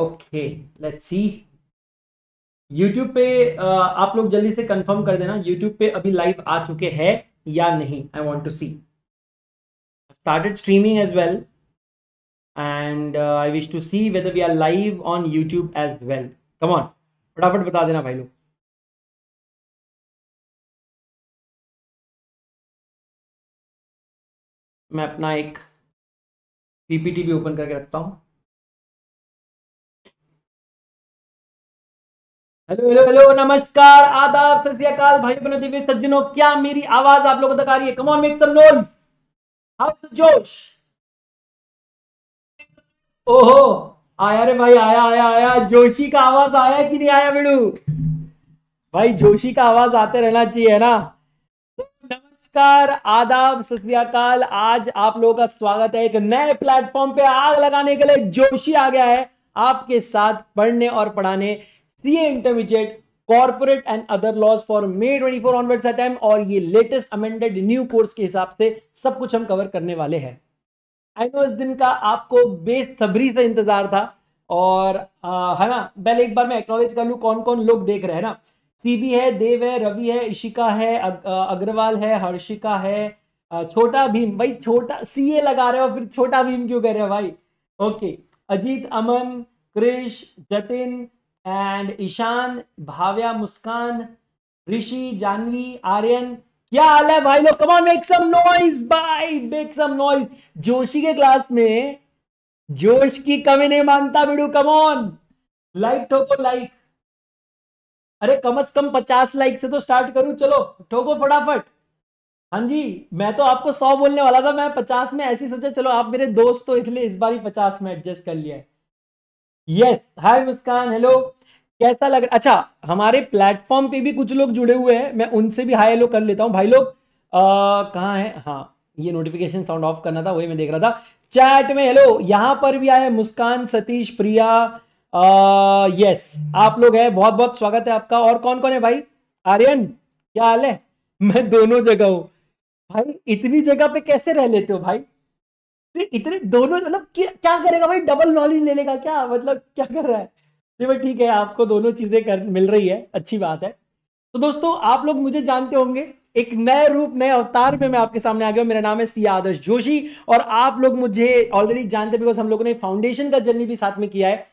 Okay let's see YouTube पे आप लोग जल्दी से कंफर्म कर देना यूट्यूब पे अभी लाइव आ चुके हैं या नहीं I want to see started streaming as well and I wish to see whether we are live on youtube as well come on फटाफट बता देना भाई लोग मैं अपना एक पीपीटी भी ओपन करके रखता हूँ हेलो हेलो हेलो नमस्कार आदाब सत्याकाल भाई बहनों दिव्य सज्जनों क्या मेरी आवाज आप लोगों तक आ रही है come make some noise how जोश ओहो आया रे भाई आया आया आया जोशी का आवाज आया कि नहीं आया बिड़ू भाई जोशी का आवाज आते रहना चाहिए है ना नमस्कार आदाब सत्याकाल आज आप लोगों का स्वागत है एक नए प्लेटफॉर्म पे आग लगाने के लिए जोशी आ गया है आपके साथ पढ़ने और पढ़ाने CA intermediate corporate and other laws for May 24 onwards at time और ये लेटेस्ट अमेंडेड न्यू कोर्स के हिसाब से सब कुछ हम कवर करने वाले हैं आई नो इस दिन का आपको बेसब्री से इंतजार था और है ना पहले एक बार मैं एक्नोलेज कर लूँ कौन कौन लोग देख रहे हैं ना सीबी है देव है रवि है इशिका है अग, अग्रवाल है हर्षिका है छोटा भीम भाई छोटा सीए लगा रहे हो फिर छोटा भीम क्यों कह रहे हो भाई ओके अजीत अमन कृष जतिन एंड ईशान भाव्या मुस्कान ऋषि जानवी आर्यन क्या हाल है भाई लोग come on make some noise bye make some noise Joshi के क्लास में जोश की कमी नहीं मानता वीडियो कमॉन लाइक ठोको लाइक अरे कम से कम पचास लाइक से तो स्टार्ट करूं चलो ठोको फटाफट हाँ जी मैं तो आपको सौ बोलने वाला था मैं पचास में ऐसी सोचा चलो आप मेरे दोस्त तो इसलिए इस बार ही पचास में एडजस्ट कर लिया यस हाय मुस्कान हेलो कैसा लग रहा अच्छा हमारे प्लेटफॉर्म पे भी कुछ लोग जुड़े हुए हैं मैं उनसे भी हाई हेलो कर लेता हूँ भाई लोग कहाँ है हाँ ये नोटिफिकेशन साउंड ऑफ करना था वही मैं देख रहा था चैट में हेलो यहाँ पर भी आए मुस्कान सतीश प्रिया यस आप लोग है बहुत बहुत स्वागत है आपका और कौन कौन है भाई आर्यन क्या हाल है मैं दोनों जगह हूँ भाई इतनी जगह पे कैसे रह लेते हो भाई इतने दोनों मतलब क्या करेगा भाई डबल नॉलेज ले लेगा क्या मतलब क्या कर रहा है नहीं भाई ठीक है आपको दोनों चीजें कर मिल रही है अच्छी बात है तो दोस्तों आप लोग मुझे जानते होंगे एक नए रूप नए अवतार में मैं आपके सामने आ गया मेरा नाम है सी आदर्श जोशी और आप लोग मुझे ऑलरेडी जानते बिकॉज हम लोगों ने फाउंडेशन का जर्नी भी साथ में किया है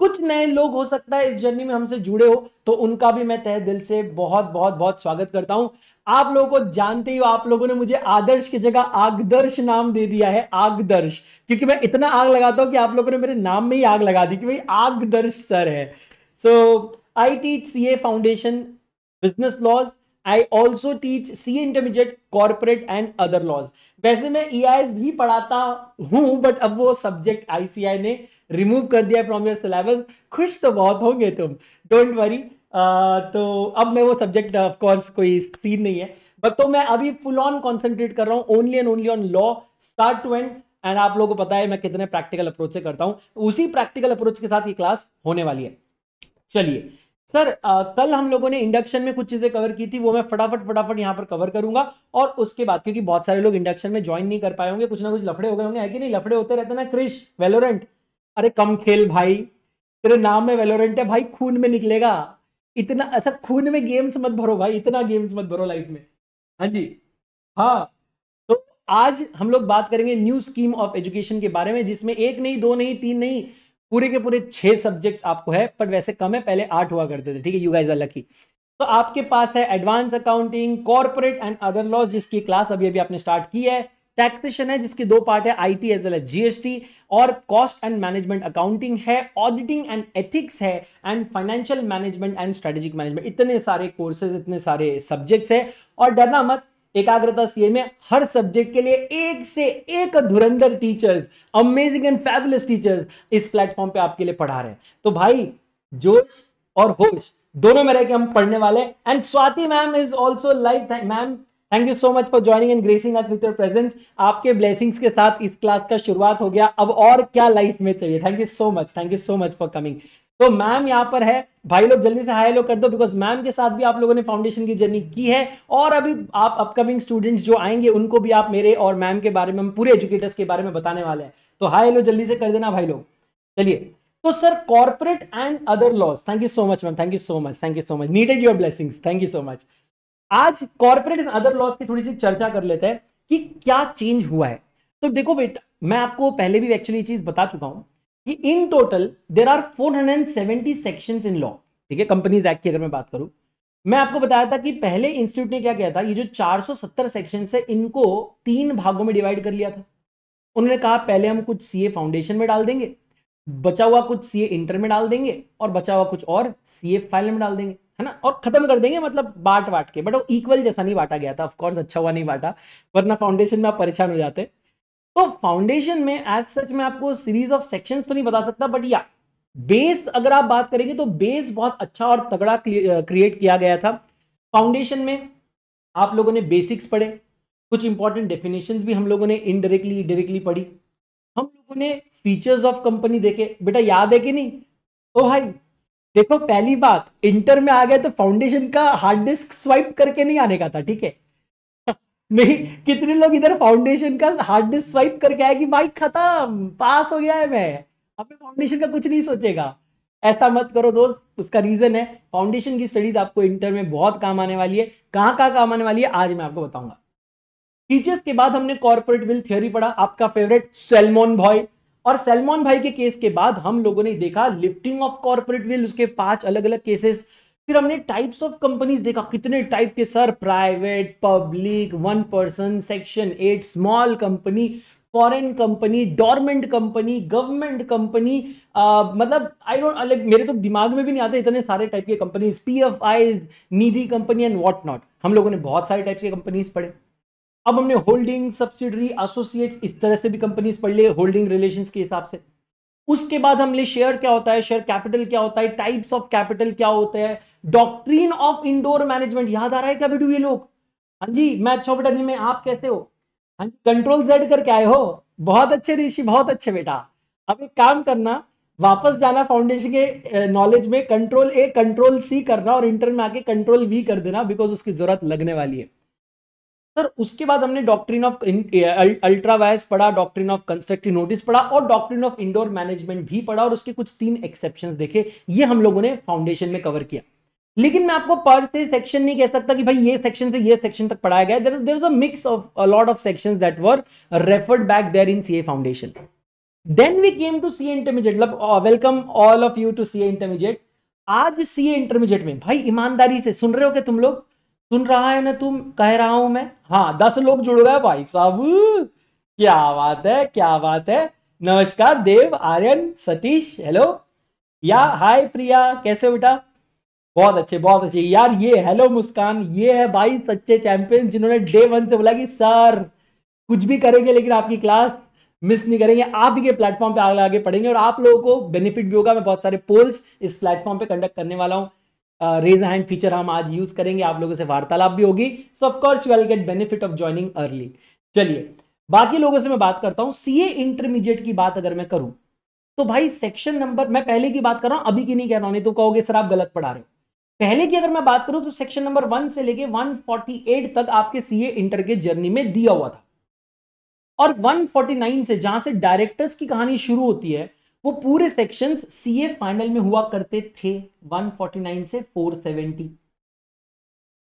कुछ नए लोग हो सकता है इस जर्नी में हमसे जुड़े हो तो उनका भी मैं तह दिल से बहुत बहुत बहुत स्वागत करता हूं आप लोगों को जानते ही हो आप लोगों ने मुझे आदर्श की जगह आगदर्श नाम दे दिया है आगदर्श क्योंकि मैं इतना आग लगाता हूं कि आप लोगों ने मेरे नाम में ही आग लगा दी कि भाई आगदर्श सर है so I teach C A foundation business laws I also teach C intermediate corporate and other laws वैसे मैं ई e भी पढ़ाता हूं बट अब वो सब्जेक्ट आईसीआई ने रिमूव कर दिया फ्रॉम योर सिलेबस खुश तो बहुत होंगे तुम डोंट वरी तो अब मैं वो सब्जेक्ट ऑफ कोर्स कोई सीन नहीं है बट तो मैं अभी फुल ऑन कॉन्सेंट्रेट कर रहा हूँ only and only on law start to end and आप लोगों को पता है मैं कितने प्रैक्टिकल अप्रोच से करता हूँ उसी प्रैक्टिकल अप्रोच के साथ ये क्लास होने वाली है चलिए सर आ, कल हम लोगों ने इंडक्शन में कुछ चीजें कवर की थी वो मैं फटाफट फटाफट यहाँ पर कवर करूंगा और उसके बाद क्योंकि बहुत सारे लोग इंडक्शन में ज्वाइन नहीं कर पाए होंगे कुछ ना कुछ लफड़े हो गए होंगे है कि नहीं लफड़े होते रहते ना क्रिश वेलोरेंट अरे कम खेल भाई तेरे नाम में वेलोरेंट है भाई खून में निकलेगा इतना ऐसा खून में गेम्स मत भरो भाई इतना गेम्स मत भरो लाइफ में हाँ जी हाँ तो आज हम लोग बात करेंगे न्यू स्कीम ऑफ एजुकेशन के बारे में जिसमें एक नहीं दो नहीं तीन नहीं पूरे के पूरे छह सब्जेक्ट्स आपको है पर वैसे कम है पहले आठ हुआ करते थे ठीक है यू गाइज अलग ही तो आपके पास है advance accounting corporate and other laws जिसकी क्लास अभी अभी आपने स्टार्ट की है टैक्सेशन है जिसके दो पार्ट है I T as well as GST और कॉस्ट एंड मैनेजमेंट अकाउंटिंग है ऑडिटिंग एंड एथिक्स है and financial management and strategic management इतने सारे कोर्सेज इतने सारे सब्जेक्ट्स है और डरना मत एकाग्रता सीए में हर सब्जेक्ट के लिए एक से एक धुरंधर teachers amazing and fabulous teachers इस प्लेटफॉर्म पे आपके लिए पढ़ा रहे हैं तो भाई जोश और होश दोनों में रह के हम पढ़ने वाले and Swati ma'am is also live ma'am thank you so much for joining and gracing us with your presence आपके ब्लेसिंग्स के साथ इस क्लास का शुरुआत हो गया अब और क्या लाइफ में चाहिए thank you so much thank you so much for coming तो मैम यहाँ पर है भाई लोग जल्दी से हाई लो कर दो बिकॉज मैम के साथ भी आप लोगों ने फाउंडेशन की जर्नी की है और अभी आप अपकमिंग स्टूडेंट्स जो आएंगे उनको भी आप मेरे और मैम के बारे में हम पूरे एजुकेटर्स के बारे में बताने वाले हैं तो हाई लो जल्दी से कर देना भाई लोग चलिए तो sir corporate and other laws thank you so much ma'am thank you so much thank you so much needed your blessings thank you so much आज कॉर्पोरेट एंड अदर लॉस की थोड़ी सी चर्चा कर लेते हैं कि क्या चेंज हुआ है तो देखो बेटा मैं आपको पहले भी एक्चुअली चीज बता चुका हूं कि in total there are 470 sections in law ठीक है कंपनीज एक्ट की अगर मैं बात करूं मैं आपको बताया था कि पहले इंस्टीट्यूट ने क्या किया था ये जो 470 सेक्शन है इनको तीन भागों में डिवाइड कर लिया था उन्होंने कहा पहले हम कुछ सीए फाउंडेशन में डाल देंगे बचा हुआ कुछ सीए इंटर में डाल देंगे और बचा हुआ कुछ और सीए फाइनल में डाल देंगे है ना और खत्म कर देंगे मतलब बांट बांट के बट वो इक्वल जैसा नहीं बांटा गया था ऑफकोर्स अच्छा हुआ नहीं बांटा वरना फाउंडेशन में आप परेशान हो जाते तो फाउंडेशन में एज सच में आपको सीरीज ऑफ सेक्शंस तो नहीं बता सकता बट या बेस अगर आप बात करेंगे तो बेस बहुत अच्छा और तगड़ा क्रिएट किया गया था फाउंडेशन में आप लोगों ने बेसिक्स पढ़े कुछ इंपॉर्टेंट डेफिनेशन भी हम लोगों ने इनडायरेक्टली डायरेक्टली पढ़ी हम लोगों ने फीचर्स ऑफ कंपनी देखे बेटा याद है कि नहीं ओ भाई देखो पहली बात इंटर में आ गए तो फाउंडेशन का हार्ड डिस्क स्वाइप करके नहीं आने का था ठीक है नहीं कितने लोग इधर फाउंडेशन का हार्ड डिस्क स्वाइप करके आए कि भाई खत्म पास हो गया है मैं अबे फाउंडेशन का कुछ नहीं सोचेगा ऐसा मत करो दोस्त उसका रीजन है फाउंडेशन की स्टडीज आपको इंटर में बहुत काम आने वाली है कहाँ कहाँ काम आने वाली है आज मैं आपको बताऊंगा टीचर्स के बाद हमने कॉर्पोरेट विल थियोरी पढ़ा आपका फेवरेट सेलमोन बॉय और सलमान भाई के केस के बाद हम लोगों ने देखा लिफ्टिंग ऑफ कॉर्पोरेट विल उसके पांच अलग अलग केसेस फिर हमने टाइप्स ऑफ कंपनीज देखा कितने टाइप के sir private public one person section eight small company foreign company dormant company government company मतलब आई डोंट लाइक मेरे तो दिमाग में भी नहीं आते इतने सारे टाइप के companies P F I Nidhi company and what not हम लोगों ने बहुत सारे टाइप्स के कंपनीज पढ़े अब हमने होल्डिंग सब्सिडरी एसोसिएट्स इस तरह से भी कंपनीज पढ़ लिए होल्डिंग रिलेशन के हिसाब से उसके बाद हमने शेयर क्या होता है शेयर कैपिटल क्या होता है टाइप्स ऑफ कैपिटल क्या होते हैं डॉक्ट्रीन ऑफ इंडोर मैनेजमेंट याद आ रहा है क्या बेटू ये लोग हाँ जी मैं अच्छा बेटा नहीं मैं आप कैसे हो हाँ जी कंट्रोल जेड करके आए हो बहुत अच्छे ऋषि बहुत अच्छे बेटा अब एक काम करना वापस जाना फाउंडेशन के नॉलेज में कंट्रोल ए कंट्रोल सी करना और इंटर में आके कंट्रोल वी कर देना बिकॉज उसकी जरूरत लगने वाली है सर उसके बाद हमने डॉक्ट्रिन ऑफ अल्ट्रावायस पढ़ा डॉक्ट्रिन ऑफ कंस्ट्रक्टिव नोटिस पढ़ा और डॉक्ट्रिन ऑफ इंडोर मैनेजमेंट भी पढ़ा और उसके कुछ तीन एक्सेप्शन देखे ये हम लोगों ने फाउंडेशन में कवर किया लेकिन मैं आपको पर से सेक्शन नहीं कह सकता कि भाई ये सेक्शन से ये सेक्शन तक पढ़ाया गया there is a mix of lot of section that were referred back there in CA foundation then we came to C intermediate मतलब welcome all of you to C intermediate आज C intermediate में भाई ईमानदारी से सुन रहे हो क्या तुम लोग सुन रहा है ना तुम कह रहा हूं मैं हाँ दस लोग जुड़ गए भाई साहब क्या बात है क्या बात है नमस्कार देव आर्यन सतीश हेलो या हाय प्रिया कैसे बेटा बहुत अच्छे बहुत अच्छे यार ये हेलो मुस्कान ये है भाई सच्चे चैंपियन जिन्होंने डे वन से बोला कि सर कुछ भी करेंगे लेकिन आपकी क्लास मिस नहीं करेंगे आप ही के प्लेटफॉर्म पे आगे आगे पढ़ेंगे और आप लोगों को बेनिफिट भी होगा मैं बहुत सारे पोल्स इस प्लेटफॉर्म पे कंडक्ट करने वाला हूँ रेज हैंड फीचर हम आज यूज करेंगे आप लोगों से वार्तालाप भी होगी so of course you will get benefit of joining early चलिए बाकी लोगों से मैं बात करता हूँ सीए इंटरमीडिएट की बात अगर मैं करूँ तो भाई सेक्शन नंबर मैं पहले की बात कर रहा हूँ अभी की नहीं कह रहा हूँ नहीं तो कहोगे सर आप गलत पढ़ा रहे हो पहले की अगर मैं बात करूं तो सेक्शन नंबर वन से लेके 148 तक आपके सीए इंटर के जर्नी में दिया हुआ था और 149 से जहां से डायरेक्टर्स की कहानी शुरू होती है वो पूरे सेक्शंस सीए फाइनल में हुआ करते थे 149 से 470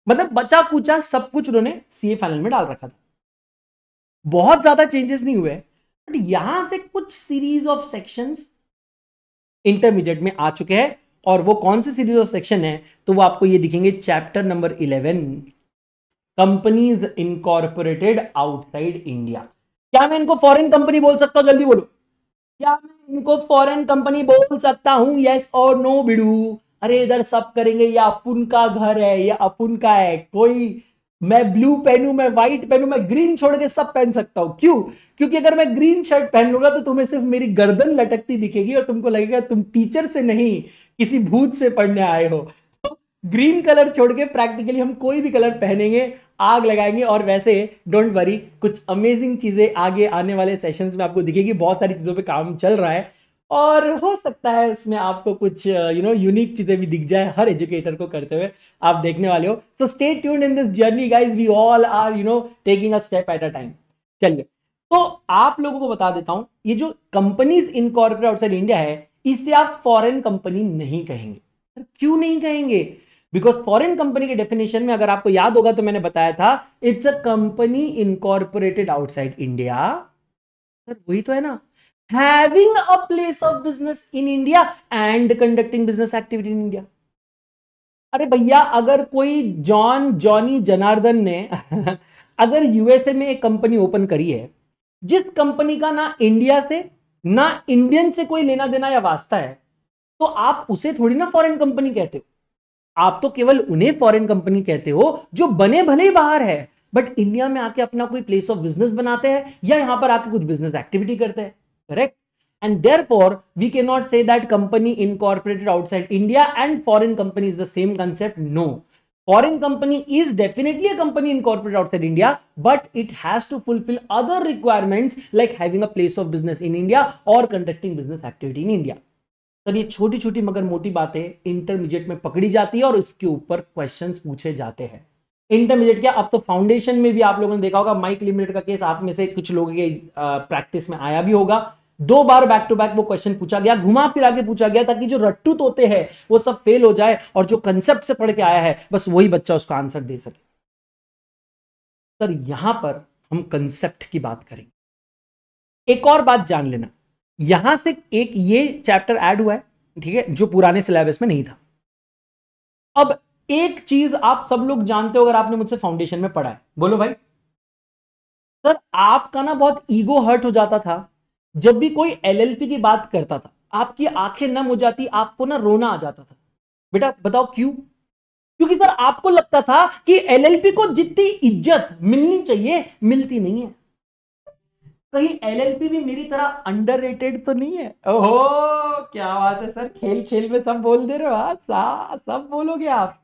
मतलब बचा कुचा सब कुछ उन्होंने सीए फाइनल में डाल रखा था बहुत ज्यादा चेंजेस नहीं हुए बट यहां से कुछ सीरीज ऑफ सेक्शंस इंटरमीडिएट में आ चुके हैं और वो कौन सी सीरीज ऑफ सेक्शन है तो वो आपको ये दिखेंगे chapter number eleven companies incorporated outside India क्या मैं इनको फॉरेन कंपनी बोल सकता हूं जल्दी बोलू क्या मैं इनको फॉरेन कंपनी बोल सकता हूँ यस और नो बिडू अरे इधर सब करेंगे ये अपुन का घर है ये अपुन का है कोई मैं ब्लू पहनू मैं व्हाइट पहनू मैं ग्रीन छोड़ के सब पहन सकता हूँ क्यों क्योंकि अगर मैं ग्रीन शर्ट पहन लूंगा तो तुम्हें सिर्फ मेरी गर्दन लटकती दिखेगी और तुमको लगेगा तुम टीचर से नहीं किसी भूत से पढ़ने आए हो तो ग्रीन कलर छोड़ के प्रैक्टिकली हम कोई भी कलर पहनेंगे आग लगाएंगे और वैसे डोंट वरी कुछ अमेजिंग चीज़ें आगे आने वाले सेशंस में आपको दिखेगी बहुत सारी चीज़ों पे काम चल रहा है और हो सकता है इसमें आपको कुछ यू नो यूनिक चीज़ें भी दिख जाए हर एजुकेटर को करते हुए आप देखने वाले हो so stay tune in this journey guys we all are you know taking a step at a time चलिए तो आप लोगों को बता देता हूँ ये जो कंपनीज इनकॉर्पोरेट आउटसाइड इंडिया है इसे आप फॉरेन कंपनी नहीं कहेंगे क्यों नहीं कहेंगे बिकॉज फॉरिन कंपनी के डेफिनेशन में अगर आपको याद होगा तो मैंने बताया था it's a company incorporated outside India sir वही तो है ना having a place of business in India and conducting business activity in India अरे भैया अगर कोई जॉन जॉनी जनार्दन ने अगर यूएसए में एक कंपनी ओपन करी है जिस कंपनी का ना इंडिया से ना इंडियन से कोई लेना देना या वास्ता है तो आप उसे थोड़ी ना फॉरेन कंपनी कहते हो आप तो केवल उन्हें फॉरेन कंपनी कहते हो जो बने भले ही बाहर है बट इंडिया में आके अपना कोई प्लेस ऑफ बिजनेस बनाते हैं या यहां पर आके कुछ बिजनेस एक्टिविटी करते हैं correct and therefore we can not say that company in outside India and foreign company is the same concept no foreign company is definitely a company in corporate outside India but it has to fulfil other requirements like having a place of business in India और conducting business activity in India sir ये छोटी छोटी मगर मोटी बातें intermediate में पकड़ी जाती है और इसके ऊपर क्वेश्चन पूछे जाते हैं इंटरमीडिएट क्या अब तो फाउंडेशन में भी आप लोगों ने देखा होगा माइक लिमिटेड का केस आप में से कुछ लोगों के प्रैक्टिस में आया भी होगा दो बार बैक टू बैक वो क्वेश्चन पूछा गया घुमा फिरा के पूछा गया ताकि जो रट्टू तोते हैं वो सब फेल हो जाए और जो कंसेप्ट से पढ़ के आया है बस वही बच्चा उसका आंसर दे सके सर यहां पर हम कंसेप्ट की बात करेंगे एक और बात जान लेना यहां से एक ये चैप्टर ऐड हुआ है ठीक है जो पुराने सिलेबस में नहीं था अब एक चीज आप सब लोग जानते हो अगर आपने मुझसे फाउंडेशन में पढ़ा है बोलो भाई सर आपका ना बहुत ईगो हर्ट हो जाता था जब भी कोई एलएलपी की बात करता था आपकी आंखें नम हो जाती आपको ना रोना आ जाता था बेटा बताओ क्यों क्योंकि सर आपको लगता था कि एलएलपी को जितनी इज्जत मिलनी चाहिए मिलती नहीं है कहीं एलएलपी भी मेरी तरह अंडररेटेड तो नहीं है ओहो क्या बात है सर खेल खेल में सब बोल दे रहे हो हाँ, सब बोलोगे आप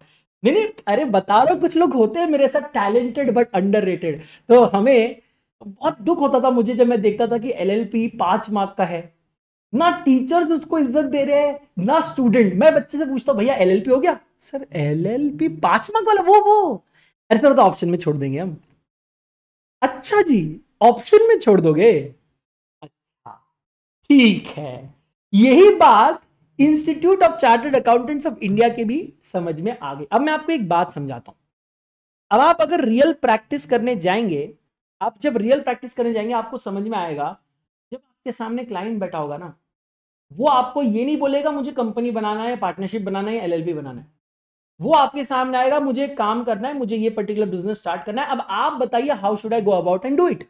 नहीं नहीं अरे बता रहे कुछ लोग होते हैं मेरे साथ टैलेंटेड बट रेटेड तो हमें बहुत दुख होता था मुझे जब मैं देखता था कि एल एल पी पांच मार्क का है ना टीचर्स उसको इज्जत दे रहे हैं ना स्टूडेंट मैं बच्चे से पूछता हूँ भैया एल एल पी हो गया सर एल एल पी पांच मार्क वाला वो वो अरे सर तो ऑप्शन में छोड़ देंगे हम अच्छा जी ऑप्शन में छोड़ दोगे अच्छा ठीक है यही बात Institute of Chartered Accountants of India के भी समझ में आ गई अब मैं आपको एक बात समझाता हूं अब आप अगर रियल प्रैक्टिस करने जाएंगे आप जब रियल प्रैक्टिस करने जाएंगे आपको समझ में आएगा जब आपके सामने क्लाइंट बैठा होगा ना वो आपको ये नहीं बोलेगा मुझे कंपनी बनाना है पार्टनरशिप बनाना है एलएलबी बनाना है वो आपके सामने आएगा मुझे काम करना है मुझे ये पर्टिकुलर बिजनेस स्टार्ट करना है अब आप बताइए how should I go about and do it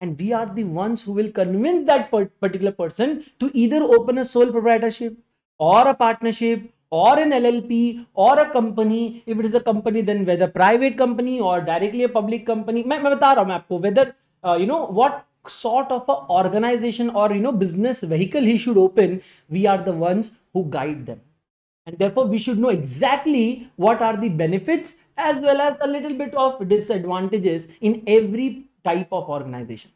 and we are the ones who will convince that particular person to either open a sole proprietorship or a partnership or an LLP or a company. If it is a company, then whether private company or directly a public company. मैं मैं बता रहा आपको whether uh, you know what sort of a organization or you know business vehicle he should open. We are the ones who guide them. And therefore, we should know exactly what are the benefits as well as a little bit of disadvantages in every type of organisation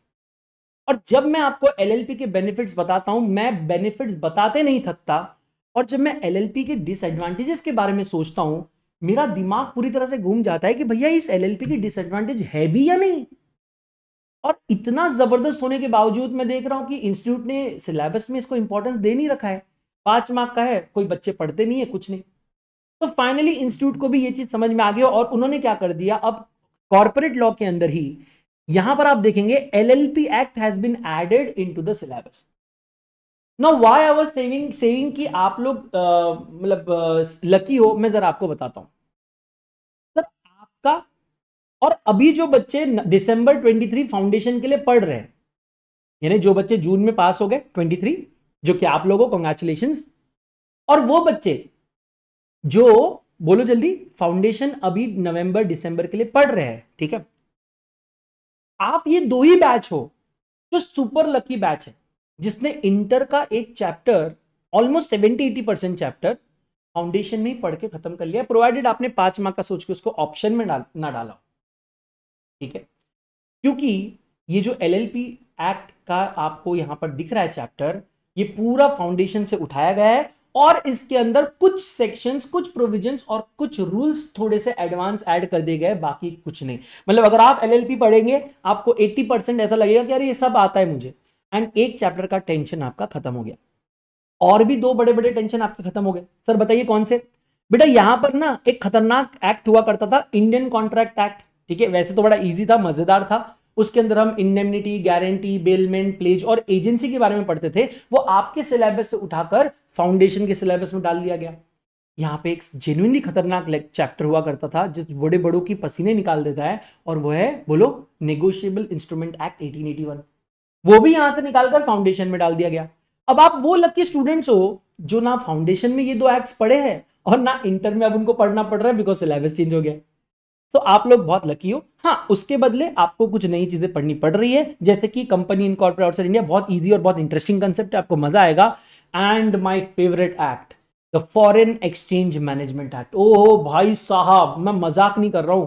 और जब मैं आपको LLP के benefits बताता हूं मैं benefits बताते नहीं थकता और जब मैं एलएलपी के डिसएडवांटेजेस के बारे में सोचता हूं मेरा दिमाग पूरी तरह से घूम जाता है कि भैया इस एलएलपी की डिसएडवांटेज है भी या नहीं और इतना जबरदस्त होने के बावजूद मैं देख रहा हूं कि इंस्टीट्यूट ने सिलेबस में इसको इंपॉर्टेंस दे नहीं रखा है पांच मार्क का है कोई बच्चे पढ़ते नहीं है कुछ नहीं तो फाइनली इंस्टीट्यूट को भी ये चीज समझ में आ गई और उन्होंने क्या कर दिया अब कॉर्पोरेट लॉ के अंदर ही यहां पर आप देखेंगे P act has been added into the syllabus no why our saving saving की आप लोग मतलब लकी हो मैं जरा आपको बताता हूं सर मतलब आपका और अभी जो बच्चे दिसंबर 23 फाउंडेशन के लिए पढ़ रहे हैं यानी जो बच्चे जून में पास हो गए 23 जो कि आप लोगों को कंग्रेचुलेशन और वो बच्चे जो बोलो जल्दी फाउंडेशन अभी नवंबर दिसंबर के लिए पढ़ रहे हैं ठीक है आप ये दो ही बैच हो जो सुपर लकी बैच है जिसने इंटर का एक chapter almost seventy eighty percent chapter foundation में ही पढ़ के खत्म कर लिया प्रोवाइडेड आपने पांच मार्क का सोच के उसको ऑप्शन में डाल, ना डाला ठीक है क्योंकि ये जो एल एक्ट का आपको यहां पर दिख रहा है चैप्टर ये पूरा फाउंडेशन से उठाया गया है और इसके अंदर कुछ सेक्शंस कुछ प्रोविजंस और कुछ रूल्स थोड़े से एडवांस ऐड कर दिए गए बाकी कुछ नहीं मतलब अगर आप एलएलपी पढ़ेंगे आपको 80 परसेंट ऐसा लगेगा कि यार ये सब आता है मुझे एंड एक चैप्टर का टेंशन आपका खत्म हो गया और भी दो बड़े बड़े टेंशन आपके खत्म हो गए सर बताइए कौन से बेटा यहां पर ना एक खतरनाक एक्ट हुआ करता था इंडियन कॉन्ट्रैक्ट एक्ट ठीक है वैसे तो बड़ा इजी था मजेदार था उसके अंदर हम इंडेमनिटी गारंटी बेलमेंट प्लेज और एजेंसी के बारे में पढ़ते थे वो आपके सिलेबस से उठाकर फाउंडेशन के सिलेबस में डाल दिया गया यहाँ पे एक जेन्यनली खतरनाक चैप्टर हुआ करता था जिस बड़े बड़ों की पसीने निकाल देता है और वो है बोलो नेगोशिएबल इंस्ट्रूमेंट एक्ट वन वो भी यहां से निकालकर फाउंडेशन में डाल दिया गया अब आप वो लकी स्टूडेंट्स हो जो ना फाउंडेशन में ये दो एक्ट पढ़े हैं और ना इंटर में अब उनको पढ़ना पड़ रहा है बिकॉज सिलेबस चेंज हो गया तो आप लोग बहुत लकी हो हाँ उसके बदले आपको कुछ नई चीजें पढ़नी पड़ रही है जैसे कि company in corporate outside India बहुत ईजी और बहुत इंटरेस्टिंग कंसेप्ट है आपको मजा आएगा and my favourite act the foreign exchange management act ओ भाई साहब मैं मजाक नहीं कर रहा हूं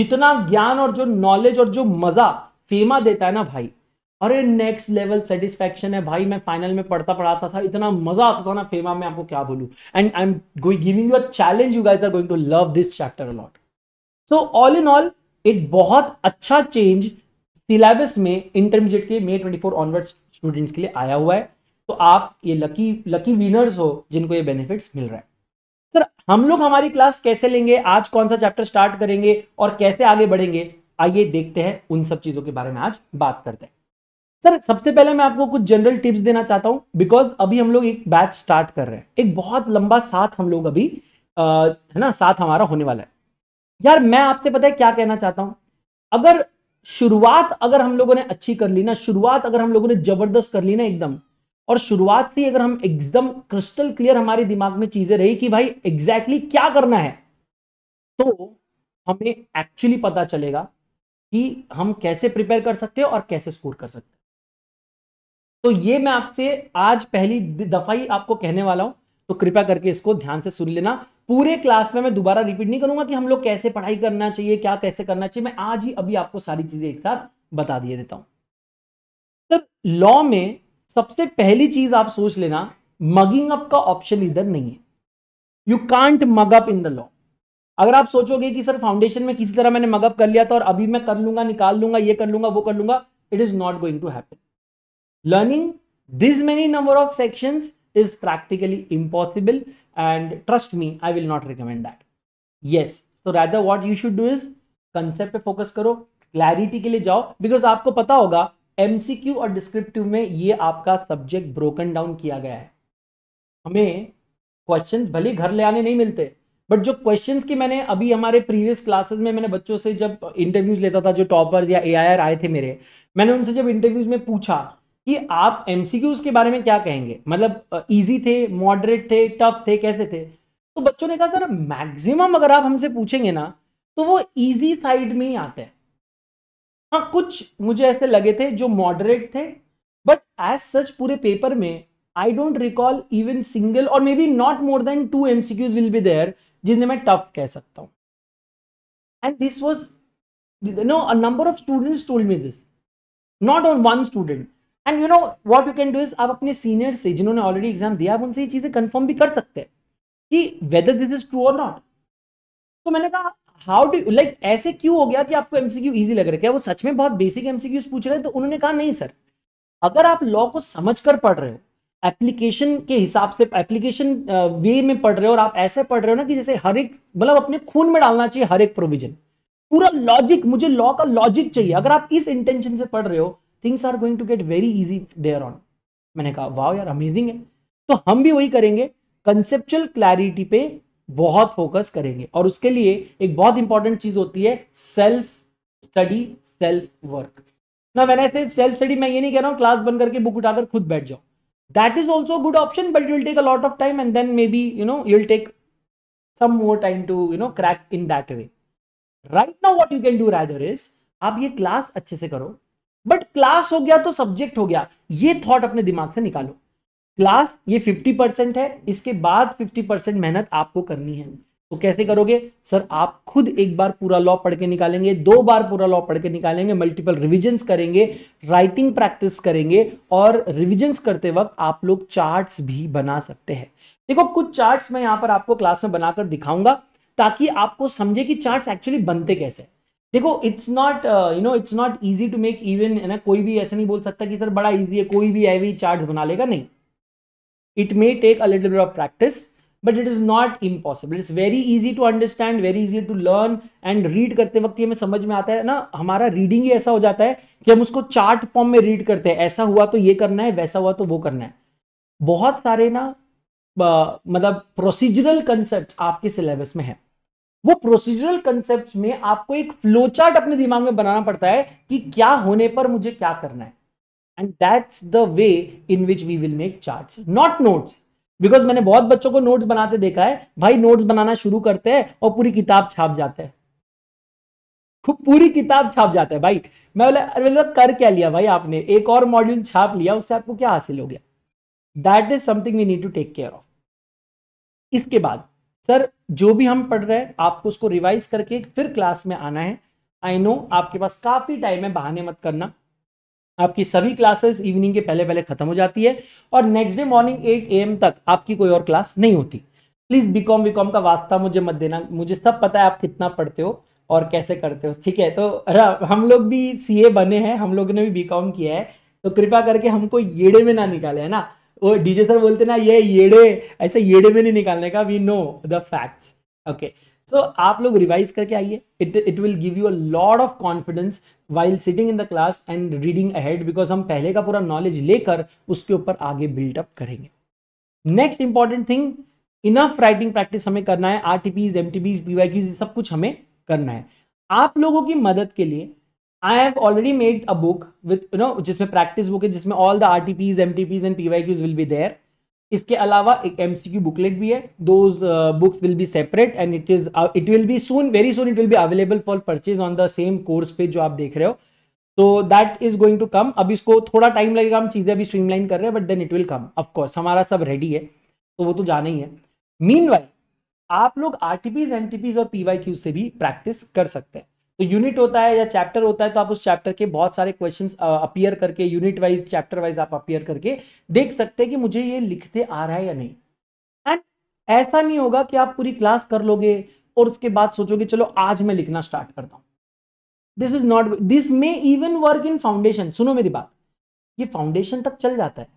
जितना ज्ञान और जो नॉलेज और जो मजा फेमा देता है ना भाई अरे नेक्स्ट लेवल सेटिस्फेक्शन है भाई मैं फाइनल में पढ़ता पढ़ाता था इतना मजा आता था ना फेमा में आपको क्या बोलूं and I am going giving you a challenge you guys are going to love this chapter a lot so all in all एक बहुत अच्छा चेंज सिलेबस में इंटरमीडिएट के May twenty four onward students के लिए आया हुआ है तो आप ये लकी लकी विनर्स हो जिनको ये बेनिफिट्स मिल रहा है सर हम लोग हमारी क्लास कैसे लेंगे आज कौन सा चैप्टर स्टार्ट करेंगे और कैसे आगे बढ़ेंगे आइए देखते हैं उन सब चीजों के बारे में आज बात करते हैं सर सबसे पहले मैं आपको कुछ जनरल टिप्स देना चाहता हूं बिकॉज अभी हम लोग एक बैच स्टार्ट कर रहे हैं एक बहुत लंबा साथ हम लोग अभी आ, है ना साथ हमारा होने वाला है यार मैं आपसे पता है क्या कहना चाहता हूं अगर शुरुआत अगर हम लोगों ने अच्छी कर ली ना शुरुआत अगर हम लोगों ने जबरदस्त कर ली ना एकदम और शुरुआत से अगर हम एकदम क्रिस्टल क्लियर हमारे दिमाग में चीजें रही कि भाई एग्जैक्टली exactly क्या करना है तो हमें एक्चुअली पता चलेगा कि हम कैसे प्रिपेयर कर सकते हैं और कैसे स्कोर कर सकते हैं तो ये मैं आपसे आज पहली दफा ही आपको कहने वाला हूं तो कृपया करके इसको ध्यान से सुन लेना पूरे क्लास में मैं दोबारा रिपीट नहीं करूंगा कि हम लोग कैसे पढ़ाई करना चाहिए क्या कैसे करना चाहिए मैं आज ही अभी आपको सारी चीजें एक साथ बता दिए देता हूं सर लॉ में सबसे पहली चीज आप सोच लेना मगिंग अप का ऑप्शन इधर नहीं है you can't mug up in the law अगर आप सोचोगे कि सर फाउंडेशन में किसी तरह मैंने मगअप कर लिया था और अभी मैं कर लूंगा निकाल लूंगा ये कर लूंगा वो कर लूंगा it is not going to happen learning this many number of sections is practically impossible and trust me i will not recommend that yes so rather what you should do is concept pe focus karo clarity ke liye jao because aapko pata hoga mcq aur descriptive mein ye aapka subject broken down kiya gaya hai hame questions bhale ghar le aane nahi milte but जो question की मैंने अभी हमारे previous classes में मैंने बच्चों से जब इंटरव्यूज लेता था जो टॉपर्स या एआईआर आए थे मेरे मैंने उनसे जब इंटरव्यूज में पूछा कि आप एमसीक्यूज के बारे में क्या कहेंगे मतलब इजी थे मॉडरेट थे टफ थे कैसे थे तो बच्चों ने कहा सर मैक्सिमम अगर आप हमसे पूछेंगे ना तो वो इजी साइड में ही आते हैं हाँ कुछ मुझे ऐसे लगे थे जो मॉडरेट थे बट एज सच पूरे पेपर में I don't recall even single और maybe not more than two MCQs will be there जिन्हें मैं टफ कह सकता हूं and this was no number of students told me this not on one student and you know what you can do is आप अपने senior से जिन्होंने already exam दिया आप उनसे ये चीज़ें कन्फर्म भी कर सकते हैं कि वेदर दिस इज ट्रू और नॉट तो मैंने कहा हाउ डू लाइक ऐसे क्यों हो गया कि आपको एमसीक्यू इजी लग रहा है क्या वो सच में बहुत बेसिक एमसीक्यूज पूछ रहे हैं तो उन्होंने कहा नहीं सर अगर आप लॉ को समझ कर पढ़ रहे हो एप्लीकेशन के हिसाब से एप्लीकेशन वे में पढ़ रहे हो और आप ऐसे पढ़ रहे हो ना कि जैसे हर एक मतलब अपने खून में डालना चाहिए हर एक प्रोविजन पूरा लॉजिक मुझे लॉ का लॉजिक चाहिए अगर आप इस इंटेंशन से पढ़ रहे हो things are going to get very easy there on मैंने कहा वाह यार अमेजिंग है तो हम भी वही करेंगे कंसेप्चुअल क्लैरिटी पे बहुत फोकस करेंगे और उसके लिए एक बहुत इंपॉर्टेंट चीज होती है सेल्फ स्टडी सेल्फ वर्क ना मैंने से सेल्फ स्टडी मैं ये नहीं कह रहा हूँ क्लास बंद करके बुक उठाकर खुद बैठ जाओ that is also good option but you'll take a lot of time and then maybe you know you'll take some more time to you know crack in that way right now what you can do rather is आप ये class अच्छे से करो but class हो गया तो subject हो गया ये थॉट अपने दिमाग से निकालो क्लास ये 50 परसेंट है इसके बाद 50 परसेंट मेहनत आपको करनी है तो कैसे करोगे सर आप खुद एक बार पूरा लॉ पढ़ के निकालेंगे दो बार पूरा लॉ पढ़ के निकालेंगे मल्टीपल रिविजन्स करेंगे राइटिंग प्रैक्टिस करेंगे और रिविजन्स करते वक्त आप लोग चार्ट्स भी बना सकते हैं देखो कुछ चार्ट्स मैं यहां पर आपको क्लास में बनाकर दिखाऊंगा ताकि आपको समझे कि चार्ट्स एक्चुअली बनते कैसे देखो it's not you know it's not easy to make even है ना कोई भी ऐसा नहीं बोल सकता कि सर बड़ा इजी है कोई भी आई चार्ट बना लेगा नहीं it may take a little of practice but it is not impossible it's very easy to understand very easy to learn and read करते वक्त हमें समझ में आता है ना हमारा रीडिंग ही ऐसा हो जाता है कि हम उसको चार्ट फॉर्म में रीड करते हैं ऐसा हुआ तो ये करना है वैसा हुआ तो वो करना है बहुत सारे ना मतलब प्रोसीजरल कंसेप्ट आपके सिलेबस में है वो प्रोसीजरल कंसेप्ट में आपको एक फ्लो चार्ट अपने दिमाग में बनाना पड़ता है कि क्या होने पर मुझे क्या करना है and that's the way in which we will make chart not notes because मैंने बहुत बच्चों को नोट्स बनाते देखा है भाई नोट्स बनाना शुरू करते हैं और पूरी किताब छाप जाते हैं पूरी किताब छाप जाता है भाई मैं बोला अरे बोला मतलब कर क्या लिया भाई आपने एक और मॉड्यूल छाप लिया उससे आपको क्या हासिल हो गया that is something we need to take care of इसके बाद सर जो भी हम पढ़ रहे हैं आपको उसको रिवाइज करके फिर क्लास में आना है आई नो आपके पास काफ़ी टाइम है बहाने मत करना आपकी सभी क्लासेस इवनिंग के पहले पहले खत्म हो जाती है और next day morning eight A तक आपकी कोई और क्लास नहीं होती प्लीज़ बीकॉम बीकॉम का वास्ता मुझे मत देना मुझे सब पता है आप कितना पढ़ते हो और कैसे करते हो ठीक है तो हम लोग भी सीए बने हैं हम लोग ने भी बीकॉम किया है तो कृपा करके हमको येड़े में ना निकाले है ना वो डीजे सर बोलते ना ये येड़े ऐसे येड़े में नहीं निकालने का we know the facts okay so आप लोग रिवाइज करके आइए it it will give you a lot of confidence while sitting in the class and reading ahead because हम पहले का पूरा नॉलेज लेकर उसके ऊपर आगे बिल्डअप करेंगे next important thing enough writing practice हमें करना है R T Ps M T Ps P Y सब कुछ हमें करना है आप लोगों की मदद के लिए I have already made a book with you know जिसमें प्रैक्टिस बुक है जिसमें all the R T Ps M T Ps and P Y Qs will be there इसके अलावा एक एम सी क्यू बुकलेट भी है those books will be separate and it is it will be soon very soon it will be available for purchase on the same course पे जो आप देख रहे हो तो that is going to come अब इसको थोड़ा टाइम लगेगा हम चीज़ें अभी स्ट्रीमलाइन कर रहे हैं but then it will come of course हमारा सब रेडी है तो वो तो जाना ही है मीन आप लोग R T Ps M T Ps और पी वाई क्यूज से भी प्रैक्टिस कर सकते हैं तो यूनिट होता है या चैप्टर होता है तो आप उस चैप्टर के बहुत सारे क्वेश्चन अपियर करके यूनिट वाइज चैप्टर वाइज आप अपियर करके देख सकते हैं कि मुझे ये लिखते आ रहा है या नहीं एंड ऐसा नहीं होगा कि आप पूरी क्लास कर लोगे और उसके बाद सोचोगे चलो आज मैं लिखना स्टार्ट करता हूँ this is not this may even work in foundation सुनो मेरी बात ये फाउंडेशन तक चल जाता है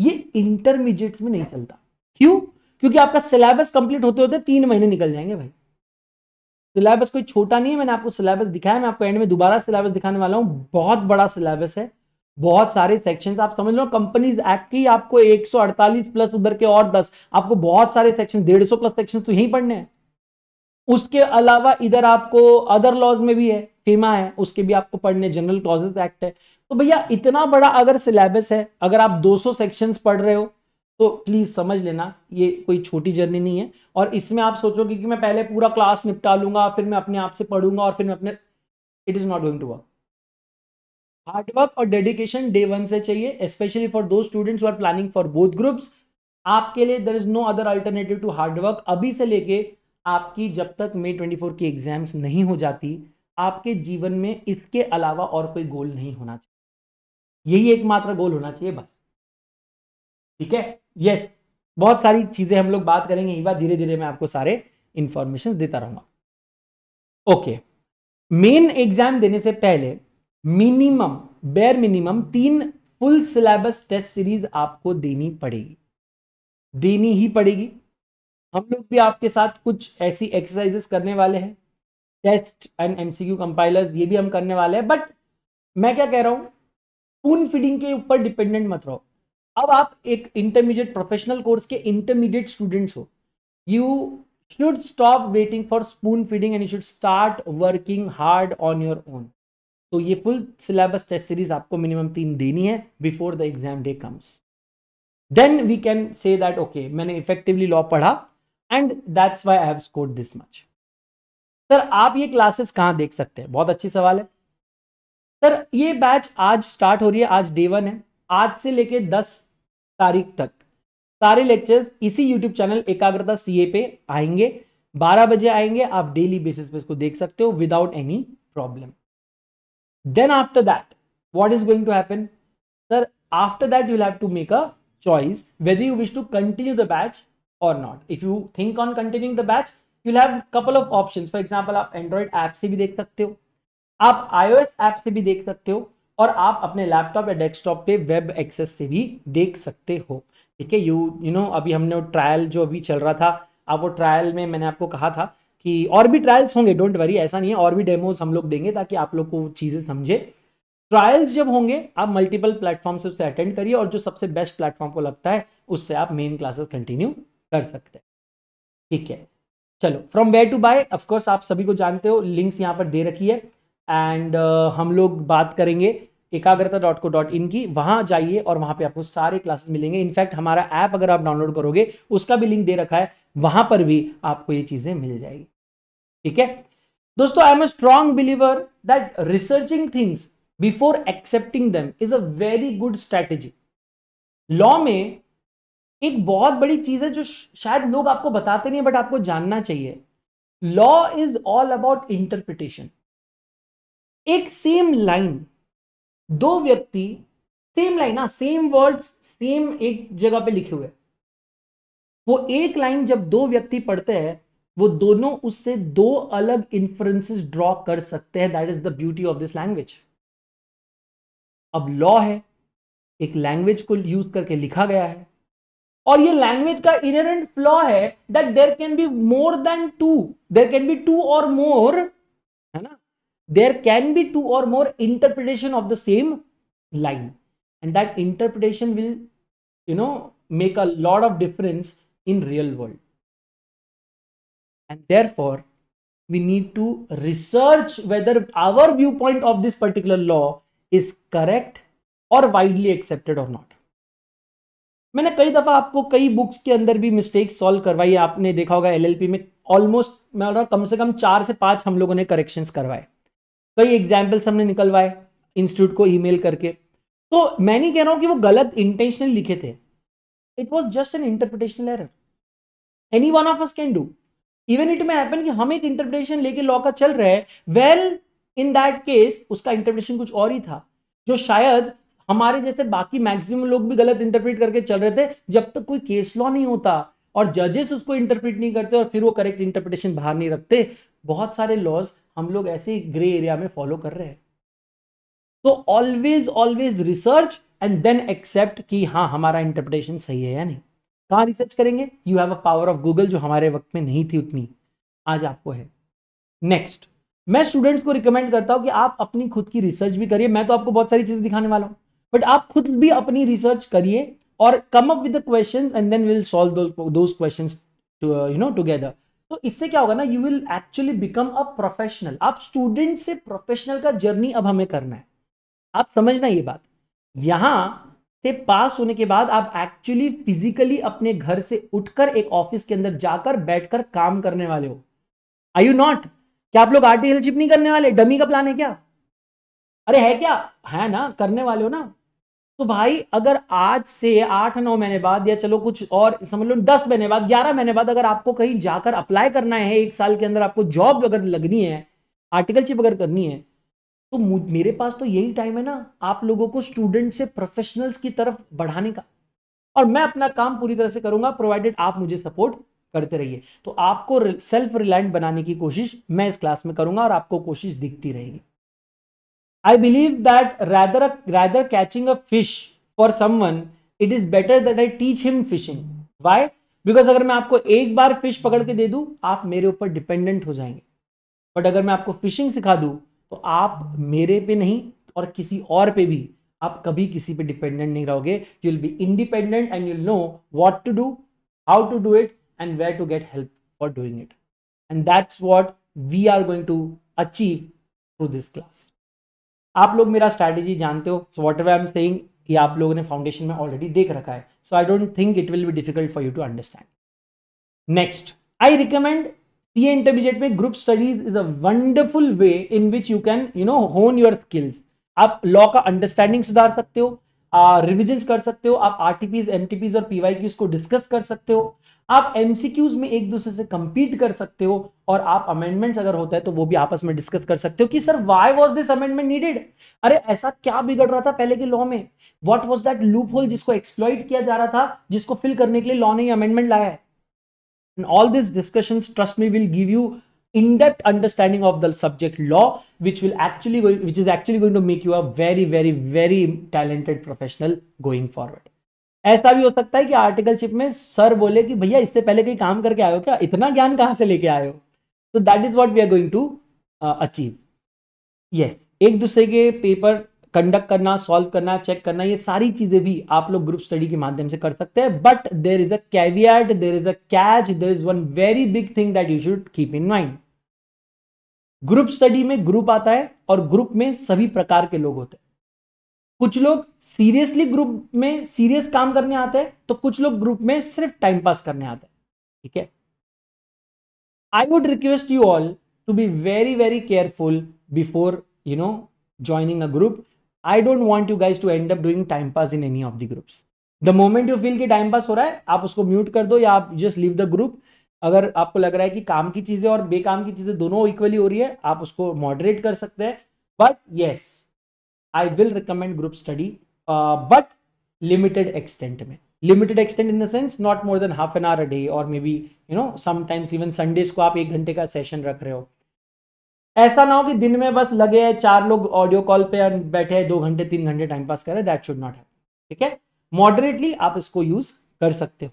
ये इंटरमीडिएट्स में नहीं चलता क्यों क्योंकि आपका सिलेबस कंप्लीट होते होते तीन महीने निकल जाएंगे भाई सिलेबस कोई छोटा नहीं है मैंने आपको सिलेबस दिखाया मैं आपको एंड में दोबारा सिलेबस दिखाने वाला हूँ बहुत बड़ा सिलेबस है बहुत सारे सेक्शंस आप समझ लो कंपनीज एक्ट की आपको 148 प्लस उधर के और 10 आपको बहुत सारे सेक्शन 150 प्लस सेक्शन तो यहीं पढ़ने हैं उसके अलावा इधर आपको अदर लॉज में भी है फीमा है उसके भी आपको पढ़ने जनरल क्लॉजेस एक्ट है तो भैया इतना बड़ा अगर सिलेबस है अगर आप 200 सेक्शंस पढ़ रहे हो तो प्लीज़ समझ लेना ये कोई छोटी जर्नी नहीं है और इसमें आप सोचोगे कि मैं पहले पूरा क्लास निपटा लूंगा फिर मैं अपने आप से पढ़ूंगा और फिर मैं अपने it is not going to work hard work और डेडिकेशन डे वन से चाहिए specially for those students are planning for both groups आपके लिए there is no other alternative to hard work अभी से लेके आपकी जब तक मे ट्वेंटी फोर की एग्जाम्स नहीं हो जाती आपके जीवन में इसके अलावा और कोई गोल नहीं होना चाहिए यही एकमात्र गोल होना चाहिए बस ठीक है यस बहुत सारी चीज़ें हम लोग बात करेंगे एक धीरे धीरे मैं आपको सारे इंफॉर्मेशन देता रहूंगा ओके मेन एग्जाम देने से पहले मिनिमम बेर मिनिमम तीन फुल सिलेबस टेस्ट सीरीज आपको देनी पड़ेगी देनी ही पड़ेगी हम लोग भी आपके साथ कुछ ऐसी एक्सरसाइजेस करने वाले हैं टेस्ट एंड एमसीक्यू कंपाइलर्स ये भी हम करने वाले हैं बट मैं क्या कह रहा हूं स्पून फीडिंग के ऊपर डिपेंडेंट मत रहो अब आप एक इंटरमीडिएट प्रोफेशनल कोर्स के इंटरमीडिएट स्टूडेंट्स हो you should stop waiting for spoon feeding and you should start working hard on your own तो ये फुल सिलेबस टेस्ट सीरीज आपको मिनिमम तीन देनी है before the exam day comes then we can say that okay मैंने effectively law पढ़ा and that's why I have scored this much sir आप ये क्लासेस कहाँ देख सकते हैं बहुत अच्छी सवाल है सर ये बैच आज स्टार्ट हो रही है आज डे वन है आज से लेके 10 तारीख तक सारे लेक्चर्स इसी यूट्यूब चैनल एकाग्रता सी पे आएंगे 12 बजे आएंगे आप डेली बेसिस पे इसको देख सकते हो without any problem then after that what is going to happen sir after that you have to make a choice whether you wish to continue the batch और not if you think on continuing the batch you have couple of option for example आप Android app से भी देख सकते हो आप IO S app से भी देख सकते हो और आप अपने लैपटॉप या डेस्कटॉप पे वेब एक्सेस से भी देख सकते हो ठीक है यू यू नो अभी हमने वो ट्रायल जो अभी चल रहा था आप वो ट्रायल में मैंने आपको कहा था कि और भी ट्रायल्स होंगे डोंट वरी ऐसा नहीं है और भी डेमोज हम लोग देंगे ताकि आप लोग को चीज़ें समझे ट्रायल्स जब होंगे आप मल्टीपल प्लेटफॉर्म से उससे अटेंड करिए और जो सबसे बेस्ट प्लेटफॉर्म को लगता है उससे आप मेन क्लासेस कंटिन्यू कर सकते हैं ठीक है चलो from where to buy of course आप सभी को जानते हो लिंक्स यहाँ पर दे रखी है एंड uh, हम लोग बात करेंगे एकाग्रता डॉट को डॉट इन की वहां जाइए और वहां पे आपको सारे क्लासेस मिलेंगे इनफैक्ट हमारा ऐप अगर आप डाउनलोड करोगे उसका भी लिंक दे रखा है वहां पर भी आपको ये चीज़ें मिल जाएगी ठीक है दोस्तों I am a strong believer that researching things before accepting them is a very good strategy law में एक बहुत बड़ी चीज है जो शायद लोग आपको बताते नहीं बट आपको जानना चाहिए law is all about interpretation एक सेम लाइन दो व्यक्ति सेम लाइन ना सेम वर्ड्स सेम एक जगह पे लिखे हुए वो एक लाइन जब दो व्यक्ति पढ़ते हैं वो दोनों उससे दो अलग इंफ्रेंसेस ड्रॉ कर सकते हैं that is the beauty of this language अब लॉ है एक लैंग्वेज को यूज करके लिखा गया है और ये लैंग्वेज का इनरेंट फ्लॉ है that there can be more than two there can be two और मोर है ना there can be two or more interpretation of the same line and that interpretation will you know make a lot of difference in real world and therefore we need to research whether our viewpoint of this particular law is correct or widely accepted or not मैंने कई दफ़ा आपको कई books के अंदर भी mistakes solve करवाई आपने देखा होगा एलएलपी में ऑलमोस्ट मैं कम से कम चार से पांच हम लोगों ने करेक्शंस करवाए कई एग्जाम्पल्स हमने निकलवाए इंस्टीट्यूट को ईमेल करके तो मैं नहीं कह रहा हूँ कि वो गलत इंटेंशनली लिखे थे it was just an interpretation error any one of us can do even it may happen कि हम एक इंटरप्रिटेशन लेके लॉ का चल रहे हैं वेल इन दैट केस उसका इंटरप्रिटेशन कुछ और ही था जो शायद हमारे जैसे बाकी मैक्सिमम लोग भी गलत इंटरप्रिट करके चल रहे थे जब तक कोई केस लॉ नहीं होता और जजेस उसको इंटरप्रिट नहीं करते और फिर वो करेक्ट इंटरप्रिटेशन बाहर नहीं रखते बहुत सारे लॉज हम लोग ऐसे ग्रे एरिया में फॉलो कर रहे हैं तो always always research and then accept कि हाँ हमारा इंटरप्रिटेशन सही है या नहीं कहाँ रिसर्च करेंगे you have a power of Google जो हमारे वक्त में नहीं थी उतनी आज आपको है नेक्स्ट मैं स्टूडेंट्स को रिकमेंड करता हूँ कि आप अपनी खुद की रिसर्च भी करिए मैं तो आपको बहुत सारी चीजें दिखाने वाला हूँ बट आप खुद भी अपनी रिसर्च करिए और come up with the questions and then will solve those questions you know together तो इससे क्या होगा ना you will actually become a professional आप स्टूडेंट से प्रोफेशनल का जर्नी अब हमें करना है आप समझना ये बात यहां से पास होने के बाद आप एक्चुअली फिजिकली अपने घर से उठकर एक ऑफिस के अंदर जाकर बैठकर काम करने वाले हो आई यू नॉट क्या आप लोग आर्टिकलशिप नहीं करने वाले डमी का प्लान है क्या अरे है क्या है ना करने वाले हो ना तो भाई अगर आज से आठ नौ महीने बाद या चलो कुछ और समझ लो दस महीने बाद ग्यारह महीने बाद अगर आपको कहीं जाकर अप्लाई करना है एक साल के अंदर आपको जॉब अगर लगनी है आर्टिकलशिप अगर करनी है तो मेरे पास तो यही टाइम है ना आप लोगों को स्टूडेंट से प्रोफेशनल्स की तरफ बढ़ाने का और मैं अपना काम पूरी तरह से करूंगा प्रोवाइडेड आप मुझे सपोर्ट करते रहिए तो आपको सेल्फ रिलायंट बनाने की कोशिश मैं इस क्लास में करूंगा और आपको कोशिश दिखती रहेगी I believe that rather rather catching a fish for someone it is better that I teach him fishing why because अगर मैं आपको एक बार फिश पकड़ के दे दूं आप मेरे ऊपर डिपेंडेंट हो जाएंगे बट अगर मैं आपको फिशिंग सिखा दूं तो आप मेरे पे नहीं और किसी और पे भी आप कभी किसी पे डिपेंडेंट नहीं रहोगे you'll be independent and you'll know what to do how to do it and where to get help for doing it and that's what we are going to achieve through this class आप लोग मेरा strategy जानते हो so what I am saying कि आप लोगों ने foundation में ऑलरेडी देख रखा है so I don't think it will be difficult for you to understand next I recommend C intermediate में group studies is a wonderful way in which you can you know hone your skills आप law का understanding सुधार सकते हो revision uh, कर सकते हो आप आरटीपीज एमटीपीज और पीवाई को डिस्कस कर सकते हो आप एमसीक्यूज में एक दूसरे से कंपीट कर सकते हो और आप अमेंडमेंट्स अगर होता है तो वो भी आपस में डिस्कस कर सकते हो कि sir why was this amendment needed अरे ऐसा क्या बिगड़ रहा था पहले के लॉ में what was that loophole जिसको एक्सप्लॉइट किया जा रहा था जिसको फिल करने के लिए लॉ ने अमेंडमेंट लाया है and all this discussion trust me will give you in depth understanding of the subject law which will actually which is actually going to make you a very very very talented professional going forward ऐसा भी हो सकता है कि articleship में sir बोले कि भैया इससे पहले कहीं काम करके आयो क्या इतना ज्ञान कहां से लेके आयो तो that is what we are going to achieve yes एक दूसरे के पेपर कंडक्ट करना सॉल्व करना चेक करना ये सारी चीजें भी आप लोग ग्रुप स्टडी के माध्यम से कर सकते हैं but there is a caveat there is a catch there is one very big thing that you should keep in mind group study में ग्रुप आता है और ग्रुप में सभी प्रकार के लोग होते हैं कुछ लोग सीरियसली ग्रुप में सीरियस काम करने आते हैं तो कुछ लोग ग्रुप में सिर्फ टाइम पास करने आते हैं ठीक है I would request you all to be very very careful before you know joining a group I don't want you guys to end up doing time pass in any of the groups the moment you feel कि time pass हो रहा है आप उसको mute कर दो या आप जस्ट लीव द ग्रुप अगर आपको लग रहा है कि काम की चीजें और बेकाम की चीजें दोनों इक्वली हो रही है आप उसको मॉडरेट कर सकते हैं but yes I will recommend group study but limited extent में limited extent in the sense not more than half an hour a day और maybe you know sometimes even Sundays को आप एक घंटे का सेशन रख रहे हो ऐसा ना हो कि दिन में बस लगे हैं चार लोग ऑडियो कॉल पे बैठे हैं दो घंटे तीन घंटे टाइम पास करें दैट शुड नॉट हैपन ठीक है मॉडरेटली आप इसको यूज कर सकते हो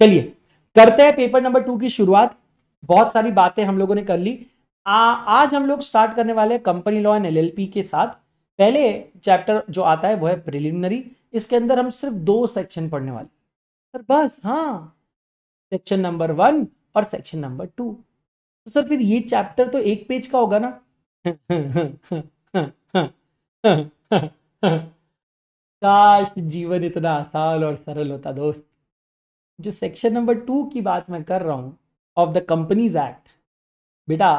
चलिए करते हैं पेपर नंबर टू की शुरुआत बहुत सारी बातें हम लोगों ने कर ली आ, आज हम लोग स्टार्ट करने वाले कंपनी लॉ एंड एलएलपी के साथ पहले चैप्टर जो आता है वो है प्रिलिमिनरी इसके अंदर हम सिर्फ दो सेक्शन पढ़ने वाले सर बस हाँ सेक्शन नंबर वन और सेक्शन नंबर टू तो सर फिर ये चैप्टर तो एक पेज का होगा ना काश जीवन इतना आसान और सरल होता दोस्त जो सेक्शन नंबर टू की बात मैं कर रहा हूँ ऑफ द कंपनीज एक्ट बेटा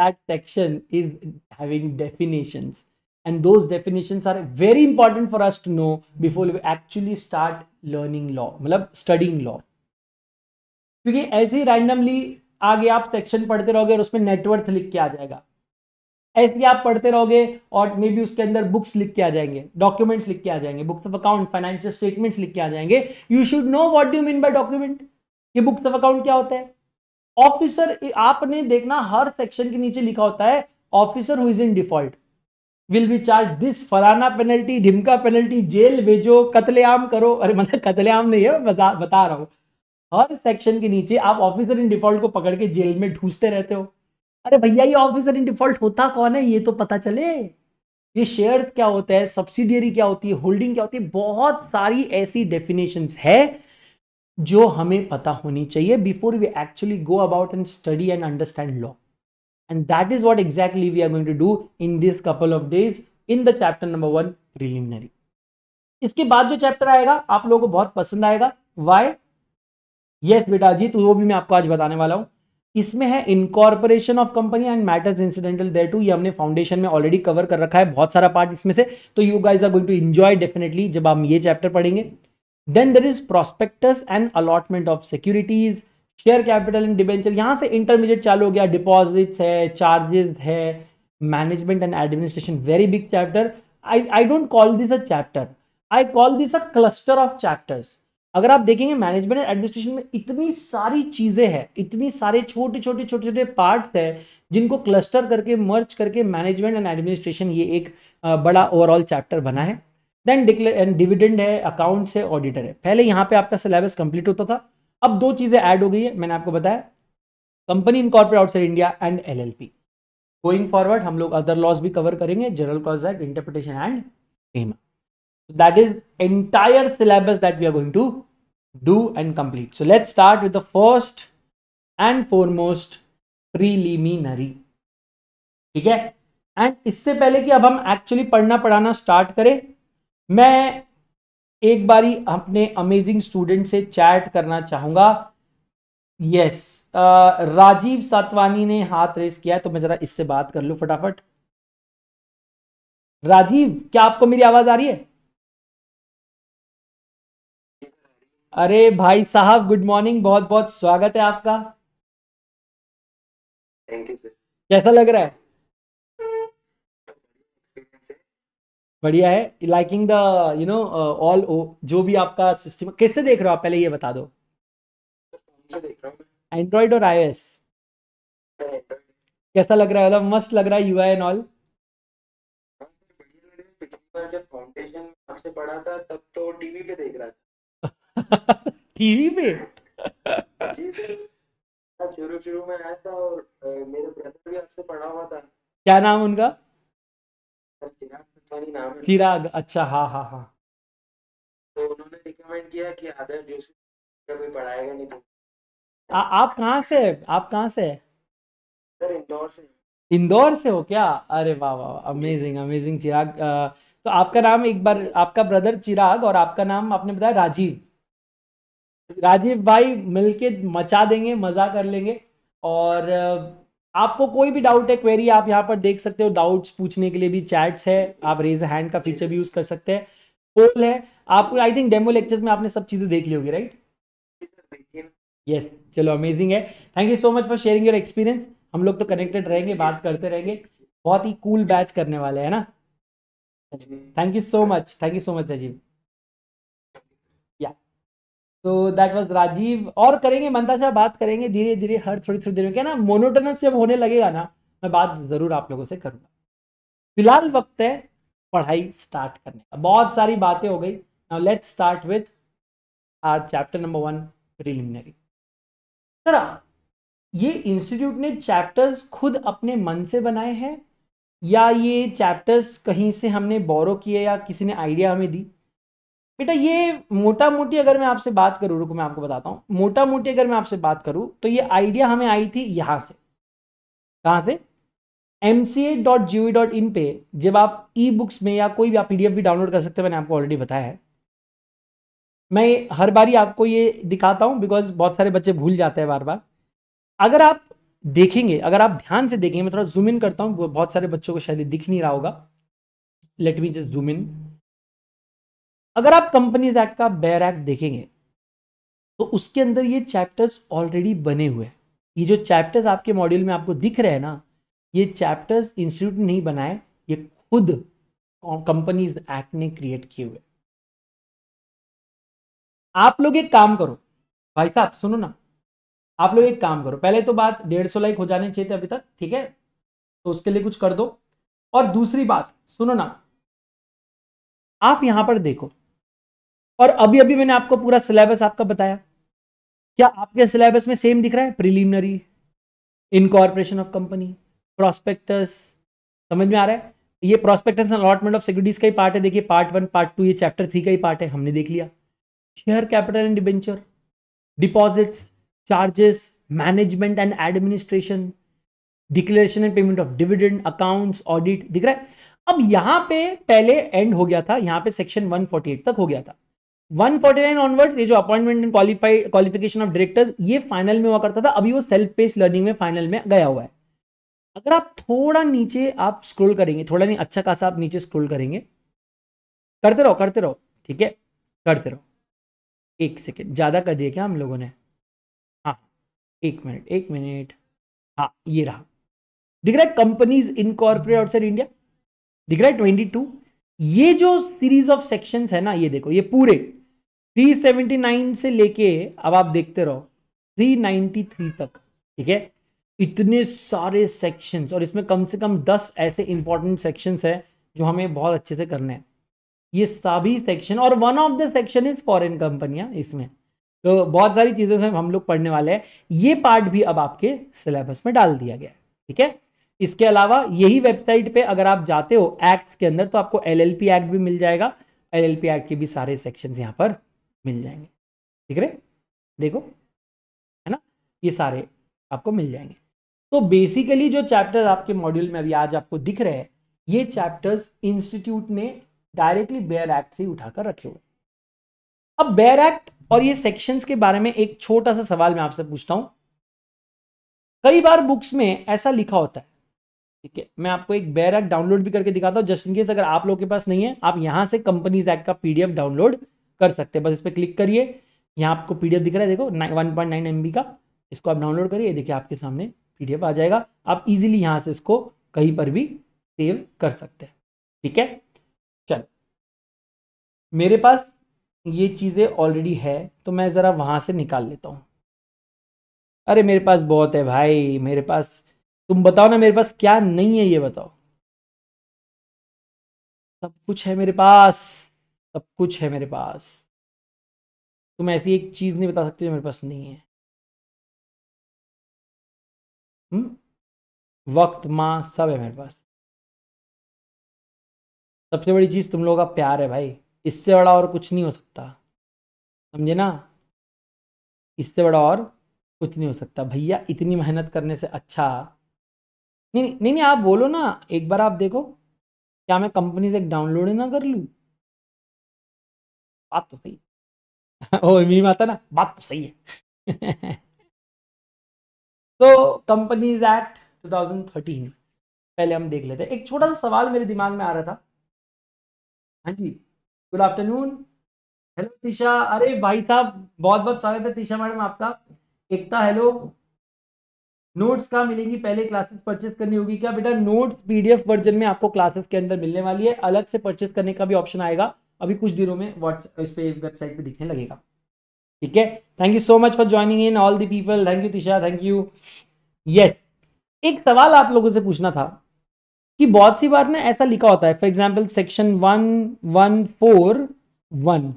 that section is having definitions and those definitions are very important for us to know before we actually start learning law मतलब studying law क्योंकि ऐसे ही randomly आगे आप सेक्शन पढ़ते रहोगे और उसमें नेटवर्थ लिख के आ जाएगा ऐसे ही आप पढ़ते रहोगे और मे बी उसके अंदर बुक्स लिख के आ जाएंगे डॉक्यूमेंट्स लिख के आ जाएंगे books of account financial statements लिख के आ जाएंगे you should know what do mean by document ये बुक्स ऑफ अकाउंट क्या होता है ऑफिसर आपने देखना हर सेक्शन के नीचे लिखा होता है officer who is in default will be charge this फलाना पेनल्टी ढिमका पेनल्टी जेल भेजो कतलेआम करो अरे मतलब कतलेआम नहीं है बता रहा हूँ हर सेक्शन के नीचे आप ऑफिसर इन डिफॉल्ट को पकड़ के जेल में ढूंढते रहते हो अरे भैया ये ऑफिसर इन डिफॉल्ट होता कौन है ये तो पता चले ये शेयर क्या होता है सब्सिडियरी क्या होती है होल्डिंग क्या होती है बहुत सारी ऐसी डेफिनेशन है जो हमें पता होनी चाहिए before we actually go about and study and understand law And that is what exactly we are going to do in this couple of days in the chapter number 1 preliminary. iske baad jo chapter aayega aap logo ko bahut pasand aayega why yes beta ji to wo bhi main aapko aaj batane wala hu इसमें है incorporation of company and matters incidental thereto ये हमने foundation में already cover कर रखा है बहुत सारा पार्ट इसमें से तो you guys are going to enjoy definitely जब हम ये चैप्टर पढ़ेंगे then there is prospectus and allotment of securities share capital in debenture यहाँ से इंटरमीडिएट चालू हो गया डिपॉजिट्स है चार्जेस है management and administration very big chapter I I don't call this a chapter I call this a cluster of chapters अगर आप देखेंगे मैनेजमेंट एंड एडमिनिस्ट्रेशन में इतनी सारी चीजें हैं इतनी सारे छोटे छोटे छोटे छोटे पार्ट है जिनको क्लस्टर करके मर्च करके मैनेजमेंट एंड एडमिनिस्ट्रेशन ये एक बड़ा ओवरऑल चैप्टर बना है देन डिक्लेयर एंड डिविडेंड है अकाउंट्स है ऑडिटर है पहले यहाँ पे आपका सिलेबस कंप्लीट होता था अब दो चीज़ें ऐड हो गई है मैंने आपको बताया company incorporate outside India and LLP going forward हम लोग अदर लॉज भी कवर करेंगे general clauses act interpretation and FEMA. That is entire syllabus that we are going to do and complete so let start with the first and foremost preliminary ठीक है and इससे पहले कि अब हम actually पढ़ना पढ़ाना स्टार्ट करें मैं एक बारी अपने अमेजिंग स्टूडेंट से चैट करना चाहूंगा यस राजीव सातवानी ने हाथ रेस किया तो मैं ज़रा इससे बात कर लू फटाफट राजीव क्या आपको मेरी आवाज़ आ रही है अरे भाई साहब गुड मॉर्निंग बहुत बहुत स्वागत है आपका थैंक यू सर कैसा लग रहा है बढ़िया है liking the you know all oh जो भी आपका सिस्टम कैसे देख रहे हो आप पहले ये बता दो एंड्रॉइड और आई कैसा लग रहा है मतलब मस्त लग रहा है यूआई एंड ऑल जब फाउंडेशन आपसे पढ़ा था तब तो टीवी पे देख रहा था टीवी पे शुरू शुरू में आया था और मेरे ब्रदर भी आपसे पढ़ा हुआ था क्या नाम उनका नाम चिराग अच्छा हाँ हाँ हाँ तो उन्होंने रिकमेंड किया कि आदर जोशी का कोई पढ़ाएगा नहीं तो आ, आप कहाँ से आप कहाँ से सर इंदौर से इंदौर से हो क्या अरे वाह वाह अमेजिंग अमेजिंग चिराग आ, तो आपका नाम एक बार आपका ब्रदर चिराग और आपका नाम आपने बताया राजीव राजीव भाई मिलके मचा देंगे मजा कर लेंगे और आपको कोई भी डाउट है क्वेरी आप यहाँ पर देख सकते हो डाउट्स पूछने के लिए भी चैट्स है आप रेज हैंड का फीचर भी यूज कर सकते हैं पोल है आपको आई थिंक डेमो लेक्चर्स में आपने सब चीजें देख ली होगी राइट यस चलो अमेजिंग है thank you so much for sharing your experience हम लोग तो कनेक्टेड रहेंगे बात करते रहेंगे बहुत ही कूल बैच करने वाले है ना thank you so much thank you so much अजीब तो दैट वाज राजीव और करेंगे मंताशा बात करेंगे धीरे धीरे हर थोड़ी थोड़ी देर में क्या ना मोनोटनस जब होने लगेगा ना मैं बात ज़रूर आप लोगों से करूँगा फिलहाल वक्त है पढ़ाई स्टार्ट करने का बहुत सारी बातें हो गई now let's start with our chapter number one preliminary sir ये इंस्टीट्यूट ने चैप्टर्स खुद अपने मन से बनाए हैं या ये चैप्टर्स कहीं से हमने बोरो किए या किसी ने आइडिया हमें दी बेटा ये मोटा मोटी अगर मैं आपसे बात करूं रुको मैं आपको बताता हूं मोटा मोटी अगर मैं आपसे बात करूं तो ये आइडिया हमें आई थी यहां से कहाँ से M C A dot G O dot in पे जब आप ई बुक्स में या कोई भी आप पी भी डाउनलोड कर सकते हैं मैंने आपको ऑलरेडी बताया है मैं हर बारी आपको ये दिखाता हूं बिकॉज बहुत सारे बच्चे भूल जाते हैं बार बार अगर आप देखेंगे अगर आप ध्यान से देखेंगे मैं थोड़ा जूम इन करता हूँ बहुत सारे बच्चों को शायद दिख नहीं रहा होगा let me just zoom in अगर आप कंपनीज एक्ट का बेयर एक्ट देखेंगे तो उसके अंदर ये चैप्टर्स ऑलरेडी बने हुए हैं ये जो चैप्टर्स आपके मॉड्यूल में आपको दिख रहे हैं ना ये चैप्टर्स इंस्टीट्यूट नहीं बनाए ये खुद कंपनीज एक्ट ने क्रिएट किए हुए आप लोग एक काम करो भाई साहब सुनो ना आप लोग एक काम करो पहले तो बात डेढ़ सौ लाइक हो जाने चाहिए थे अभी तक ठीक है तो उसके लिए कुछ कर दो और दूसरी बात सुनो ना आप यहां पर देखो और अभी अभी मैंने आपको पूरा सिलेबस आपका बताया क्या आपके सिलेबस में सेम दिख रहा है preliminary incorporation of company prospectus समझ में आ रहा है ये प्रोस्पेक्टस अलॉटमेंट ऑफ सिक्योरिटीज का ही पार्ट है देखिए पार्ट वन पार्ट टू ये चैप्टर थ्री का ही पार्ट है हमने देख लिया share capital and debentures deposits charges management and administration declaration and payment of dividend accounts audit दिख रहा है अब यहां पे पहले एंड हो गया था यहां पे सेक्शन 148 तक हो गया था 149 ऑनवर्ड्स ये जो appointment and qualified qualification of directors ये फाइनल में हुआ करता था अभी वो सेल्फ पेस्ट लर्निंग में फाइनल में गया हुआ है अगर आप थोड़ा नीचे आप स्क्रोल करेंगे थोड़ा नहीं अच्छा खासा आप नीचे स्क्रोल करेंगे करते रहो करते रहो ठीक है करते रहो एक सेकेंड ज़्यादा कर दिया क्या हम लोगों ने हाँ एक मिनट एक मिनट हाँ ये रहा दिख रहा है कंपनीज इनकॉर्पोरेट आउटसाइड इंडिया दिख रहा है ट्वेंटी टू ये जो सीरीज ऑफ सेक्शंस है ना ये देखो ये पूरे 379 से लेके अब आप देखते रहो 393 तक ठीक है इतने सारे सेक्शंस और इसमें कम से कम 10 ऐसे इंपॉर्टेंट सेक्शंस है जो हमें बहुत अच्छे से करने हैं ये सभी सेक्शन और one of the section is foreign कंपनियां इसमें तो बहुत सारी चीज़ें इसमें हम लोग पढ़ने वाले हैं ये पार्ट भी अब आपके सिलेबस में डाल दिया गया है ठीक है इसके अलावा यही वेबसाइट पे अगर आप जाते हो एक्ट्स के अंदर तो आपको एलएलपी एक्ट भी मिल जाएगा एलएलपी एक्ट के भी सारे सेक्शंस यहाँ पर मिल जाएंगे ठीक है देखो है ना ये सारे आपको मिल जाएंगे तो बेसिकली जो चैप्टर आपके मॉड्यूल में अभी आज आपको दिख रहे हैं ये चैप्टर्स इंस्टीट्यूट ने डायरेक्टली बेयर एक्ट से उठाकर रखे हुए अब बेयर एक्ट और ये सेक्शंस के बारे में एक छोटा सा सवाल मैं आपसे पूछता हूं कई बार बुक्स में ऐसा लिखा होता है ठीक है मैं आपको एक बेयर एक्ट डाउनलोड भी करके दिखाता हूँ जस्ट इनकेस अगर आप लोगों के पास नहीं है आप यहाँ से कंपनीज एक्ट का पीडीएफ डाउनलोड कर सकते हैं बस इस पर क्लिक करिए यहाँ आपको पी दिख रहा है देखो वन पॉइंट का इसको आप डाउनलोड करिए देखिए आपके सामने पी आ जाएगा आप इजिली यहाँ से इसको कहीं पर भी सेव कर सकते हैं ठीक है चल मेरे पास ये चीज़ें ऑलरेडी है तो मैं ज़रा वहाँ से निकाल लेता हूँ अरे मेरे पास बहुत है भाई मेरे पास तुम बताओ ना मेरे पास क्या नहीं है ये बताओ सब कुछ है मेरे पास सब कुछ है मेरे पास तुम ऐसी एक चीज़ नहीं बता सकते जो मेरे पास नहीं है हुँ? हम्म? वक्त माँ सब है मेरे पास सबसे बड़ी चीज़ तुम लोगों का प्यार है भाई इससे बड़ा और कुछ नहीं हो सकता समझे ना इससे बड़ा और कुछ नहीं हो सकता भैया इतनी मेहनत करने से अच्छा नहीं नहीं नहीं आप बोलो ना एक बार आप देखो क्या मैं कंपनी से एक डाउनलोड ना कर लूँ बात तो सही है ओ मीम आता ना बात तो सही है तो कंपनीज एक्ट 2013 पहले हम देख लेते हैं एक छोटा सा सवाल मेरे दिमाग में आ रहा था हाँ जी गुड आफ्टरनून हेलो तीशा अरे भाई साहब बहुत बहुत स्वागत है तीशा मैडम आपका एकता हेलो नोट्स कहाँ मिलेंगी पहले क्लासेस परचेस करनी होगी क्या बेटा नोट्स पीडीएफ वर्जन में आपको क्लासेस के अंदर मिलने वाली है अलग से परचेस करने का भी ऑप्शन आएगा अभी कुछ दिनों में व्हाट्सएप इस पर वेबसाइट पर दिखने लगेगा ठीक है thank you so much for joining in all the people thank you Tisha thank you yes एक सवाल आप लोगों से पूछना था कि बहुत सी बार ना ऐसा लिखा होता है for example section one one four one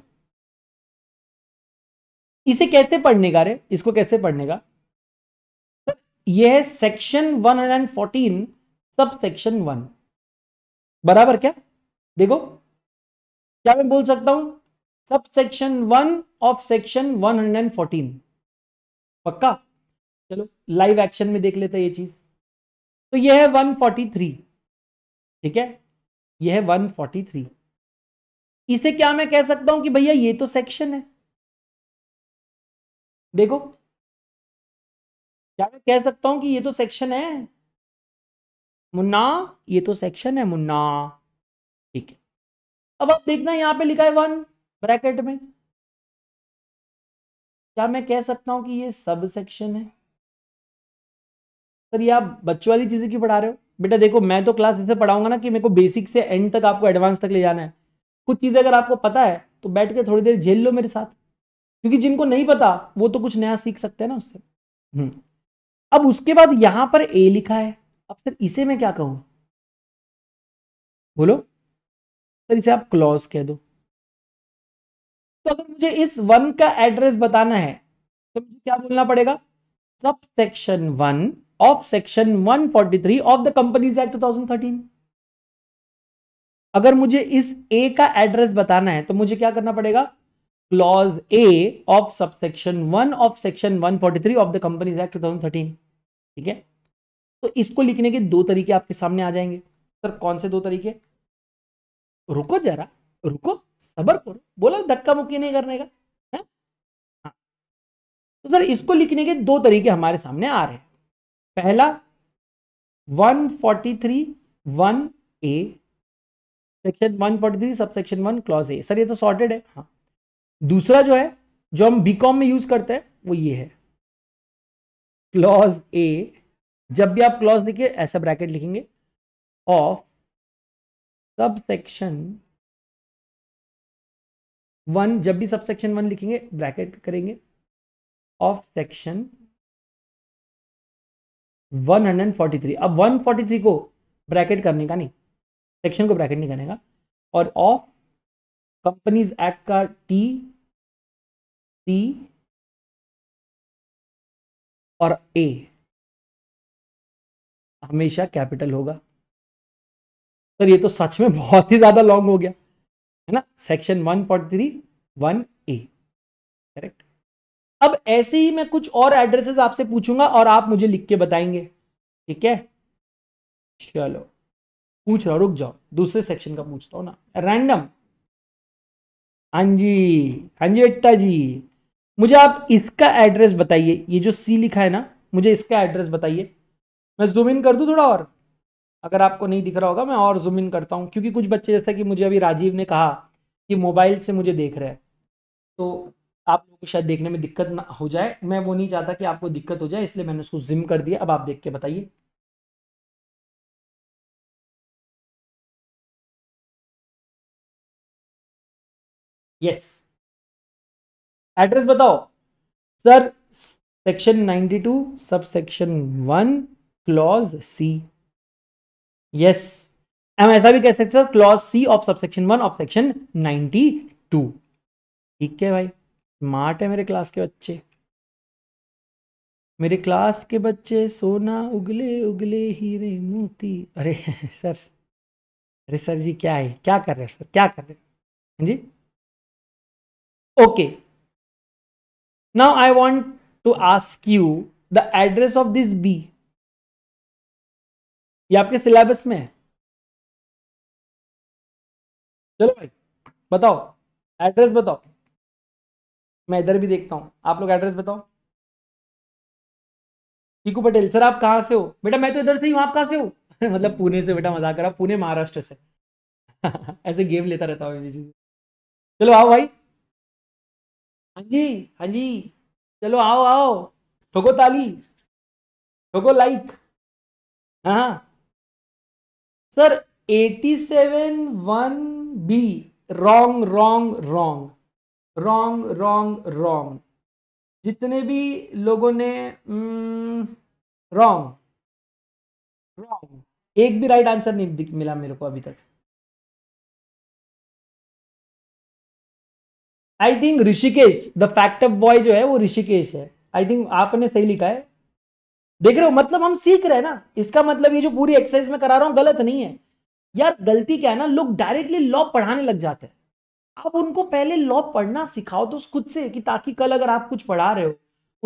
इसे कैसे पढ़ने का रे इसको कैसे पढ़ने का यह है section one hundred and fourteen sub section one बराबर क्या देखो क्या मैं बोल सकता हूं सब सेक्शन वन ऑफ सेक्शन 114 पक्का चलो लाइव एक्शन में देख लेते हैं ये चीज तो ये है 143 ठीक है ये है 143 इसे क्या मैं कह सकता हूं कि भैया ये तो सेक्शन है देखो क्या मैं कह सकता हूं कि ये तो सेक्शन है मुन्ना ये तो सेक्शन है मुन्ना अब आप देखना यहां पे लिखा है वन ब्रैकेट में क्या मैं कह सकता हूं कि ये सब सेक्शन है सर ये आप बच्चों वाली चीजें क्यों पढ़ा रहे हो बेटा देखो मैं तो क्लास इसे पढ़ाऊंगा ना कि मेरे को बेसिक से एंड तक आपको एडवांस तक ले जाना है कुछ चीजें अगर आपको पता है तो बैठ के थोड़ी देर झेल लो मेरे साथ क्योंकि जिनको नहीं पता वो तो कुछ नया सीख सकते हैं ना उससे हम्म। अब उसके बाद यहां पर ए लिखा है अब सर इसे मैं क्या कहूं बोलो सर इसे आप क्लॉज कह दो तो अगर मुझे इस वन का एड्रेस बताना है तो मुझे क्या बोलना पड़ेगा sub section one of section 143 of the companies act 2013 अगर मुझे इस ए का एड्रेस बताना है तो मुझे क्या करना पड़ेगा clause A of section one of section 143 of the companies act 2013 ठीक है तो इसको लिखने के दो तरीके आपके सामने आ जाएंगे सर कौन से दो तरीके रुको जरा रुको सबर करो बोला धक्का मुक्की नहीं करने का है हाँ। तो सर इसको लिखने के दो तरीके हमारे सामने आ रहे हैं पहला 143 one A section 143 sub section one clause A sir ये तो सॉर्टेड है हाँ दूसरा जो है जो हम बीकॉम में यूज करते हैं वो ये है क्लॉज ए जब भी आप क्लॉज लिखिए ऐसा ब्रैकेट लिखेंगे ऑफ सब सेक्शन वन जब भी सब सेक्शन वन लिखेंगे ब्रैकेट करेंगे ऑफ सेक्शन 143 अब 143 को ब्रैकेट करने का नहीं सेक्शन को ब्रैकेट नहीं करने का और ऑफ कंपनीज एक्ट का टी सी और ए हमेशा कैपिटल होगा सर ये तो सच में बहुत ही ज्यादा लॉन्ग हो गया है ना section one three one A correct अब ऐसे ही मैं कुछ और एड्रेसेस आपसे पूछूंगा और आप मुझे लिख के बताएंगे ठीक है चलो पूछ रहा रुक जाओ दूसरे सेक्शन का पूछता हूँ ना रैंडम हाँ जी हाँ जी बेटा जी मुझे आप इसका एड्रेस बताइए ये जो सी लिखा है ना मुझे इसका एड्रेस बताइए मैं जूम इन कर दूं थोड़ा और अगर आपको नहीं दिख रहा होगा मैं और जूम इन करता हूँ क्योंकि कुछ बच्चे जैसा कि मुझे अभी राजीव ने कहा कि मोबाइल से मुझे देख रहे हैं तो आप लोगों को शायद देखने में दिक्कत ना हो जाए मैं वो नहीं चाहता कि आपको दिक्कत हो जाए इसलिए मैंने उसको जिम कर दिया अब आप देख के बताइए यस एड्रेस बताओ sir section 92 sub section one clause C yes हम ऐसा भी कह सकते हैं clause C of subsection one of section ninety two ठीक है भाई स्मार्ट है मेरे क्लास के बच्चे मेरे क्लास के बच्चे सोना उगले उगले हीरे मोती अरे सर अरे सर जी क्या है क्या कर रहे हैं सर क्या कर रहे हैं हाँ जी okay now I want to ask you the address of this B ये आपके सिलेबस में है चलो भाई बताओ एड्रेस बताओ मैं इधर भी देखता हूँ आप लोग एड्रेस बताओ चीकू पटेल सर आप कहाँ से हो बेटा मैं तो इधर से ही हूँ आप कहाँ से हो मतलब पुणे से बेटा मजाक करा पुणे महाराष्ट्र से ऐसे गेम लेता रहता हूँ चलो आओ भाई हाँ जी हाँ जी चलो आओ आओ ठोको ताली ठोको लाइक हाँ, हाँ। Sir 87 one B wrong wrong wrong wrong wrong wrong जितने भी लोगों ने रॉन्ग रॉन्ग एक भी राइट आंसर नहीं मिला मेरे को अभी तक I think Rishikesh the fact up boy जो है वो ऋषिकेश है आई थिंक आपने सही लिखा है देख रहे हो मतलब हम सीख रहे हैं ना इसका मतलब ये जो पूरी एक्सरसाइज में करा रहा हूँ गलत नहीं है यार गलती क्या है ना लोग डायरेक्टली लॉ पढ़ाने लग जाते हैं आप उनको पहले लॉ पढ़ना सिखाओ तो खुद से कि ताकि कल अगर आप कुछ पढ़ा रहे हो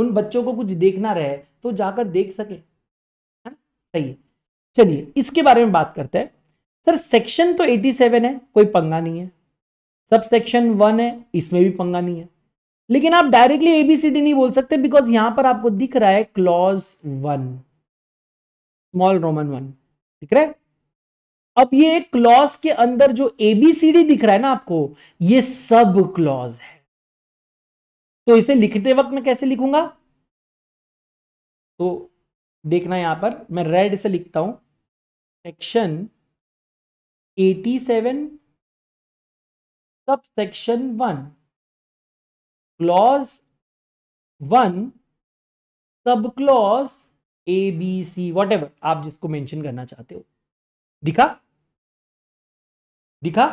उन बच्चों को कुछ देखना रहे तो जाकर देख सके है ना सही है चलिए इसके बारे में बात करते हैं सर सेक्शन तो 87 है कोई पंगा नहीं है सब सेक्शन वन है इसमें भी पंगा नहीं है लेकिन आप डायरेक्टली एबीसीडी नहीं बोल सकते बिकॉज यहां पर आपको दिख रहा है clause one small roman one ठीक है अब ये क्लॉज के अंदर जो एबीसीडी दिख रहा है ना आपको ये सब क्लॉज है तो इसे लिखते वक्त मैं कैसे लिखूंगा तो देखना यहां पर मैं रेड से लिखता हूं section 87 sub section one clause one sub clause A B C what आप जिसको मेंशन करना चाहते हो दिखा दिखा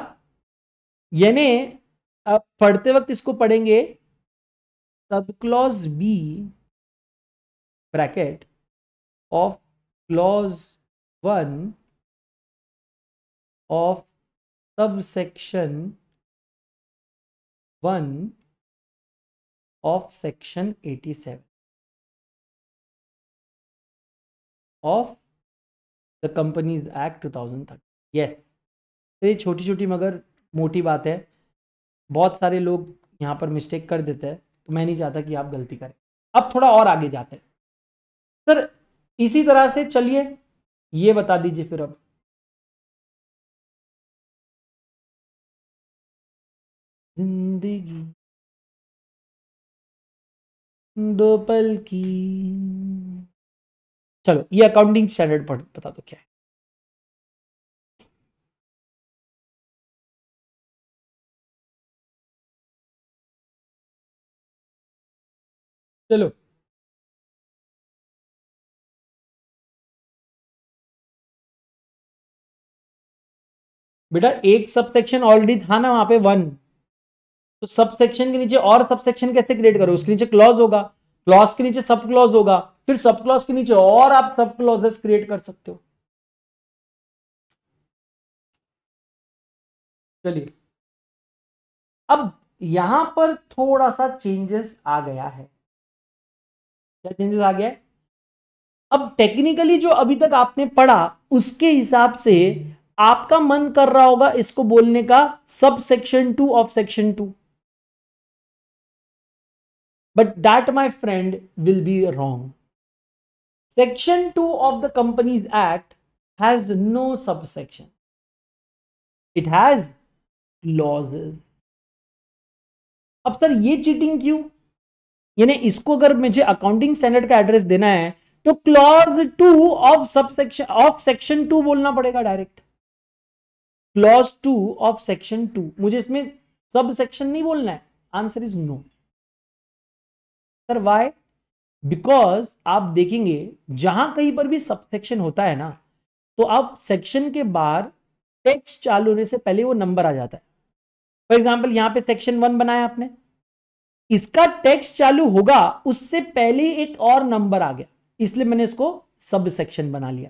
यानी आप पढ़ते वक्त इसको पढ़ेंगे sub clause B bracket of clause one of sub section one of section 87 companies act two thousand 2013 yes ये छोटी छोटी मगर मोटी बात है बहुत सारे लोग यहाँ पर मिस्टेक कर देते हैं तो मैं नहीं चाहता कि आप गलती करें अब थोड़ा और आगे जाते हैं सर इसी तरह से चलिए ये बता दीजिए फिर अब जिंदगी दो पल की चलो ये अकाउंटिंग स्टैंडर्ड बता दो क्या है चलो बेटा एक सबसेक्शन ऑलरेडी था ना वहां पे वन तो सब सेक्शन के नीचे और सब सेक्शन कैसे क्रिएट करोगे उसके नीचे क्लॉज होगा क्लॉज के नीचे सब क्लॉज होगा फिर सब क्लॉज के नीचे और आप सब क्लॉजेस क्रिएट कर सकते हो चलिए अब यहां पर थोड़ा सा चेंजेस आ गया है क्या चेंजेस आ गया है अब टेक्निकली जो अभी तक आपने पढ़ा उसके हिसाब से आपका मन कर रहा होगा इसको बोलने का sub section two of section two But that, my friend, will be wrong. Section 2 of the Companies Act has no subsection. It has clauses. अब सर ये चीटिंग क्यों यानी इसको अगर मुझे अकाउंटिंग स्टैंडर्ड का एड्रेस देना है तो clause two of subsection of section two बोलना पड़ेगा direct clause two of section two मुझे इसमें सब सेक्शन नहीं बोलना है answer is no sir why because आप देखेंगे जहां कहीं पर भी सबसेक्शन होता है ना तो आप सेक्शन के बाहर टेक्स्ट चालू होने से पहले वो नंबर आ जाता है फॉर एग्जाम्पल यहां पे सेक्शन वन बनाया आपने इसका टेक्स्ट चालू होगा उससे पहले एक और नंबर आ गया इसलिए मैंने इसको सब सेक्शन बना लिया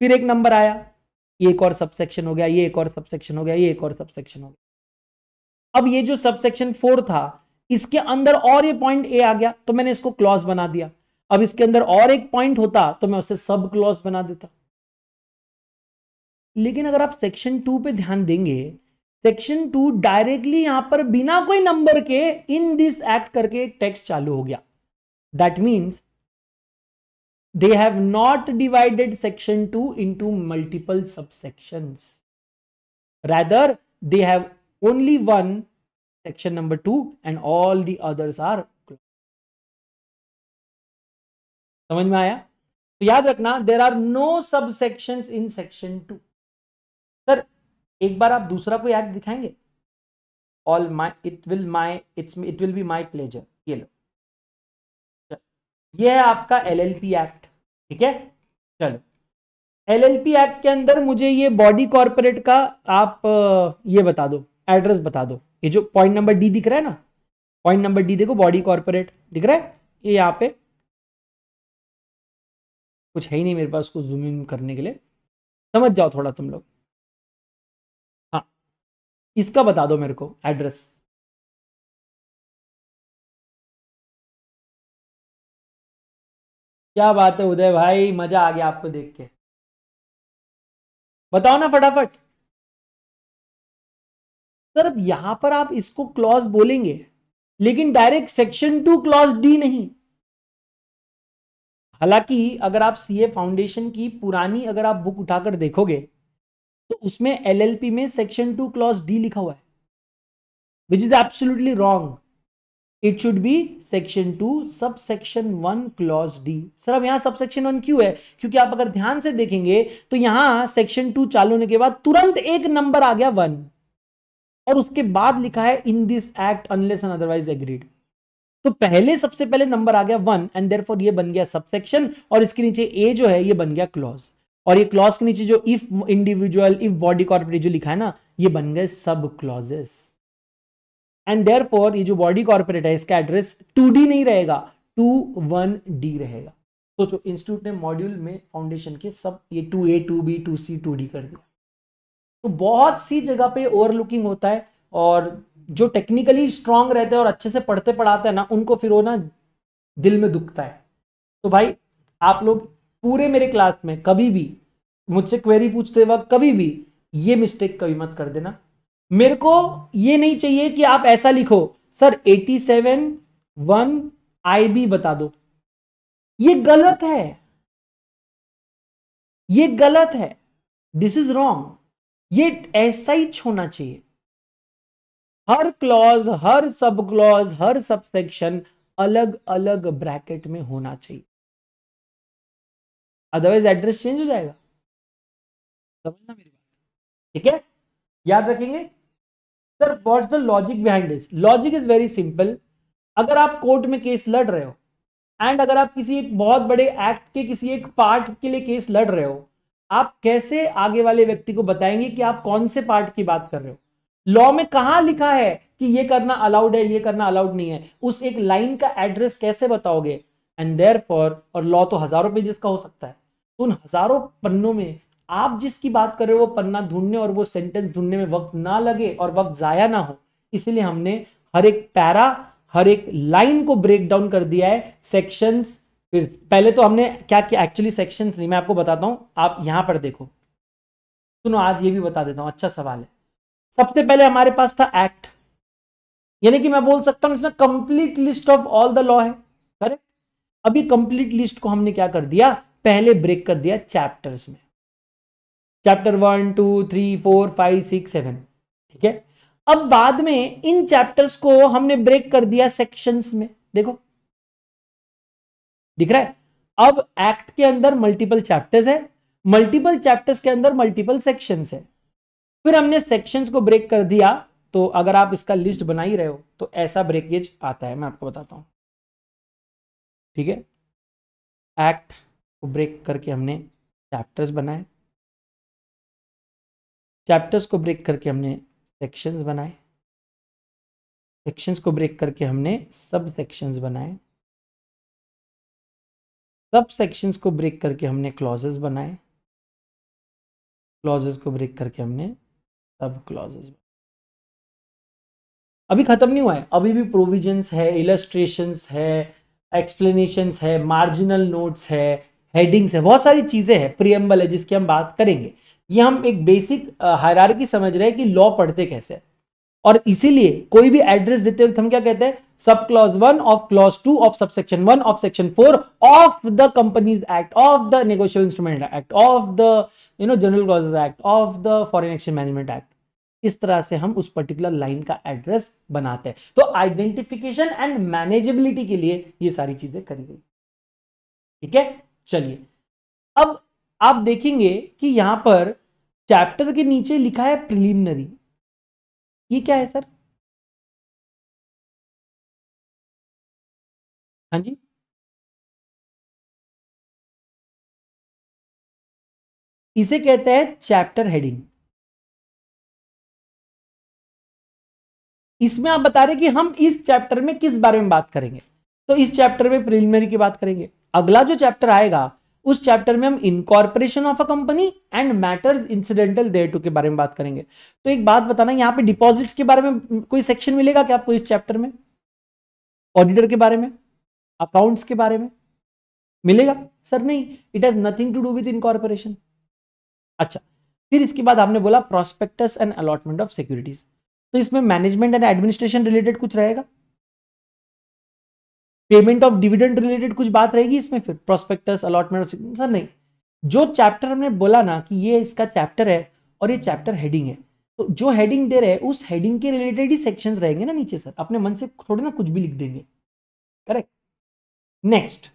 फिर एक नंबर आया ये एक और सब सेक्शन हो गया ये एक और सब सेक्शन हो गया ये एक और सब सेक्शन हो गया अब ये जो सब सेक्शन फोर था इसके अंदर और ये पॉइंट ए आ गया तो मैंने इसको क्लॉज बना दिया अब इसके अंदर और एक पॉइंट होता तो मैं उसे सब क्लॉज बना देता लेकिन अगर आप सेक्शन टू पे ध्यान देंगे सेक्शन टू डायरेक्टली यहां पर बिना कोई नंबर के इन दिस एक्ट करके एक टेक्स्ट चालू हो गया that means they have not divided section two into multiple subsections rather they have only one section number 2 and all the others are समझ में आया तो याद रखना there are no sub section in section two sir एक बार आप दूसरा कोई एक्ट दिखाएंगे all my it will my it's it will be my pleasure ये लो ये है आपका एल एल पी एक्ट ठीक है चलो एल एल पी एक्ट के अंदर मुझे ये बॉडी कॉर्पोरेट का आप ये बता दो एड्रेस बता दो ये जो पॉइंट नंबर डी दिख रहा है ना पॉइंट नंबर डी देखो बॉडी कॉर्पोरेट दिख रहा है ये यहाँ पे कुछ है ही नहीं मेरे पास उसको जूम इन करने के लिए समझ जाओ थोड़ा तुम लोग हाँ इसका बता दो मेरे को एड्रेस क्या बात है उदय भाई मजा आ गया आपको देख के बताओ ना फटाफट सर अब यहां पर आप इसको क्लॉज बोलेंगे लेकिन direct section two clause D नहीं हालांकि अगर आप सीए फाउंडेशन की पुरानी अगर आप बुक उठाकर देखोगे तो उसमें एलएलपी में सेक्शन टू क्लॉज डी लिखा हुआ है which is absolutely wrong it should be section two sub section one clause D sir अब यहां सब सेक्शन वन क्यों है क्योंकि आप अगर ध्यान से देखेंगे तो यहां सेक्शन टू चालू होने के बाद तुरंत एक नंबर आ गया वन और उसके बाद लिखा है in this act unless and otherwise agreed तो पहले सबसे पहले नंबर आ गया वन एंड देर ये बन गया सबसेक्शन और इसके नीचे ए जो है ये बन गया क्लॉज और ये क्लॉज के नीचे जो if individual if body corporate जो लिखा है ना ये बन गए सब क्लॉजेस एंड फॉर ये जो बॉडी कॉर्पोरेट है इसका एड्रेस टू डी नहीं रहेगा टू वन डी रहेगा सोचो इंस्टीट्यूट ने मॉड्यूल में फाउंडेशन के सब ये two A two B two C two D कर दिया तो बहुत सी जगह पे ओवरलुकिंग होता है और जो टेक्निकली स्ट्रांग रहते हैं और अच्छे से पढ़ते पढ़ाते हैं ना उनको फिर वो ना दिल में दुखता है तो भाई आप लोग पूरे मेरे क्लास में कभी भी मुझसे क्वेरी पूछते वक्त कभी भी ये मिस्टेक कभी मत कर देना मेरे को ये नहीं चाहिए कि आप ऐसा लिखो sir 87 seven one I B बता दो ये गलत है ये गलत है दिस इज रॉन्ग ये ऐसा ही होना चाहिए हर क्लॉज हर सब क्लॉज हर सब सेक्शन अलग अलग ब्रैकेट में होना चाहिए अदरवाइज एड्रेस चेंज हो जाएगा समझना मेरी बात ठीक है याद रखेंगे sir what's the logic behind this logic is very simple अगर आप कोर्ट में केस लड़ रहे हो एंड अगर आप किसी एक बहुत बड़े एक्ट के किसी एक पार्ट के लिए केस लड़ रहे हो आप कैसे आगे वाले व्यक्ति को बताएंगे कि आप कौन से पार्ट की बात कर रहे हो लॉ में कहा लिखा है कि ये करना अलाउड है ये करना अलाउड नहीं है उस एक लाइन का एड्रेस कैसे बताओगे एंड देर फॉर और लॉ तो हजारों पेजेस का हो सकता है उन हजारों पन्नों में आप जिसकी बात कर रहे हो वो पन्ना ढूंढने और वो सेंटेंस ढूंढने में वक्त ना लगे और वक्त जाया ना हो इसलिए हमने हर एक पैरा हर एक लाइन को ब्रेक डाउन कर दिया है सेक्शंस फिर पहले तो हमने क्या किया एक्चुअली सेक्शन नहीं मैं आपको बताता हूँ आप यहाँ पर देखो सुनो आज ये भी बता देता हूँ अच्छा सवाल है सबसे पहले हमारे पास था एक्ट यानी कि मैं बोल सकता हूँ इसमें complete list of all the law है करेक्ट अभी कंप्लीट लिस्ट को हमने क्या कर दिया पहले ब्रेक कर दिया चैप्टर्स में chapter one two three four five six seven ठीक है अब बाद में इन चैप्टर्स को हमने ब्रेक कर दिया सेक्शंस में देखो दिख रहा है अब एक्ट के अंदर मल्टीपल चैप्टर्स है मल्टीपल चैप्टर्स के अंदर मल्टीपल सेक्शंस है फिर हमने सेक्शंस को ब्रेक कर दिया तो अगर आप इसका लिस्ट बना ही रहे हो तो ऐसा ब्रेकेज आता है मैं आपको बताता हूं ठीक है एक्ट को ब्रेक करके हमने चैप्टर्स बनाए चैप्टर्स को ब्रेक करके हमने सेक्शंस बनाए सेक्शंस को ब्रेक करके हमने सब सेक्शंस बनाए सब सेक्शंस को ब्रेक करके हमने क्लॉजेस बनाए क्लॉजेस को ब्रेक करके हमने सब क्लॉजेस अभी खत्म नहीं हुआ है अभी भी प्रोविजंस है इलस्ट्रेशंस है एक्सप्लेनेशंस है मार्जिनल नोट्स है हेडिंग्स है बहुत सारी चीज़ें हैं प्रियम्बल है जिसकी हम बात करेंगे ये हम एक बेसिक हायरार्की समझ रहे हैं कि लॉ पढ़ते कैसे और इसीलिए कोई भी एड्रेस देते वक्त हम क्या कहते हैं sub clause one of clause two of sub section one of section four of the companies act of the negotiable instrument act of the you know general clause act of the foreign exchange management act इस तरह से हम उस particular line का address बनाते हैं तो identification and manageability के लिए ये सारी चीजें करी गई ठीक है चलिए अब आप देखेंगे कि यहां पर चैप्टर के नीचे लिखा है प्रिलिमिनरी ये क्या है सर हाँ जी। इसे कहते हैं चैप्टर हेडिंग। इसमें आप बता रहे कि हम इस चैप्टर में किस बारे में बात करेंगे तो इस चैप्टर में प्रिलिमिनरी की बात करेंगे अगला जो चैप्टर आएगा उस चैप्टर में हम incorporation of a company and matters incidental thereto के बारे में बात करेंगे तो एक बात बताना यहां पे डिपॉजिट्स के बारे में कोई सेक्शन मिलेगा क्या आपको इस चैप्टर में ऑडिटर के बारे में अकाउंट्स के बारे में मिलेगा सर नहीं it has nothing to do with incorporation अच्छा फिर इसके बाद आपने बोला prospectus and allotment of securities तो इसमें मैनेजमेंट एंड एडमिनिस्ट्रेशन रिलेटेड कुछ रहेगा पेमेंट ऑफ डिविडेंड रिलेटेड कुछ बात रहेगी इसमें फिर प्रोस्पेक्टस अलॉटमेंट ऑफ सर नहीं जो चैप्टर हमने बोला ना कि ये इसका चैप्टर है और ये चैप्टर हेडिंग है तो जो हेडिंग दे रहे हैं उस हेडिंग के रिलेटेड ही सेक्शंस रहेंगे ना नीचे सर अपने मन से थोड़े ना कुछ भी लिख देंगे करेक्ट नेक्स्ट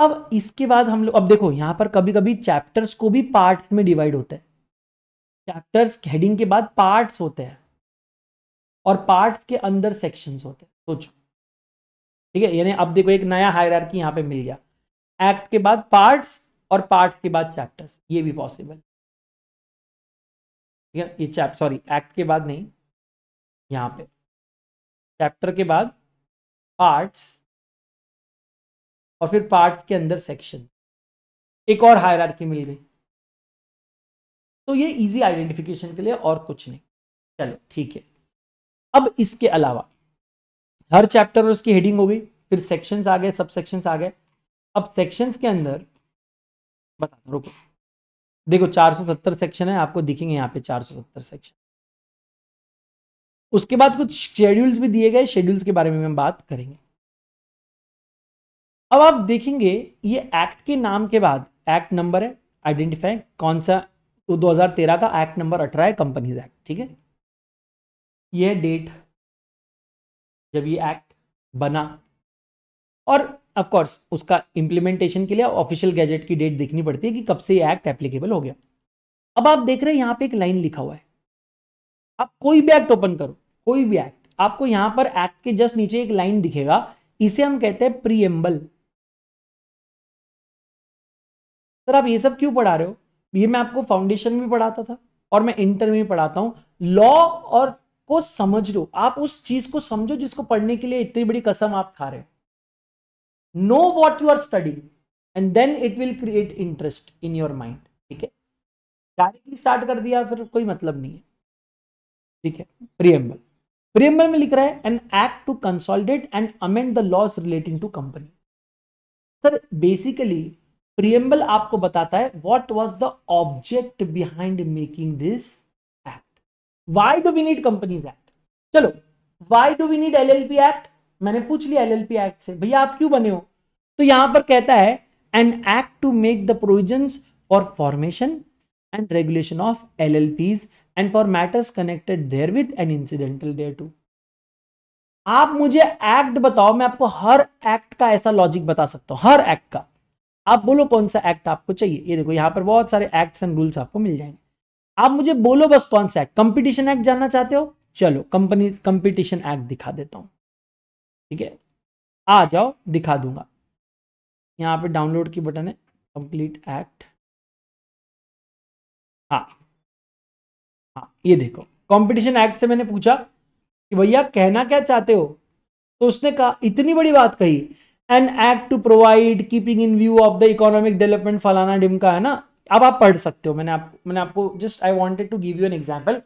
अब इसके बाद हम लोग अब देखो यहाँ पर कभी कभी चैप्टर्स को भी पार्ट में डिवाइड होते हैं चैप्टर्स हेडिंग के बाद पार्ट्स होते हैं और पार्ट्स के अंदर सेक्शंस होते हैं सोचो ठीक है यानी अब देखो एक नया हायरार्की यहाँ पे मिल गया एक्ट के बाद पार्ट्स और पार्ट्स के बाद चैप्टर्स ये भी पॉसिबल ठीक है ये चैप सॉरी एक्ट के बाद नहीं यहाँ पे चैप्टर के बाद पार्ट्स और फिर पार्ट्स के अंदर सेक्शन एक और हायरार्की मिल गई तो ये इजी आइडेंटिफिकेशन के लिए और कुछ नहीं चलो ठीक है अब इसके अलावा हर चैप्टर और उसकी हेडिंग हो गई फिर सेक्शंस आ गए सब सेक्शंस आ गए अब सेक्शंस के अंदर बता रुको देखो 470 सेक्शन है आपको दिखेंगे यहाँ पे 470 सेक्शन उसके बाद कुछ शेड्यूल्स भी दिए गए शेड्यूल्स के बारे में हम बात करेंगे अब आप देखेंगे ये एक्ट के नाम के बाद एक्ट नंबर है आइडेंटिफाई कौन सा तो 2013 का एक्ट नंबर अठारह है कंपनीज एक्ट ठीक है यह डेट जब ये एक्ट बना और ऑफ कोर्स उसका इम्प्लीमेंटेशन के लिए ऑफिशियल गैजेट की डेट देखनी पड़ती है कि कब से ये एक्ट एप्लीकेबल हो गया अब आप देख रहे हैं यहाँ पे एक लाइन लिखा हुआ है आप कोई भी एक्ट ओपन करो कोई भी एक्ट आपको यहां पर एक्ट के जस्ट नीचे एक लाइन दिखेगा इसे हम कहते हैं प्रीएम्बल सर आप ये सब क्यों पढ़ा रहे हो ये मैं आपको फाउंडेशन में पढ़ाता था और मैं इंटर में पढ़ाता हूँ लॉ और को समझ लो आप उस चीज को समझो जिसको पढ़ने के लिए इतनी बड़ी कसम आप खा रहे हो no what you are study and then it will create interest in your mind ठीक है डायरेक्टली स्टार्ट कर दिया फिर कोई मतलब नहीं है ठीक है प्रियम्बल प्रियम्बल में लिख रहा है an act to consolidate and amend the laws relating to company sir basically preamble आपको बताता है what was the object behind making this act why do we need companies act चलो why do we need LLP act मैंने पूछ लिया LLP act से भैया आप क्यों बने हो तो यहां पर कहता है an act to make the provision for formation and regulation of L L Ps and for matters connected therewith an incidental thereto आप मुझे एक्ट बताओ मैं आपको हर एक्ट का ऐसा लॉजिक बता सकता हूं हर एक्ट का आप बोलो कौन सा एक्ट आपको चाहिए ये देखो यहाँ पर बहुत सारे एक्ट्स एंड रूल्स आपको मिल जाएंगे आप मुझे बोलो बस कौन सा एक्ट कंपटीशन एक्ट जानना चाहते हो चलो कंपनी कंपटीशन एक्ट दिखा देता हूँ ठीक है आ जाओ दिखा दूंगा यहाँ पे डाउनलोड की बटन है कंप्लीट एक्ट हाँ हाँ ये देखो कंपटीशन एक्ट से मैंने पूछा कि भैया कहना क्या चाहते हो तो उसने कहा इतनी बड़ी बात कही an act to provide keeping in view of the economic development फलाना डिमका है ना अब आप पढ़ सकते हो मैंने आप मैंने आपको just I wanted to give you an example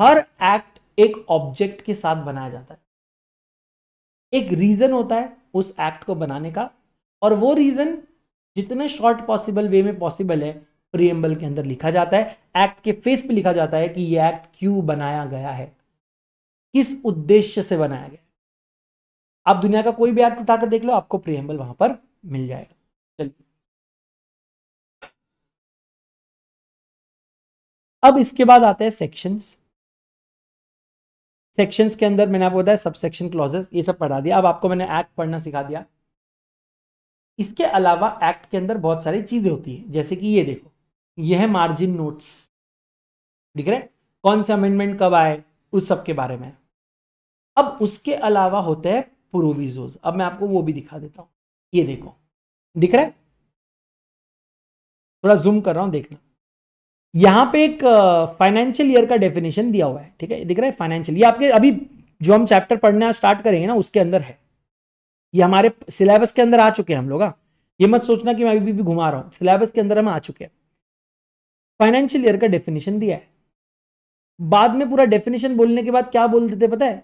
हर एक्ट एक ऑब्जेक्ट के साथ बनाया जाता है एक रीजन होता है उस एक्ट को बनाने का और वो रीजन जितने शॉर्ट पॉसिबल वे में पॉसिबल है प्रियम्बल के अंदर लिखा जाता है एक्ट के फेस पे लिखा जाता है कि ये एक्ट क्यों बनाया गया है किस उद्देश्य से बनाया गया आप दुनिया का कोई भी एक्ट उठाकर देख लो आपको प्रियम्बल वहां पर मिल जाएगा चलिए अब इसके बाद आते हैं सेक्शंस सेक्शंस के अंदर मैंने आपको बताया सब सेक्शन क्लॉजेस ये सब पढ़ा दिया अब आपको मैंने एक्ट पढ़ना सिखा दिया इसके अलावा एक्ट के अंदर बहुत सारी चीजें होती है जैसे कि ये देखो ये है मार्जिन नोट्स दिख रहे कौन से अमेंडमेंट कब आए उस सब के बारे में अब उसके अलावा होते हैं प्रोविजोज अब मैं आपको वो भी दिखा देता हूँ ये देखो दिख रहा है थोड़ा जूम कर रहा हूँ देखना यहाँ पे एक फाइनेंशियल ईयर का डेफिनेशन दिया हुआ है ठीक है दिख रहा है फाइनेंशियल ये आपके अभी जो हम चैप्टर पढ़ना स्टार्ट करेंगे ना उसके अंदर है ये हमारे सिलेबस के अंदर आ चुके हैं हम लोग हाँ। ये मत सोचना कि मैं अभी भी घुमा रहा हूँ सिलेबस के अंदर हम आ चुके हैं फाइनेंशियल ईयर का डेफिनेशन दिया है बाद में पूरा डेफिनेशन बोलने के बाद क्या बोल देते पता है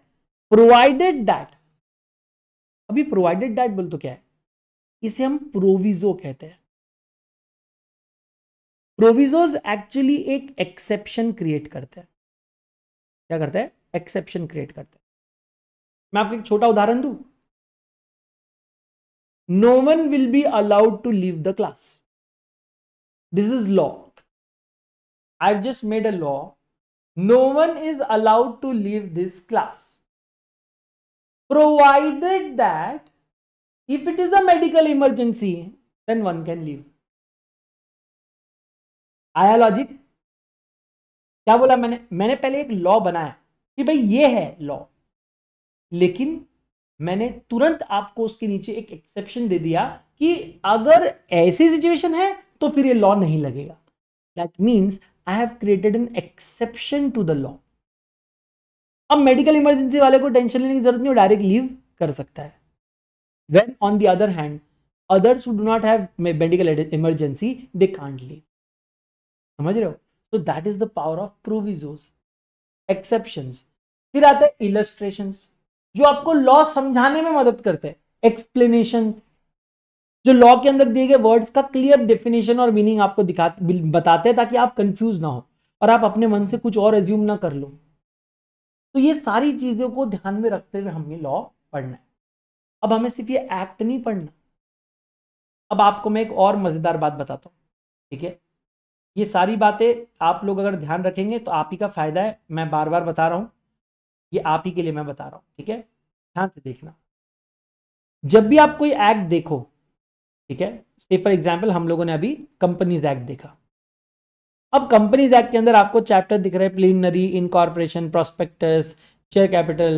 प्रोवाइडेड दैट अभी प्रोवाइडेड डाइट बोल तो क्या है इसे हम प्रोविजो कहते हैं प्रोविजोज एक्चुअली एक एक्सेप्शन क्रिएट करते हैं क्या करते हैं एक्सेप्शन क्रिएट करते हैं मैं आपको एक छोटा उदाहरण दू no one will be allowed to leave the class this is law I just made a law no one is allowed to leave this class provided that if it is a medical emergency then one can leave आया logic क्या बोला मैंने मैंने पहले एक law बनाया कि भाई ये है लॉ लेकिन मैंने तुरंत आपको उसके नीचे एक एक्सेप्शन दे दिया कि अगर ऐसी सिचुएशन है तो फिर ये लॉ नहीं लगेगा that means I have created an exception to the law अब मेडिकल इमरजेंसी वाले को टेंशन लेने की जरूरत नहीं वो डायरेक्ट लीव कर सकता है when on the other hand others do not have medical emergency they can't leave समझ रहे हो तो that is the power of provisos exception फिर आता है इलस्ट्रेशन जो आपको लॉ समझाने में मदद करते हैं एक्सप्लेनेशन जो लॉ के अंदर दिए गए वर्ड्स का क्लियर डेफिनेशन और मीनिंग आपको दिखा बताते हैं ताकि आप कंफ्यूज ना हो और आप अपने मन से कुछ और एज्यूम ना कर लो तो ये सारी चीज़ों को ध्यान में रखते हुए हमें लॉ पढ़ना है अब हमें सिर्फ ये एक्ट नहीं पढ़ना अब आपको मैं एक और मज़ेदार बात बताता हूँ ठीक है ये सारी बातें आप लोग अगर ध्यान रखेंगे तो आप ही का फ़ायदा है मैं बार बार बता रहा हूँ ये आप ही के लिए मैं बता रहा हूँ ठीक है ध्यान से देखना जब भी आप कोई एक्ट देखो ठीक है फॉर एग्जाम्पल हम लोगों ने अभी कंपनीज एक्ट देखा अब कंपनीज एक्ट के अंदर आपको चैप्टर दिख रहे हैं preliminary incorporation prospectus share capital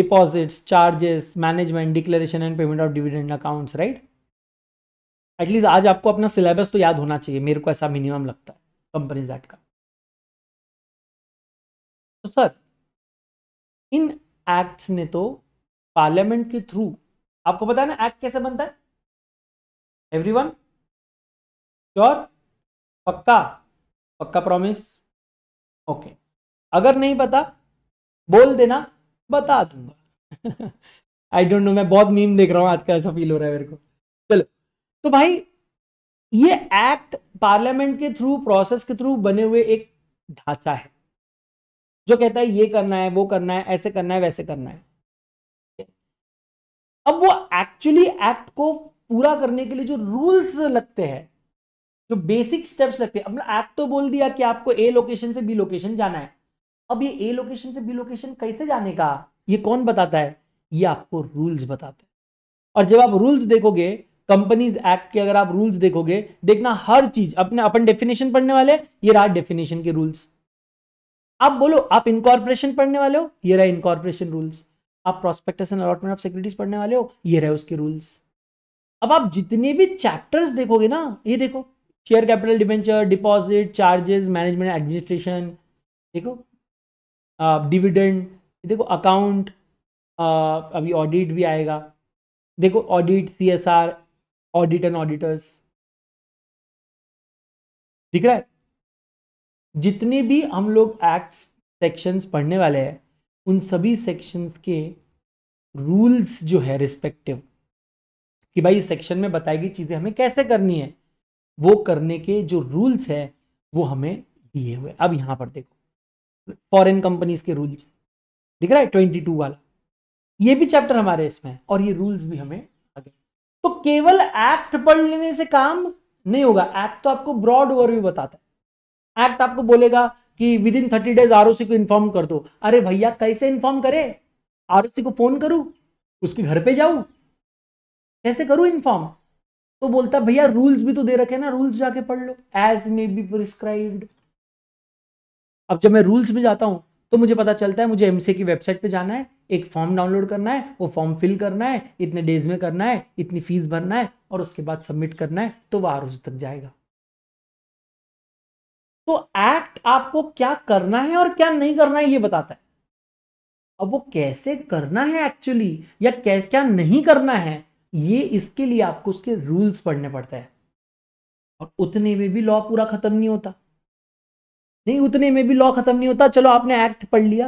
deposits charges management declaration and payment of dividend accounts right at least आज आपको अपना सिलेबस तो याद होना चाहिए मेरे को ऐसा मिनिमम लगता है कंपनीज एक्ट का तो सर इन एक्ट्स ने तो पार्लियामेंट के थ्रू आपको पता है ना एक्ट कैसे बनता है एवरीवन श्योर पक्का पक्का प्रॉमिस ओके अगर नहीं पता बोल देना बता दूंगा आई डोंट नो मैं बहुत मीम देख रहा हूँ आज का ऐसा फील हो रहा है मेरे को चलो तो भाई ये एक्ट पार्लियामेंट के थ्रू प्रोसेस के थ्रू बने हुए एक ढांचा है जो कहता है ये करना है वो करना है ऐसे करना है वैसे करना है अब वो एक्चुअली एक्ट को पूरा करने के लिए जो रूल्स लगते हैं जो बेसिक स्टेप्स लगते हैं अपना ऐप तो बोल दिया कि आपको ए लोकेशन से बी लोकेशन जाना है अब ये ए लोकेशन से बी लोकेशन कैसे जाने का ये कौन बताता है ये आपको रूल्स बताते हैं और जब आप रूल्स देखोगे कंपनीज एक्ट के अगर आप रूल्स देखोगे देखना हर चीज अपने अपन डेफिनेशन पढ़ने वाले ये रहा डेफिनेशन के रूल्स आप बोलो आप इनकॉर्पोरेशन पढ़ने वाले हो ये रहे इनकॉर्पोरेशन रूल्स आप prospectus and allotment of securities पढ़ने वाले हो ये रहे उसके रूल्स अब आप जितने भी चैप्टर्स देखोगे ना ये देखो share capital debenture deposit charges management administration देखो डिविडेंड देखो अकाउंट अभी ऑडिट भी आएगा देखो audit C S R audit and auditors दिख रहा है जितने भी हम लोग एक्ट सेक्शंस पढ़ने वाले हैं उन सभी सेक्शंस के रूल्स जो है रिस्पेक्टिव कि भाई इस सेक्शन में बताई गई चीज़ें हमें कैसे करनी है वो करने के जो रूल्स है वो हमें दिए हुए अब यहाँ पर देखो फॉरेन कंपनीज के रूल्स दिख रहा है ट्वेंटी टू वाला ये भी चैप्टर हमारे इसमें और ये रूल्स भी हमें आगे तो केवल एक्ट पढ़ लेने से काम नहीं होगा एक्ट तो आपको ब्रॉड ओवर भी बताता है एक्ट आपको बोलेगा कि within thirty days R को इन्फॉर्म कर दो अरे भैया कैसे इन्फॉर्म करे आर को फोन करूं उसके घर पे जाऊं कैसे करूं इन्फॉर्म तो बोलता भैया रूल्स भी तो दे रखे ना रूल्स जाके पढ़ लो एज मे बी प्रिस्क्राइब्ड अब जब मैं रूल्स में जाता हूं तो मुझे पता चलता है मुझे एमसीए की वेबसाइट पे जाना है एक फॉर्म डाउनलोड करना है वो फॉर्म फिल करना है इतने डेज में करना है इतनी फीस भरना है और उसके बाद सबमिट करना है तो वह आरोज तक जाएगा तो एक्ट आपको क्या करना है और क्या नहीं करना है ये बताता है अब वो कैसे करना है एक्चुअली या क्या, क्या नहीं करना है ये इसके लिए आपको उसके रूल्स पढ़ने पड़ते हैं और उतने में भी लॉ पूरा खत्म नहीं होता नहीं उतने में भी लॉ खत्म नहीं होता चलो आपने एक्ट पढ़ लिया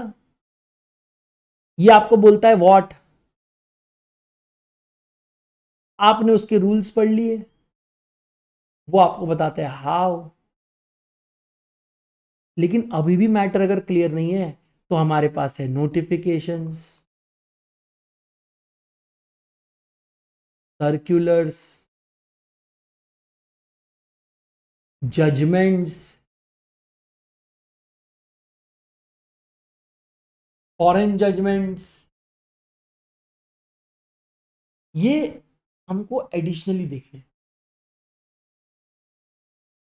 ये आपको बोलता है वॉट आपने उसके रूल्स पढ़ लिए वो आपको बताते हैं हाउ लेकिन अभी भी मैटर अगर क्लियर नहीं है तो हमारे पास है notifications circulars judgments foreign judgments ये हमको एडिशनली देखने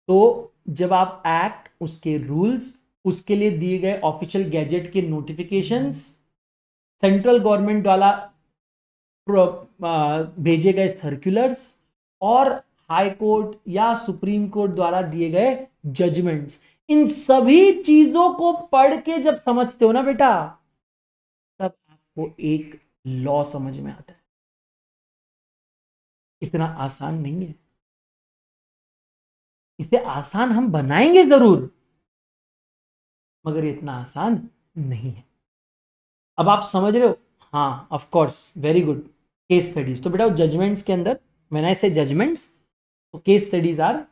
तो जब आप एक्ट उसके रूल्स उसके लिए दिए गए ऑफिशियल गैजेट के नोटिफिकेशंस सेंट्रल गवर्नमेंट वाला भेजे गए सर्कुलर्स और हाई कोर्ट या सुप्रीम कोर्ट द्वारा दिए गए जजमेंट्स इन सभी चीजों को पढ़ के जब समझते हो ना बेटा तब आपको एक लॉ समझ में आता है इतना आसान नहीं है इसे आसान हम बनाएंगे जरूर मगर इतना आसान नहीं है अब आप समझ रहे हो हाँ of course very good case studies तो बेटा जजमेंट्स के अंदर मैन आई से जजमेंट्स तो case studies are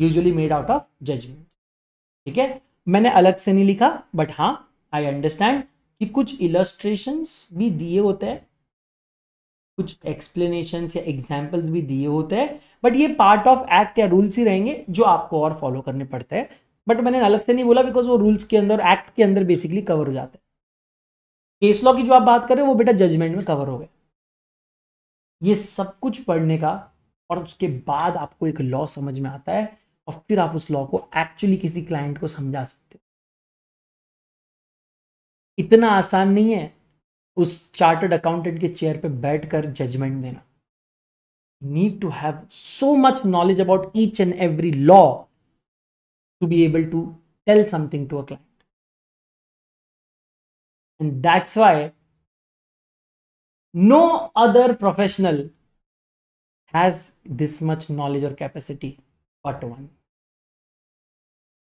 usually made out of judgment ठीक है मैंने अलग से नहीं लिखा बट हाँ आई अंडरस्टैंड कि कुछ इलस्ट्रेशन भी दिए होते हैं कुछ एक्सप्लेनेशन या एग्जाम्पल्स भी दिए होते हैं बट ये पार्ट ऑफ एक्ट या रूल्स ही रहेंगे जो आपको और फॉलो करने पड़ते हैं बट मैंने अलग से नहीं बोला बिकॉज वो रूल्स के अंदर एक्ट के अंदर बेसिकली कवर हो जाते हैं केस लॉ की जो आप बात करें वो बेटा जजमेंट में कवर हो गए ये सब कुछ पढ़ने का और उसके बाद आपको एक लॉ समझ में आता है और फिर आप उस लॉ को एक्चुअली किसी क्लाइंट को समझा सकते हो इतना आसान नहीं है उस चार्टर्ड अकाउंटेंट के चेयर पे बैठकर जजमेंट देना need to have so much knowledge about each and every law to be able to tell something to a client and that's why no other professional has this much knowledge or capacity but one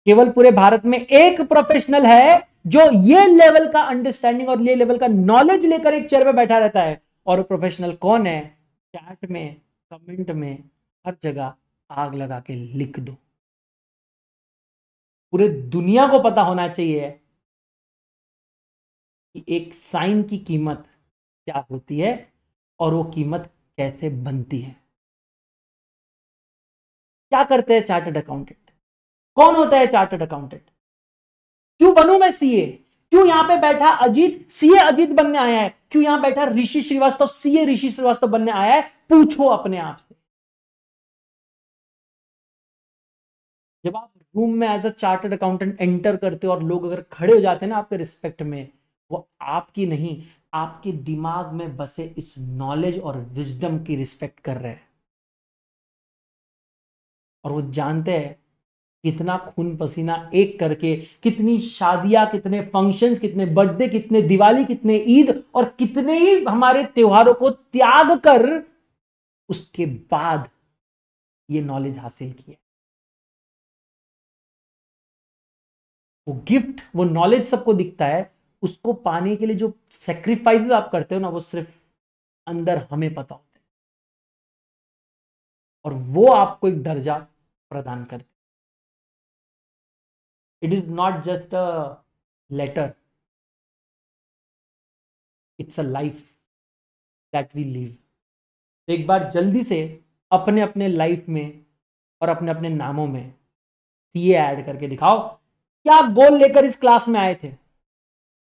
केवल पूरे भारत में एक professional है जो ये level का understanding और ये लेवल का नॉलेज लेकर एक चेयर पे बैठा रहता है और प्रोफेशनल कौन है चैट में कमेंट में हर जगह आग लगा के लिख दो पूरे दुनिया को पता होना चाहिए कि एक साइन की कीमत क्या होती है और वो कीमत कैसे बनती है क्या करते हैं चार्टर्ड अकाउंटेंट कौन होता है चार्टर्ड अकाउंटेंट क्यों बनू मैं सीए क्यों यहां पे बैठा अजीत सीए अजीत बनने आया है क्यों यहां बैठा ऋषि श्रीवास्तव सीए ऋषि श्रीवास्तव बनने आया है पूछो अपने आप से जब आप रूम में as a chartered accountant enter करते हो और लोग अगर खड़े हो जाते हैं ना आपके रिस्पेक्ट में वो आपकी नहीं आपके दिमाग में बसे इस नॉलेज और विजडम की रिस्पेक्ट कर रहे हैं और वो जानते हैं कितना खून पसीना एक करके कितनी शादियां कितने फंक्शंस कितने बर्थडे कितने दिवाली कितने ईद और कितने ही हमारे त्योहारों को त्याग कर उसके बाद ये नॉलेज हासिल किया वो गिफ्ट वो नॉलेज सबको दिखता है उसको पाने के लिए जो सेक्रीफाइस आप करते हो ना वो सिर्फ अंदर हमें पता होता है और वो आपको एक दर्जा प्रदान करते it is not just a letter it's a life that we live तो एक बार जल्दी से अपने अपने लाइफ में और अपने अपने नामों में सीए ऐड करके दिखाओ क्या गोल लेकर इस क्लास में आए थे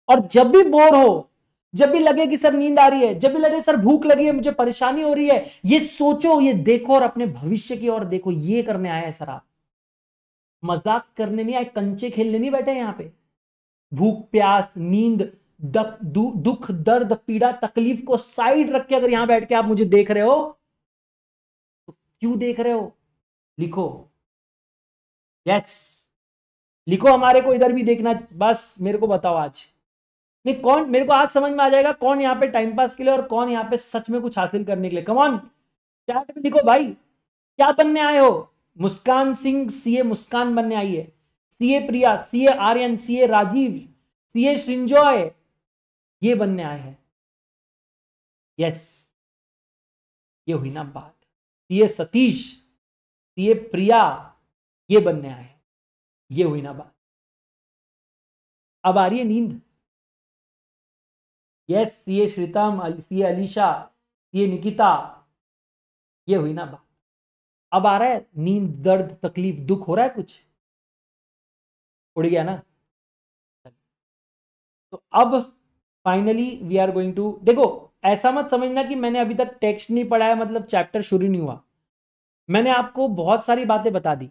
और जब भी बोर हो जब भी लगे कि सर नींद आ रही है जब भी लगे सर भूख लगी है मुझे परेशानी हो रही है ये सोचो ये देखो और अपने भविष्य की ओर देखो ये करने आया है सर आप मजाक करने नहीं आए कंचे खेलने नहीं बैठे यहां पे भूख प्यास नींद दक, दु, दुख दर्द पीड़ा तकलीफ को साइड रख के अगर यहां बैठ के आप मुझे देख रहे हो तो क्यों देख रहे हो लिखो यस लिखो हमारे को इधर भी देखना बस मेरे को बताओ आज नहीं कौन मेरे को आज समझ में आ जाएगा कौन यहाँ पे टाइम पास के लिए और कौन यहाँ पे सच में कुछ हासिल करने के लिए कमॉन चैट में लिखो भाई क्या बनने आए हो मुस्कान सिंह सीए मुस्कान बनने आई है CA Priya CA Aryan CA Rajiv CA Shrinjoy ये बनने आए हैं यस ये हुई ना बात सीए सतीश सीए प्रिया ये बनने आए हैं ये हुई ना बात अब आ रही है नींद yes C A Shritam C A Alisha C A Nikita ये हुई ना बात अब आ रहा है नींद दर्द तकलीफ दुख हो रहा है कुछ उड़ गया ना तो अब finally we are going to देखो ऐसा मत समझना कि मैंने अभी तक टेक्स्ट नहीं पढ़ाया मतलब चैप्टर शुरू नहीं हुआ मैंने आपको बहुत सारी बातें बता दी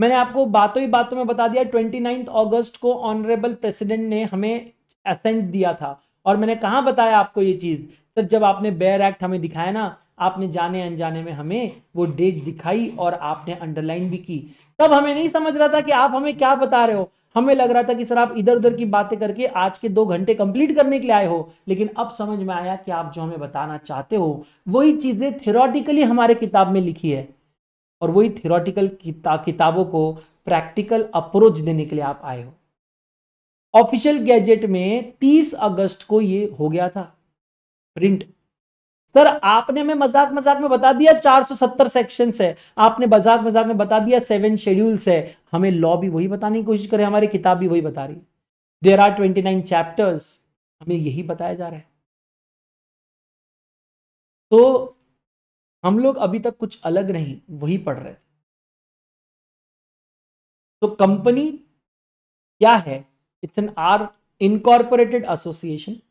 मैंने आपको बातों ही बातों में बता दिया ट्वेंटी नाइन्थ अगस्त को ऑनरेबल प्रेसिडेंट ने हमें असेंट दिया था और मैंने कहा बताया आपको ये चीज़ सर जब आपने बेयर एक्ट हमें दिखाया ना आपने जाने अनजाने में हमें वो डेट दिखाई और आपने अंडरलाइन भी की तब हमें नहीं समझ रहा था कि आप हमें क्या बता रहे हो हमें लग रहा था कि सर आप इधर उधर की बातें करके आज के दो घंटे कंप्लीट करने के लिए आए हो लेकिन अब समझ में आया कि आप जो हमें बताना चाहते हो वही चीज़ें थियोरटिकली हमारे किताब में लिखी है और वही थियोरटिकल किताबों को प्रैक्टिकल अप्रोच देने के लिए आप आए हो ऑफिशियल गैजेट में 30 अगस्त को ये हो गया था प्रिंट सर आपने हमें मजाक मजाक में बता दिया 470 सेक्शंस है आपने मजाक मजाक में बता दिया सेवन शेड्यूल्स है हमें लॉ भी वही बताने की कोशिश करें हमारी किताब भी वही बता रही there are twenty nine chapters हमें यही बताया जा रहा है तो हम लोग अभी तक कुछ अलग नहीं वही पढ़ रहे थे तो कंपनी क्या है it's an R incorporated association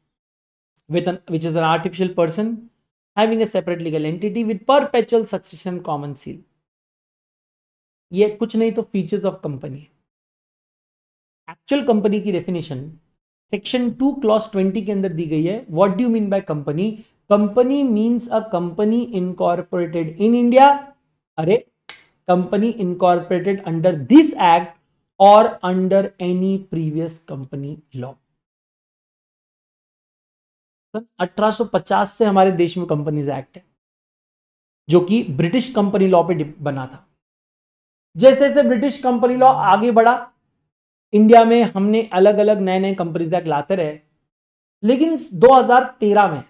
with an which is an artificial person having a separate legal entity with perpetual succession common seal. ye kuch nahi to features of company है एक्चुअल कंपनी की definition section two clause twenty के अंदर दी गई है what do mean by company company means a company incorporated in India अरे company incorporated under this act or under any previous company law सन 1850 से हमारे देश में कंपनीज एक्ट है जो कि ब्रिटिश कंपनी लॉ पे बना था जैसे जैसे ब्रिटिश कंपनी लॉ आगे बढ़ा इंडिया में हमने अलग अलग नए नए कंपनीज एक्ट लाते रहे लेकिन 2013 में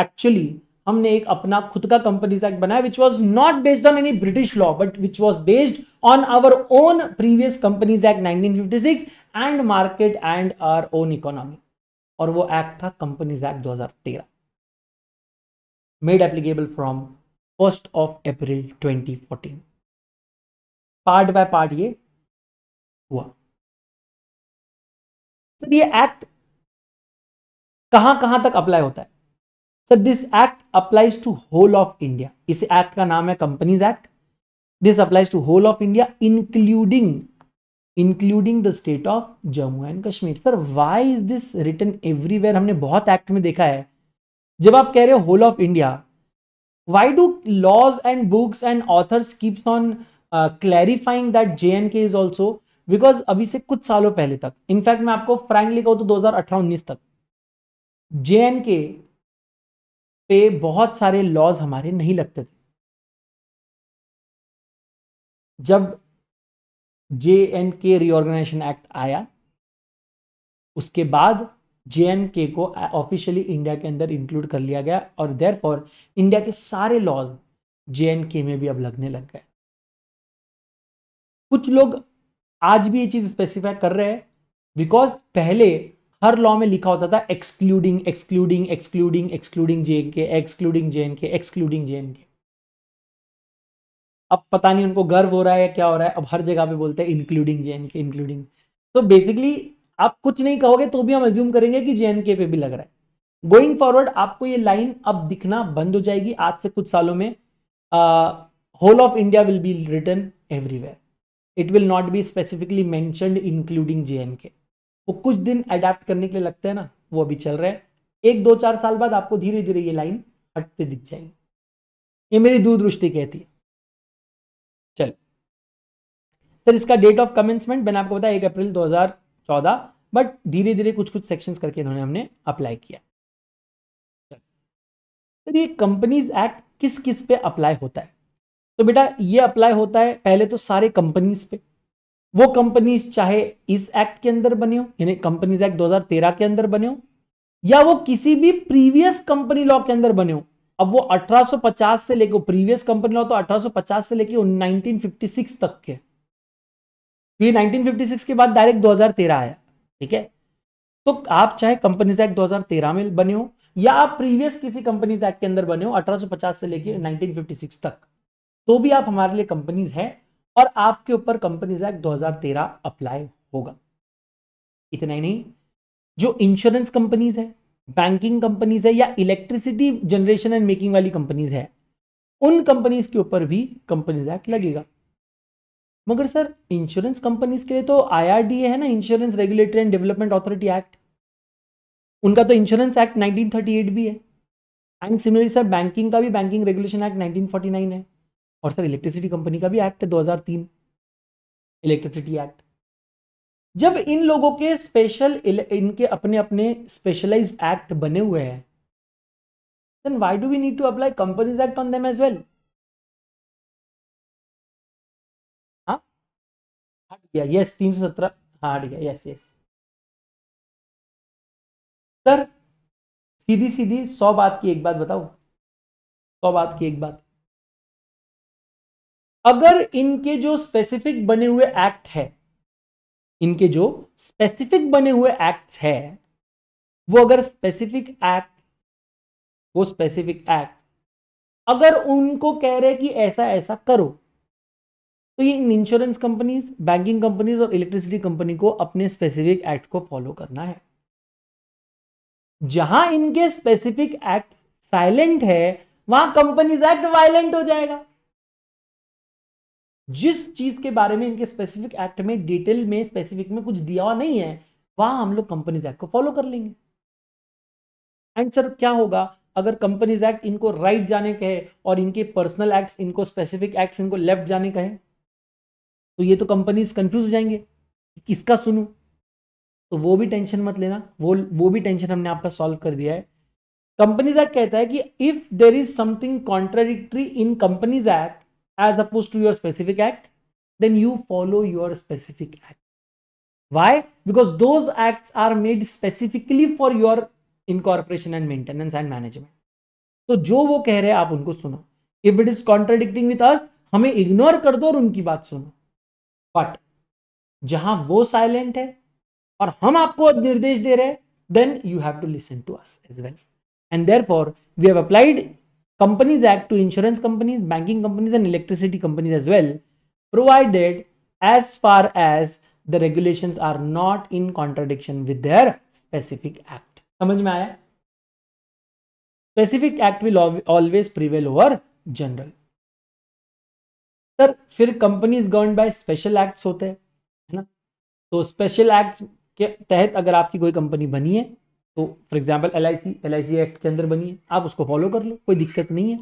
एक्चुअली हमने एक अपना खुद का कंपनीज एक्ट बनाया which was not based on any British law but which was based on our own previous Companies Act 1956 and market and our own economy. और वो एक्ट था companies act 2013 made applicable from first of April 2014 part by part ये हुआ sir ये act कहां कहां तक apply होता है sir this act applies to whole of India इस एक्ट का नाम है companies act this applies to whole of India including including the state of Jammu and Kashmir sir why is this written everywhere हमने बहुत एक्ट में देखा है जब आप कह रहे हो whole of India why do laws and books and authors keeps on clarifying that J and K is also because अभी से कुछ सालों पहले तक इनफैक्ट मैं आपको फ्रेंकली कहूँ तो दो हजार अठारह उन्नीस तक जे एंड के पे बहुत सारे लॉज हमारे नहीं लगते थे जब J and K reorganization act आया उसके बाद जे एंड के को ऑफिशियली इंडिया के अंदर इंक्लूड कर लिया गया और देर फॉर इंडिया के सारे लॉज जे एंड के में भी अब लगने लग गए कुछ लोग आज भी ये चीज़ स्पेसिफाई कर रहे हैं बिकॉज पहले हर लॉ में लिखा होता था excluding excluding excluding excluding J and K excluding J and K excluding J and K अब पता नहीं उनको गर्व हो रहा है क्या हो रहा है अब हर जगह पे बोलते हैं इंक्लूडिंग जे के इंक्लूडिंग तो बेसिकली आप कुछ नहीं कहोगे तो भी हम एज्यूम करेंगे कि जे पे भी लग रहा है गोइंग फॉरवर्ड आपको ये लाइन अब दिखना बंद हो जाएगी आज से कुछ सालों में whole of India will be written everywhere it will not be specifically mentioned including J K वो कुछ दिन अडेप्ट करने के लिए लगते हैं ना वो अभी चल रहे हैं एक दो चार साल बाद आपको धीरे धीरे ये लाइन हटते दिख जाएंगे ये मेरी दूरदृष्टि कहती है चल सर इसका डेट ऑफ कमेंसमेंट मैंने आपको बताया एक अप्रैल 2014 बट धीरे धीरे कुछ कुछ सेक्शंस करके इन्होंने हमने अप्लाई किया सर ये कंपनीज एक्ट किस किस पे अप्लाई होता है तो बेटा ये अप्लाई होता है पहले तो सारे कंपनीज पे वो कंपनीज चाहे इस एक्ट के अंदर बने हो यानी कंपनीज एक्ट 2013 के अंदर बने हो या वो किसी भी प्रीवियस कंपनी लॉ के अंदर बने हो अब वो 1850 से लेकर प्रीवियस कंपनी लो तो 1850 से लेकर 1956 तक के तो ये 1956 के बाद डायरेक्ट 2013 आया ठीक है तो आप चाहे कंपनीज एक्ट 2013 में बने हो या आप प्रीवियस किसी कंपनीज एक्ट के अंदर बने हो 1850 से लेकर 1956 तक तो भी आप हमारे लिए कंपनीज है और आपके ऊपर कंपनीज एक्ट 2013 अप्लाई होगा इतना ही नहीं जो इंश्योरेंस कंपनीज है बैंकिंग कंपनीज है या इलेक्ट्रिसिटी जनरेशन एंड मेकिंग वाली कंपनीज है उन कंपनीज के ऊपर भी कंपनीज एक्ट लगेगा मगर सर इंश्योरेंस कंपनीज के लिए तो आईआरडीए है ना insurance regulatory and development authority act उनका तो इंश्योरेंस एक्ट 1938 भी है एंड सिमिलरली सर बैंकिंग का भी बैंकिंग रेगुलेशन एक्ट 1949 है और सर इलेक्ट्रिसिटी कंपनी का भी एक्ट है दो इलेक्ट्रिसिटी एक्ट जब इन लोगों के स्पेशल इनके अपने अपने स्पेशलाइज एक्ट बने हुए हैं then why do we need to apply companies act on them as well हाँ हट गया यस तीन सौ सत्रह हाँ हट गया यस यस सर सीधी सीधी सौ बात की एक बात बताओ सौ बात की एक बात अगर इनके जो स्पेसिफिक बने हुए एक्ट है इनके जो स्पेसिफिक बने हुए एक्ट्स है वो अगर स्पेसिफिक एक्ट वो स्पेसिफिक एक्ट अगर उनको कह रहे कि ऐसा ऐसा करो तो ये इन इंश्योरेंस कंपनीज बैंकिंग कंपनीज और इलेक्ट्रिसिटी कंपनी को अपने स्पेसिफिक एक्ट को फॉलो करना है जहां इनके स्पेसिफिक एक्ट साइलेंट है वहां कंपनीज एक्ट वायलेंट हो जाएगा जिस चीज के बारे में इनके स्पेसिफिक एक्ट में डिटेल में स्पेसिफिक में कुछ दिया हुआ नहीं है वहां हम लोग कंपनीज एक्ट को फॉलो कर लेंगे एंड सर क्या होगा अगर कंपनीज एक्ट इनको राइट right जाने कहे और इनके पर्सनल एक्ट इनको स्पेसिफिक एक्ट इनको लेफ्ट जाने कहे तो ये तो कंपनीज कंफ्यूज हो जाएंगे कि किसका सुनू तो वो भी टेंशन मत लेना वो वो भी टेंशन हमने आपका सॉल्व कर दिया है कंपनीज एक्ट कहता है कि if there is something contradictory in companies act as opposed to your specific act, then you follow your specific act. Why? Because those acts are made specifically for your incorporation and maintenance and management. so jo wo keh rahe हैं आप उनको सुनो if it is contradicting with us हमें ignore कर दो और उनकी बात सुनो बट जहां वो साइलेंट है और हम आपको निर्देश दे रहे हैं then you have to listen to us as well and there फॉर वी Companies Act to insurance companies, banking companies, and electricity companies as well, provided as far as the regulations are not in contradiction with their specific act. समझ में आया? Specific act will always prevail over general. Sir फिर companies govern by special acts होते हैं है ना तो special acts के तहत अगर आपकी कोई कंपनी बनी है तो for example L I act के अंदर बनी है आप उसको फॉलो कर लो कोई दिक्कत नहीं है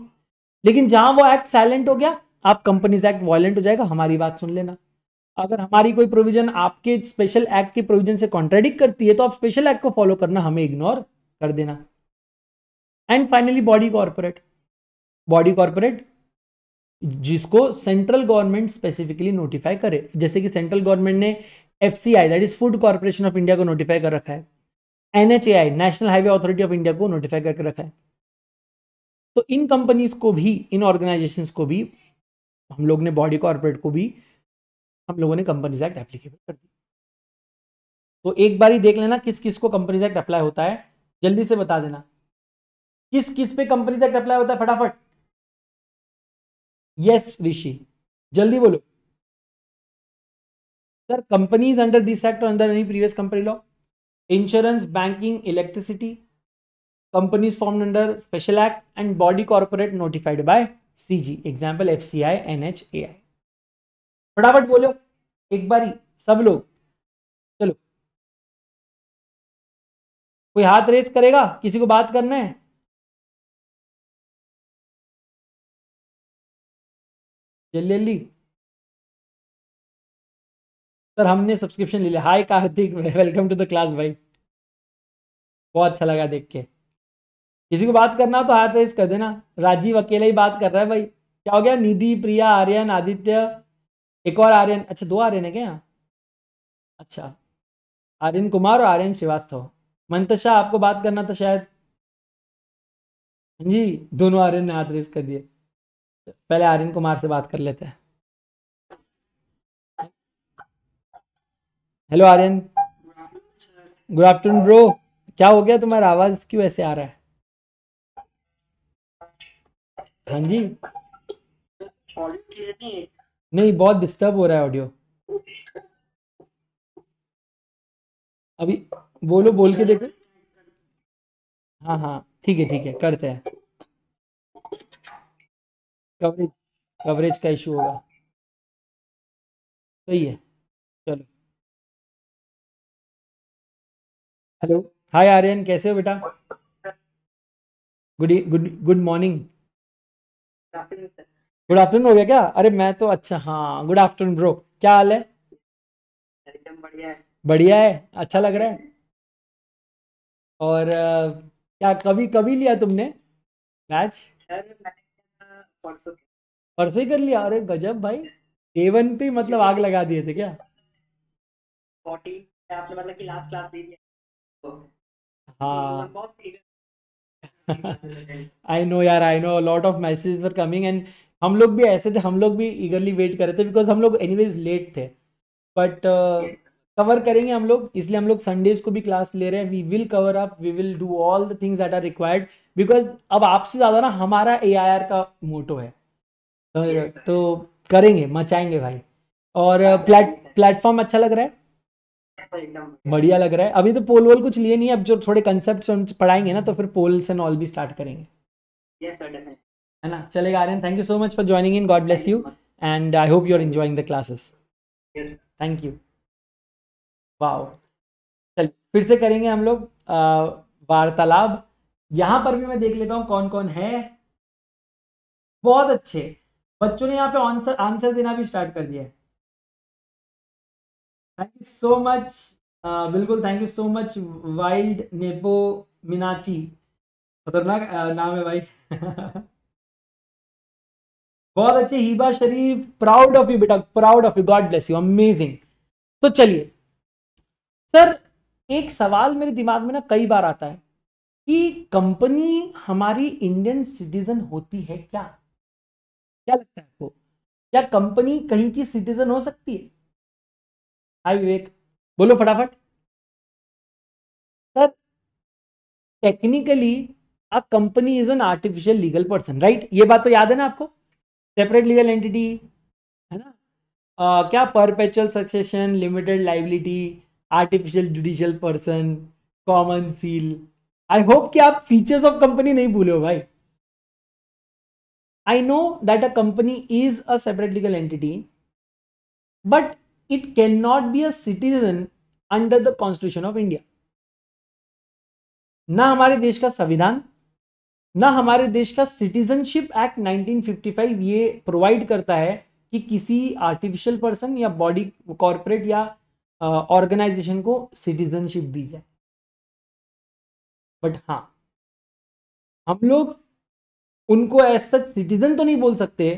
लेकिन जहां वो एक्ट साइलेंट हो गया आप कंपनीज एक्ट वायलेंट हो जाएगा हमारी बात सुन लेना अगर हमारी कोई प्रोविजन आपके स्पेशल एक्ट के प्रोविजन से कॉन्ट्रेडिक्ट करती है तो आप स्पेशल एक्ट को फॉलो करना हमें इग्नोर कर देना and finally body corporate body corporate जिसको सेंट्रल गवर्नमेंट स्पेसिफिकली नोटिफाई करे जैसे कि सेंट्रल गवर्नमेंट ने F C I that is food corporation of India को नोटिफाई कर रखा है NHAI national highway authority of India को नोटिफाई करके रखा है तो इन कंपनीज को भी इन ऑर्गेनाइजेशन को भी हम लोग ने बॉडी कॉर्पोरेट को भी हम लोगों ने कंपनीज एक्ट एप्लीकेबल कर दी तो एक बार ही देख लेना किस किस को कंपनीज एक्ट अप्लाई होता है जल्दी से बता देना किस किस पे कंपनीज एक्ट अप्लाई होता है फटाफट यस ऋषि जल्दी बोलो sir companies under this act और under any previous company law insurance, banking, electricity, companies formed under Special Act and body corporate notified by CG. Example FCI, NHAI. फटाफट बोलो एक बारी सब लोग चलो कोई हाथ रेस करेगा किसी को बात करना है जल्दी जल्दी सर हमने सब्सक्रिप्शन ले लिया hi Kartik welcome to the class भाई बहुत अच्छा लगा देख के किसी को बात करना हो तो हाथ रेस कर देना राजीव अकेला ही बात कर रहा है भाई क्या हो गया निधि प्रिया आर्यन आदित्य एक और आर्यन अच्छा दो आर्यन है क्या यहाँ अच्छा आर्यन कुमार और आर्यन श्रीवास्तव मंतशा आपको बात करना था शायद हाँ जी दोनों आर्यन ने हाथ रेस कर दिए पहले आर्यन कुमार से बात कर लेते हैं hello Aryan good afternoon bro क्या हो गया तुम्हारा आवाज क्यों ऐसे आ रहा है हाँ जी नहीं बहुत डिस्टर्ब हो रहा है ऑडियो अभी बोलो बोल के देखो हाँ हाँ ठीक है ठीक है करते हैं कवरेज कवरेज का इशू होगा सही है हेलो हाय आर्यन कैसे हो बेटा good good good morning good afternoon हो गया क्या अरे मैं तो अच्छा हाँ गुड आफ्टरनून ब्रो क्या हाल है एकदम बढ़िया है बढ़िया है अच्छा लग रहा है और क्या कभी कभी लिया तुमने मैच परसों ही कर लिया अरे गजब भाई डे वन पे मतलब आग लगा दिए थे क्या आपने मतलब कि लास्ट क्लास दे दिया तो। हाँ आई नो यार I know lot of message for coming and हम लोग भी ऐसे थे हम लोग भी ईगरली वेट कर रहे थे बिकॉज हम लोग एनीवेज लेट थे बट कवर uh, करेंगे हम लोग इसलिए हम लोग संडेज को भी क्लास ले रहे हैं we will cover up we will do all the things that are required because अब आपसे ज़्यादा ना हमारा ए आई आर का मोटो है तो, तो करेंगे मचाएंगे भाई और प्लेट uh, प्लेटफॉर्म हाँ, अच्छा लग रहा है तो बढ़िया लग रहा है अभी तो पोल वोल कुछ लिए नहीं है अब जो थोड़े कंसेप्ट पढ़ाएंगे ना तो फिर पोल्स एंड ऑल भी स्टार्ट करेंगे है ना चलेगा Aryan thank you so much for joining in God bless you and I hope you are enjoying the classes thank you wow चल फिर से करेंगे हम लोग वार्तालाप यहाँ पर भी मैं देख लेता हूँ कौन कौन है बहुत अच्छे बच्चों ने यहाँ पे आंसर आंसर देना भी स्टार्ट कर दिया है थैंक यू सो मच बिल्कुल थैंक यू सो मच वाइल्ड नेपो मिनाची खतरनाक uh, नाम है भाई बहुत अच्छे Hiba Sharif proud of you बेटा proud of you God bless you amazing तो चलिए सर एक सवाल मेरे दिमाग में ना कई बार आता है कि कंपनी हमारी इंडियन सिटीजन होती है क्या क्या लगता है आपको क्या कंपनी कहीं की सिटीजन हो सकती है हाय विवेक बोलो फटाफट sir technically a company is an artificial legal person right ये बात तो याद है ना आपको सेपरेट लीगल एंटिटी है ना uh, क्या perpetual succession limited liability artificial judicial person common seal I hope कि आप फीचर्स ऑफ कंपनी नहीं भूले हो भाई I know that a company is a separate legal entity but it cannot be a citizen under the constitution of india ना हमारे देश का संविधान ना हमारे देश का सिटीजनशिप एक्ट 1955 ये प्रोवाइड करता है कि किसी आर्टिफिशियल पर्सन या बॉडी कॉरपोरेट या ऑर्गेनाइजेशन को सिटीजनशिप दी जाए बट हाँ हम लोग उनको एज सच सिटीजन तो नहीं बोल सकते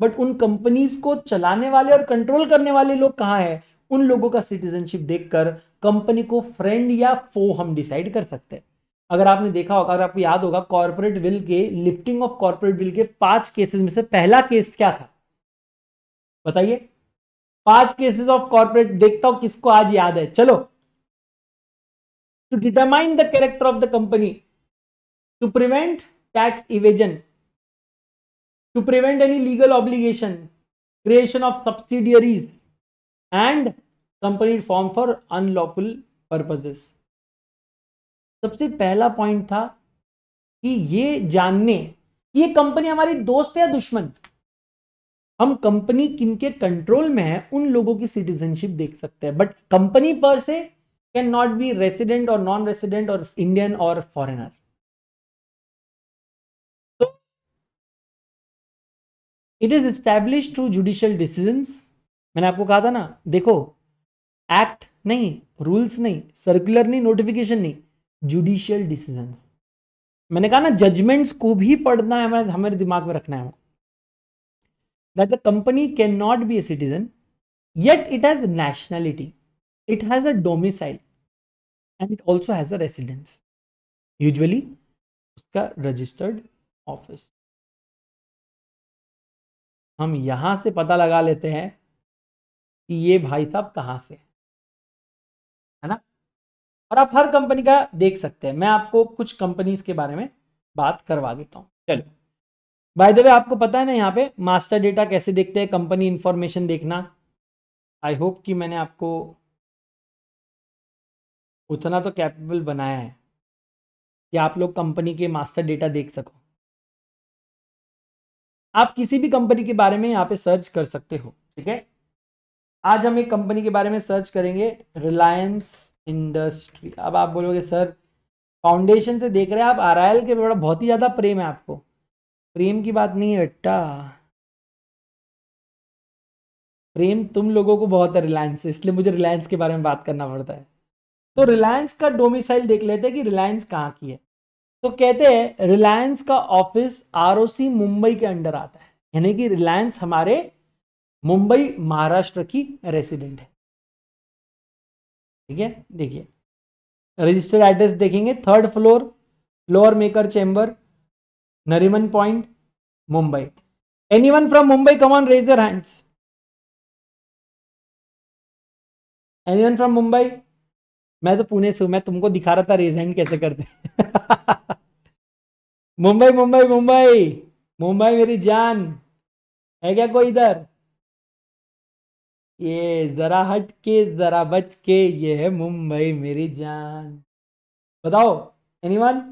बट उन कंपनीज को चलाने वाले और कंट्रोल करने वाले लोग कहाँ हैं उन लोगों का सिटीजनशिप देखकर कंपनी को फ्रेंड या फो हम डिसाइड कर सकते हैं अगर आपने देखा होगा अगर आपको याद होगा कॉर्पोरेट विल के लिफ्टिंग ऑफ कॉर्पोरेट विल के पांच केसेस में से पहला केस क्या था बताइए पांच केसेस ऑफ कॉर्पोरेट देखता हूं किसको आज याद है चलो to determine the character of the company to prevent tax evasion to prevent any legal obligation, creation of subsidiaries, and company form for unlawful purposes. सबसे पहला पॉइंट था कि ये जानने ये कंपनी हमारी दोस्त है या दुश्मन हम कंपनी किनके कंट्रोल में है उन लोगों की सिटीजनशिप देख सकते हैं but company per se can not be resident और नॉन रेसिडेंट और इंडियन और foreigner it is establish through judicial decisions मैंने आपको कहा था ना देखो एक्ट नहीं रूल्स नहीं सर्कुलर नहीं नोटिफिकेशन नहीं जुडिशियल डिसीजंस मैंने कहा ना जजमेंट्स को भी पढ़ना है हमारे हमारे दिमाग में रखना है that the company can not be a citizen yet it has nationality it has a domicile and it also has a residence usually उसका रजिस्टर्ड ऑफिस हम यहाँ से पता लगा लेते हैं कि ये भाई साहब कहाँ से है ना और आप हर कंपनी का देख सकते हैं मैं आपको कुछ कंपनीज के बारे में बात करवा देता हूँ चलो बाय द वे आपको पता है ना यहाँ पे मास्टर डेटा कैसे देखते हैं कंपनी इन्फॉर्मेशन देखना आई होप कि मैंने आपको उतना तो कैपेबल बनाया है कि आप लोग कंपनी के मास्टर डेटा देख सको आप किसी भी कंपनी के बारे में यहाँ पे सर्च कर सकते हो ठीक है आज हम एक कंपनी के बारे में सर्च करेंगे रिलायंस इंडस्ट्री अब आप बोलोगे सर फाउंडेशन से देख रहे हैं आप आर आई एल के बड़ा बहुत ही ज़्यादा प्रेम है आपको प्रेम की बात नहीं है अट्टा प्रेम तुम लोगों को बहुत है रिलायंस इसलिए मुझे रिलायंस के बारे में बात करना पड़ता है तो रिलायंस का डोमिसाइल देख लेते हैं कि रिलायंस कहाँ की है तो कहते हैं रिलायंस का ऑफिस आरओसी मुंबई के अंडर आता है यानी कि रिलायंस हमारे मुंबई महाराष्ट्र की रेसिडेंट है ठीक है देखिए रजिस्टर्ड एड्रेस देखेंगे third floor floor maker chamber Nariman point Mumbai anyone from Mumbai come on raise your hands anyone from Mumbai मैं तो पुणे से हूँ मैं तुमको दिखा रहा था रिजाइन कैसे करते मुंबई मुंबई मुंबई मुंबई मेरी जान है क्या कोई इधर ये जरा हट के जरा बच के ये है मुंबई मेरी जान बताओ एनीवन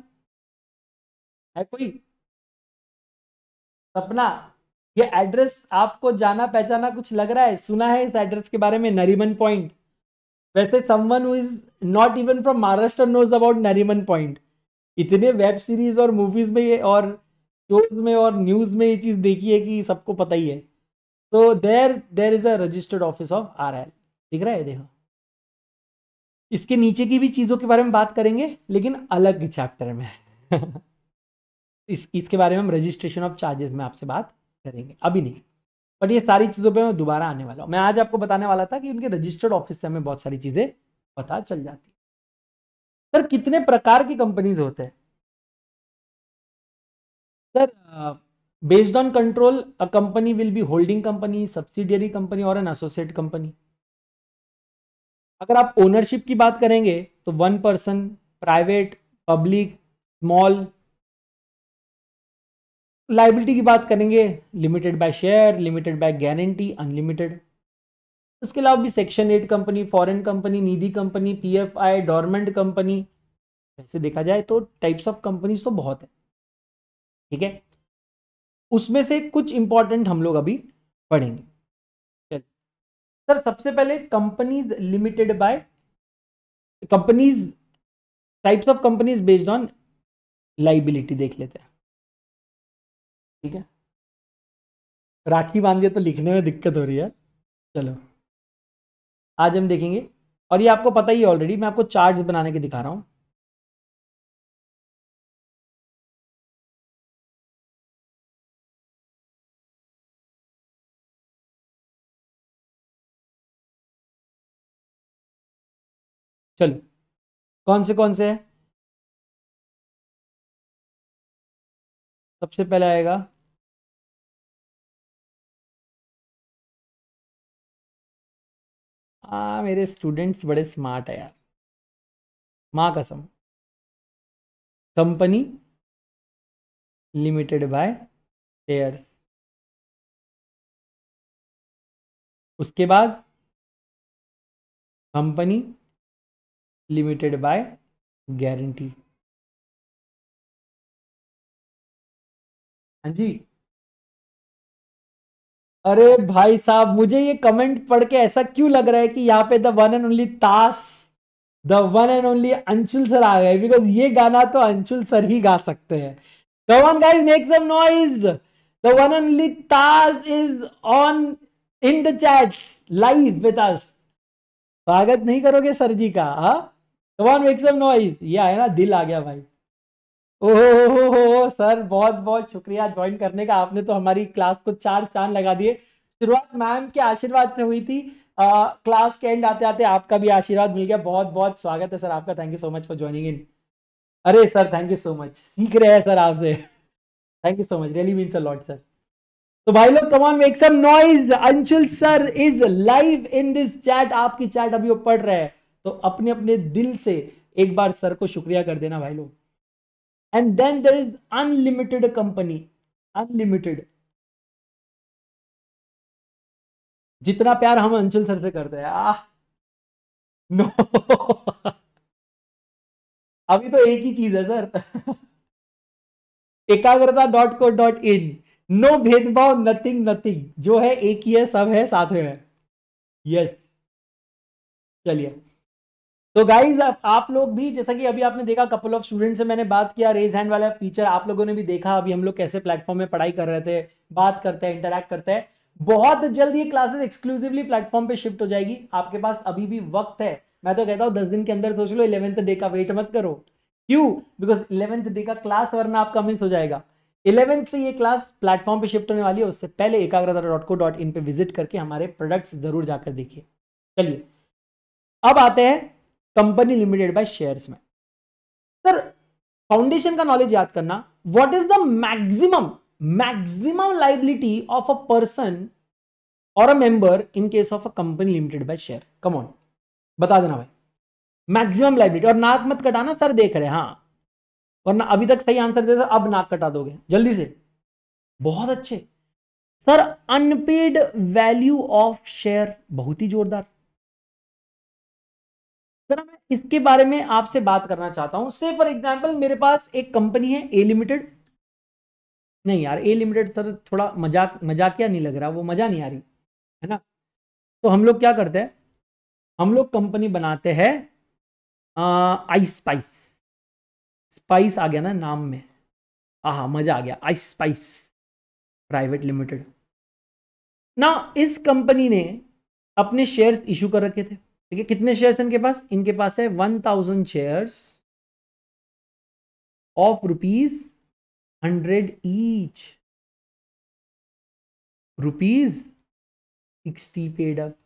है कोई सपना ये एड्रेस आपको जाना पहचाना कुछ लग रहा है सुना है इस एड्रेस के बारे में नरीमन पॉइंट वैसे someone who is not even from Maharashtra knows about Nariman point इतने वेब सीरीज और मूवीज में ये और शोज में और न्यूज में ये चीज देखी है कि सबको पता ही है तो there there is a registered office of R L दिख रहा है देखो इसके नीचे की भी चीजों के बारे में बात करेंगे लेकिन अलग चैप्टर में इस इसके बारे में हम रजिस्ट्रेशन ऑफ चार्जेस में आपसे बात करेंगे अभी नहीं बट ये सारी चीज़ों पे मैं दोबारा आने वाला हूँ मैं आज आपको बताने वाला था कि उनके रजिस्टर्ड ऑफिस से हमें बहुत सारी चीज़ें पता चल जाती सर कितने प्रकार की कंपनीज होते हैं sir based on control a company will be holding company subsidiary company और एन एसोसिएट कंपनी अगर आप ओनरशिप की बात करेंगे तो one person private public small liability की बात करेंगे limited by share limited by guarantee unlimited उसके अलावा भी section eight company foreign company Nidhi company PFI dormant company ऐसे देखा जाए तो टाइप्स ऑफ कंपनीज तो बहुत है ठीक है उसमें से कुछ इंपॉर्टेंट हम लोग अभी पढ़ेंगे चलिए सर सबसे पहले companies limited by companies types of companies based on liability देख लेते हैं ठीक है राखी बांधिए तो लिखने में दिक्कत हो रही है चलो आज हम देखेंगे और ये आपको पता ही ऑलरेडी मैं आपको चार्ज बनाने के दिखा रहा हूँ चलो कौन से कौन से है सबसे पहले आएगा हाँ मेरे स्टूडेंट्स बड़े स्मार्ट है यार माँ कसम कंपनी लिमिटेड बाय शेयर्स उसके बाद कंपनी लिमिटेड बाय गारंटी हाँ जी अरे भाई साहब मुझे ये कमेंट पढ़ के ऐसा क्यों लग रहा है कि यहाँ पे द वन एंड ओनली तास the one and only Anshul sir आ गए बिकॉज ये गाना तो अंशुल सर ही गा सकते हैं come on guys make some noise the one and only तास is on in the chats live with us स्वागत नहीं करोगे सर जी का हा come on make some noise ये आया ना दिल आ गया भाई ओह सर बहुत बहुत शुक्रिया ज्वाइन करने का आपने तो हमारी क्लास को चार चांद लगा दिए शुरुआत मैम के आशीर्वाद से हुई थी आ, क्लास के एंड आते आते आपका भी आशीर्वाद मिल गया बहुत बहुत स्वागत है सर आपका thank you so much for joining in अरे sir thank you so much सीख रहे हैं सर आपसे thank you so much really mean sir lot sir तो भाई लोग come on make some noise Anshul sir is live in this chat आपकी chat अभी वो पढ़ रहे हैं तो अपने अपने दिल से एक बार सर को शुक्रिया कर देना भाई लोग and then there is unlimited company unlimited जितना प्यार हम अंचल सर से करते हैं आह नो अभी तो एक ही चीज है sir Ekagrata dot co dot in no भेदभाव नथिंग नथिंग जो है एक ही है सब है साथ में यस yes. चलिए तो गाइज आप, आप लोग भी जैसा कि अभी आपने देखा कपल ऑफ स्टूडेंट से मैंने बात किया रेज हैंड वाला फीचर आप लोगों ने भी देखा अभी हम लोग कैसे प्लेटफॉर्म में पढ़ाई कर रहे थे बात करते हैं इंटरेक्ट करते हैं बहुत जल्द ये क्लासेस एक्सक्लूसिवली प्लेटफॉर्म पे शिफ्ट हो जाएगी आपके पास अभी भी वक्त है मैं तो कहता हूँ दस दिन के अंदर सोच लो इलेवेंथ डे का वेट मत करो क्यों बिकॉज इलेवेंथ डे का क्लास वरना आपका मिस हो जाएगा इलेवेंथ से ये क्लास प्लेटफॉर्म पे शिफ्ट होने वाली है उससे पहले एकाग्रता डॉट को डॉट इन पे विजिट करके हमारे प्रोडक्ट्स जरूर जाकर देखिए चलिए अब आते हैं कंपनी लिमिटेड बाय शेयर्स में सर फाउंडेशन का नॉलेज याद करना what is the maximum maximum liability of a person और a member in case of a company limited by share come on बता देना भाई मैक्सिमम लाइबिलिटी और नाक मत कटाना सर देख रहे हाँ वरना अभी तक सही आंसर देते अब नाक कटा दोगे जल्दी से बहुत अच्छे sir unpaid value of share बहुत ही जोरदार जरा मैं इसके बारे में आपसे बात करना चाहता हूं से फॉर एग्जाम्पल मेरे पास एक कंपनी है ए लिमिटेड नहीं यार ए लिमिटेड सर थोड़ा मजाक मजाकिया नहीं लग रहा वो मजा नहीं आ रही है ना तो हम लोग क्या करते हैं हम लोग कंपनी बनाते हैं आई स्पाइस स्पाइस आ गया ना नाम में आहा मजा आ गया आई स्पाइस प्राइवेट लिमिटेड ना इस कंपनी ने अपने शेयर्स इशू कर रखे थे ठीक है कितने शेयर्स इनके पास इनके पास है one thousand share of rupees hundred each rupees sixty paid up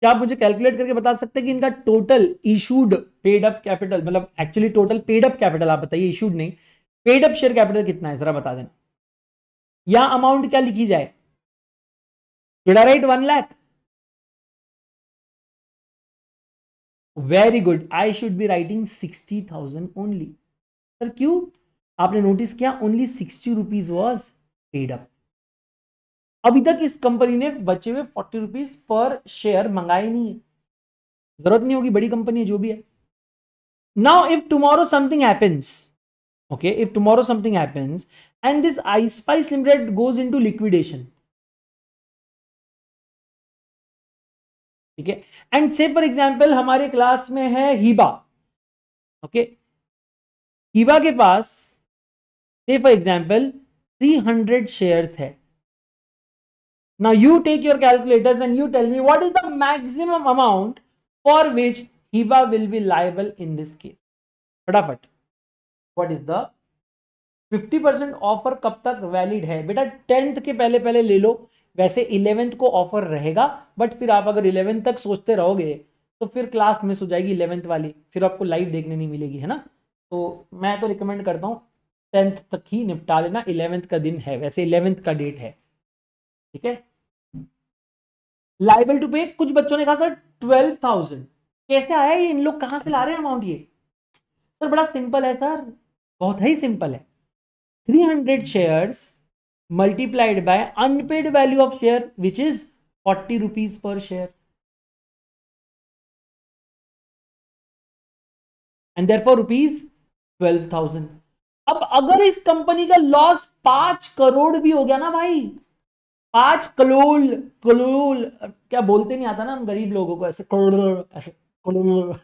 क्या आप मुझे कैलकुलेट करके बता सकते हैं कि इनका total issued paid up capital मतलब actually total paid up capital आप बताइए इशूड नहीं पेड अप शेयर कैपिटल कितना है जरा बता देना या अमाउंट क्या लिखी जाए Did I write one lakh? Very good I should be writing sixty thousand only sir क्यों आपने नोटिस किया only sixty rupees was paid up अभी तक इस कंपनी ने बचे हुए फोर्टी रुपीज पर शेयर मंगाए नहीं है जरूरत नहीं होगी बड़ी कंपनी है जो भी है now if tomorrow something happens okay if tomorrow something happens and this I spice limited goes into liquidation ठीक है एंड से फॉर एग्जाम्पल हमारे क्लास में है हीबा ओके okay? हीबा के पास से फॉर एग्जाम्पल 300 शेयर्स है now you take your calculators and you tell me what is the maximum amount for which hiba will be liable in this case फटाफट what is the 50% offer कब तक valid है बेटा tenth के पहले पहले ले लो वैसे इलेवेंथ को ऑफर रहेगा बट फिर आप अगर इलेवेंथ तक सोचते रहोगे तो फिर क्लास मिस हो जाएगी इलेवेंथ वाली फिर आपको लाइव देखने नहीं मिलेगी है ना तो मैं तो रिकमेंड करता हूँ टेंथ तक ही निपटा लेना इलेवेंथ का दिन है वैसे इलेवेंथ का डेट है ठीक है लाइबल टू पे कुछ बच्चों ने कहा सर ट्वेल्व थाउजेंड कैसे आया ये इन लोग कहाँ से ला रहे हैं अमाउंट ये सर बड़ा सिंपल है सर बहुत ही सिंपल है three hundred shares multiplied unpaid value of share which is forty rupees per share and therefore rupees twelve thousand अब अगर इस कंपनी का लॉस पांच करोड़ भी हो गया ना भाई पांच कलोल कलोल क्या बोलते नहीं आता ना हम गरीब लोगों को ऐसे करोड़ ऐसे करोड़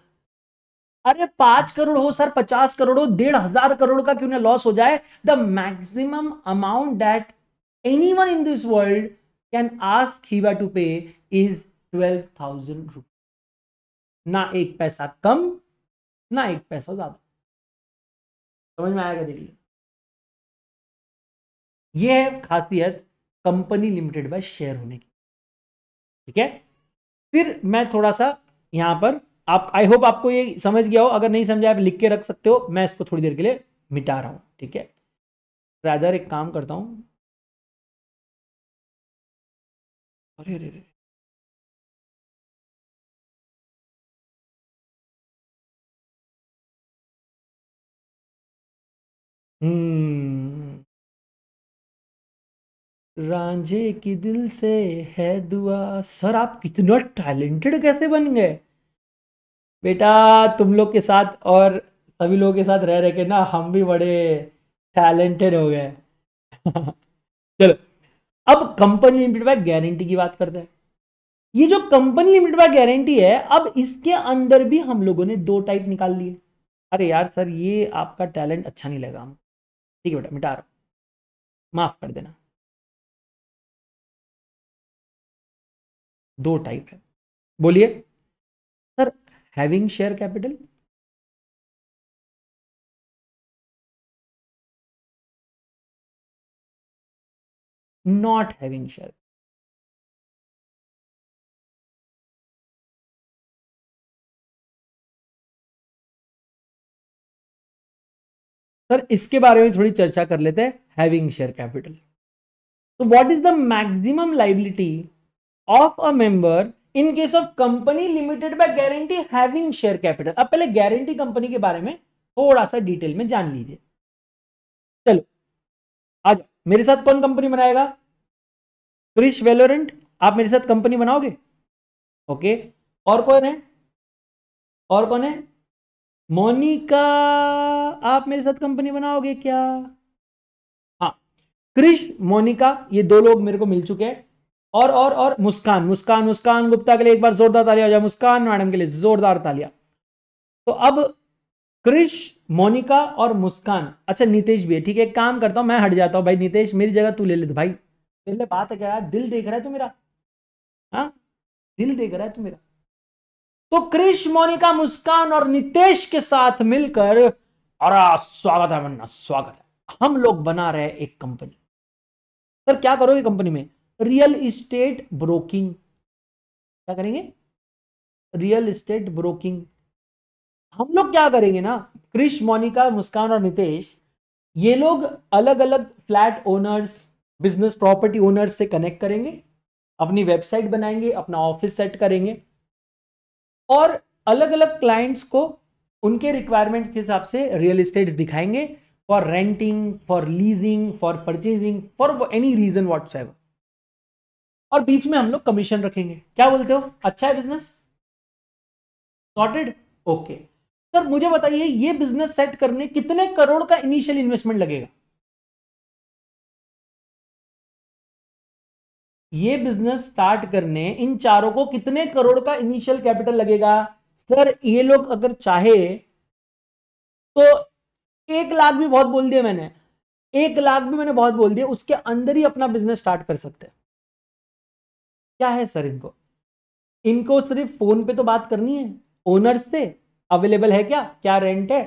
अरे पांच करोड़ हो सर पचास करोड़ हो डेढ़ हजार करोड़ का क्यों ना लॉस हो जाए the maximum amount that anyone in this world can ask Hiba to pay is 12,000 rupees. Na ek paisa kam, na ek paisa ज्यादा समझ में आएगा देख लो ये है खासियत कंपनी लिमिटेड बाय शेयर होने की ठीक है फिर मैं थोड़ा सा यहां पर आप आई होप आपको ये समझ गया हो अगर नहीं समझा आप लिख के रख सकते हो मैं इसको थोड़ी देर के लिए मिटा रहा हूं ठीक है रादर एक काम करता हूं अरे अरे अरे हम्म। रांझे की दिल से है दुआ सर आप कितना टैलेंटेड कैसे बन गए बेटा तुम लोग के साथ और सभी लोगों के साथ रह रहे के ना हम भी बड़े टैलेंटेड हो गए चलो अब कंपनी लिमिटेड बाय गारंटी की बात करते हैं ये जो कंपनी लिमिटेड बाय गारंटी है अब इसके अंदर भी हम लोगों ने दो टाइप निकाल लिए अरे यार सर ये आपका टैलेंट अच्छा नहीं लगा हमको ठीक है बेटा मिटा रहा माफ कर देना दो टाइप है बोलिए sir having share capital not having shell. Sir इसके बारे में थोड़ी चर्चा कर लेते हैं हैविंग शेयर कैपिटल तो what is the maximum liability of a member in case of company limited by guarantee having share capital अब पहले गारंटी कंपनी के बारे में थोड़ा सा डिटेल में जान लीजिए चलो आ जाओ मेरे साथ कौन कंपनी बनाएगा क्रिश वेलोरेंट आप मेरे साथ कंपनी बनाओगे ओके और कौन है और कौन है मोनिका आप मेरे साथ कंपनी बनाओगे क्या हाँ क्रिश मोनिका ये दो लोग मेरे को मिल चुके हैं और और और मुस्कान मुस्कान मुस्कान गुप्ता के लिए एक बार जोरदार तालिया हो जाए मुस्कान मैडम के लिए जोरदार तालिया तो अब क्रिश मोनिका और मुस्कान अच्छा नितेश भी है ठीक है काम करता हूँ मैं हट जाता हूँ भाई नितेश मेरी जगह तू ले ले भाई पहले बात है क्या दिल देख रहा है तू मेरा हाँ दिल देख रहा है तू मेरा तो क्रिश मोनिका मुस्कान और नितेश के साथ मिलकर और स्वागत है मन्ना स्वागत है हम लोग बना रहे एक कंपनी सर क्या करोगे कंपनी में रियल इस्टेट ब्रोकिंग क्या करेंगे रियल इस्टेट ब्रोकिंग हम लोग क्या करेंगे ना क्रिश मोनिका मुस्कान और नितेश ये लोग अलग अलग flat owners business property owners से कनेक्ट करेंगे अपनी वेबसाइट बनाएंगे अपना ऑफिस सेट करेंगे और अलग अलग क्लाइंट्स को उनके रिक्वायरमेंट के हिसाब से रियल इस्टेट दिखाएंगे for renting for leasing for purchasing for any reason what और बीच में हम लोग कमीशन रखेंगे क्या बोलते हो अच्छा है business sorted okay okay. Sir मुझे बताइए ये बिजनेस सेट करने कितने करोड़ का इनिशियल इन्वेस्टमेंट लगेगा ये बिजनेस स्टार्ट करने इन चारों को कितने करोड़ का इनिशियल कैपिटल लगेगा सर ये लोग अगर चाहे तो एक लाख भी बहुत बोल दिया मैंने एक लाख भी मैंने बहुत बोल दिया उसके अंदर ही अपना बिजनेस स्टार्ट कर सकते हैं क्या है सर इनको इनको सिर्फ फोन पे तो बात करनी है ओनर्स से अवेलेबल है क्या क्या रेंट है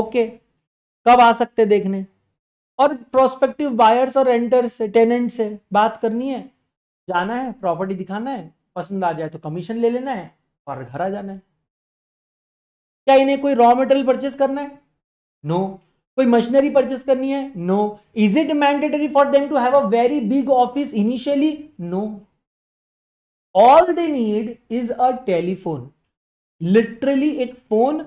ओके कब आ सकते देखने और प्रोस्पेक्टिव बायर्स और रेंटर्स से टेनेंट से बात करनी है जाना है प्रॉपर्टी दिखाना है पसंद आ जाए तो कमीशन ले लेना है और घर आ जाना है क्या इन्हें कोई रॉ मटेरियल परचेस करना है नो no. कोई मशीनरी परचेस करनी है no is it mandatory for them to have a very big office initially no all they need is a telephone literally एक फोन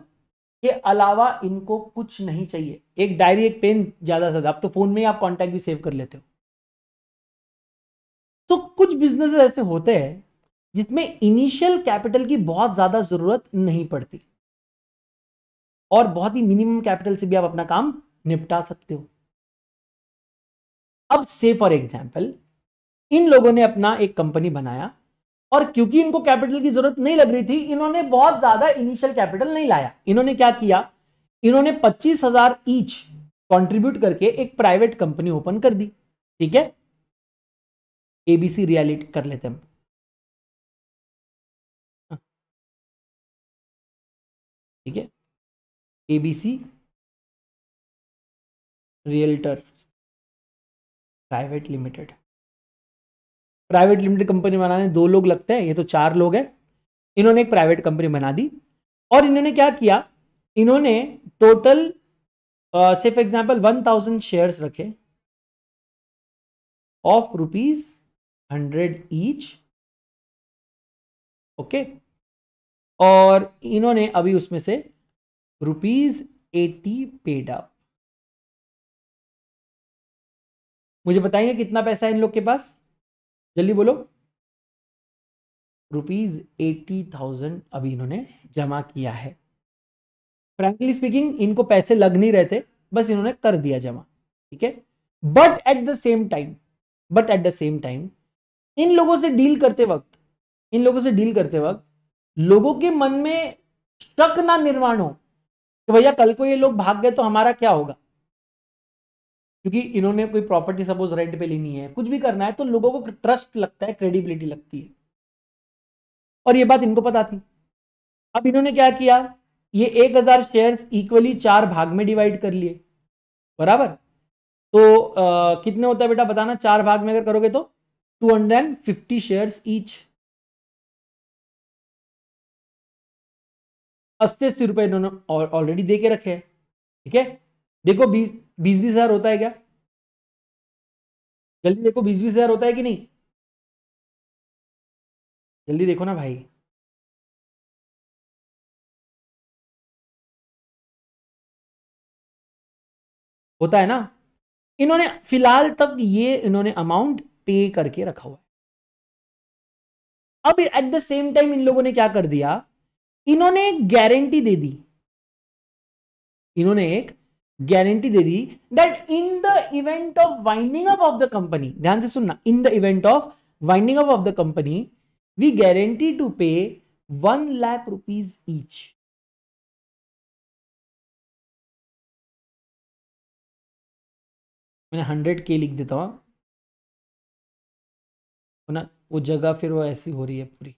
के अलावा इनको कुछ नहीं चाहिए एक डायरी एक पेन ज्यादा से ज्यादा अब तो फोन में ही आप कॉन्टैक्ट भी सेव कर लेते हो तो कुछ बिजनेस ऐसे होते हैं जिसमें इनिशियल कैपिटल की बहुत ज्यादा जरूरत नहीं पड़ती और बहुत ही मिनिमम कैपिटल से भी आप अपना काम निपटा सकते हो अब से फॉर एग्जाम्पल इन लोगों ने अपना एक कंपनी बनाया और क्योंकि इनको कैपिटल की जरूरत नहीं लग रही थी इन्होंने बहुत ज्यादा इनिशियल कैपिटल नहीं लाया इन्होंने क्या किया इन्होंने पच्चीस हजार ईच कॉन्ट्रीब्यूट करके एक प्राइवेट कंपनी ओपन कर दी ठीक है एबीसी रियलिटी कर लेते हम ठीक है ABC realtor private limited private limited company बनाने दो लोग लगते हैं ये तो चार लोग हैं इन्होंने एक प्राइवेट कंपनी बना दी और इन्होंने क्या किया इन्होंने टोटल से for example one thousand shares रखे of rupees hundred each okay और इन्होंने अभी उसमें से रुपीज एटी पेड अप मुझे बताइए कितना पैसा है इन लोग के पास जल्दी बोलो रुपीज एटी थाउजेंड अभी इन्होंने जमा किया है फ्रेंकली स्पीकिंग इनको पैसे लग नहीं रहते बस इन्होंने कर दिया जमा ठीक है but at the same time but at the same time इन लोगों से डील करते वक्त इन लोगों से डील करते वक्त लोगों के मन में शक ना निर्माण हो कि भैया कल को ये लोग भाग गए तो हमारा क्या होगा क्योंकि इन्होंने कोई प्रॉपर्टी सपोज रेंट पे लेनी है कुछ भी करना है तो लोगों को ट्रस्ट लगता है क्रेडिबिलिटी लगती है और ये बात इनको पता थी अब इन्होंने क्या किया ये एक हजार शेयर इक्वली चार भाग में डिवाइड कर लिए बराबर तो आ, कितने होता है बेटा बताना चार भाग में अगर करोगे तो two hundred and fifty share each अस्सी अस्सी रुपए इन्होंने ऑलरेडी दे के रखे हैं ठीक है देखो बीस बीस बीस हजार होता है क्या जल्दी देखो बीस बीस हजार होता है कि नहीं जल्दी देखो ना भाई होता है ना इन्होंने फिलहाल तक ये इन्होंने अमाउंट पे करके रखा हुआ है अब एट द सेम टाइम इन लोगों ने क्या कर दिया इन्होंने एक गारंटी दे दी इन्होंने एक गारंटी दे दी that in the event of winding up of the company ध्यान से सुनना in the event of winding up of the company we guarantee to pay one lakh rupees each मैंने हंड्रेड के लिख देता हूं ना वो जगह फिर वो ऐसी हो रही है पूरी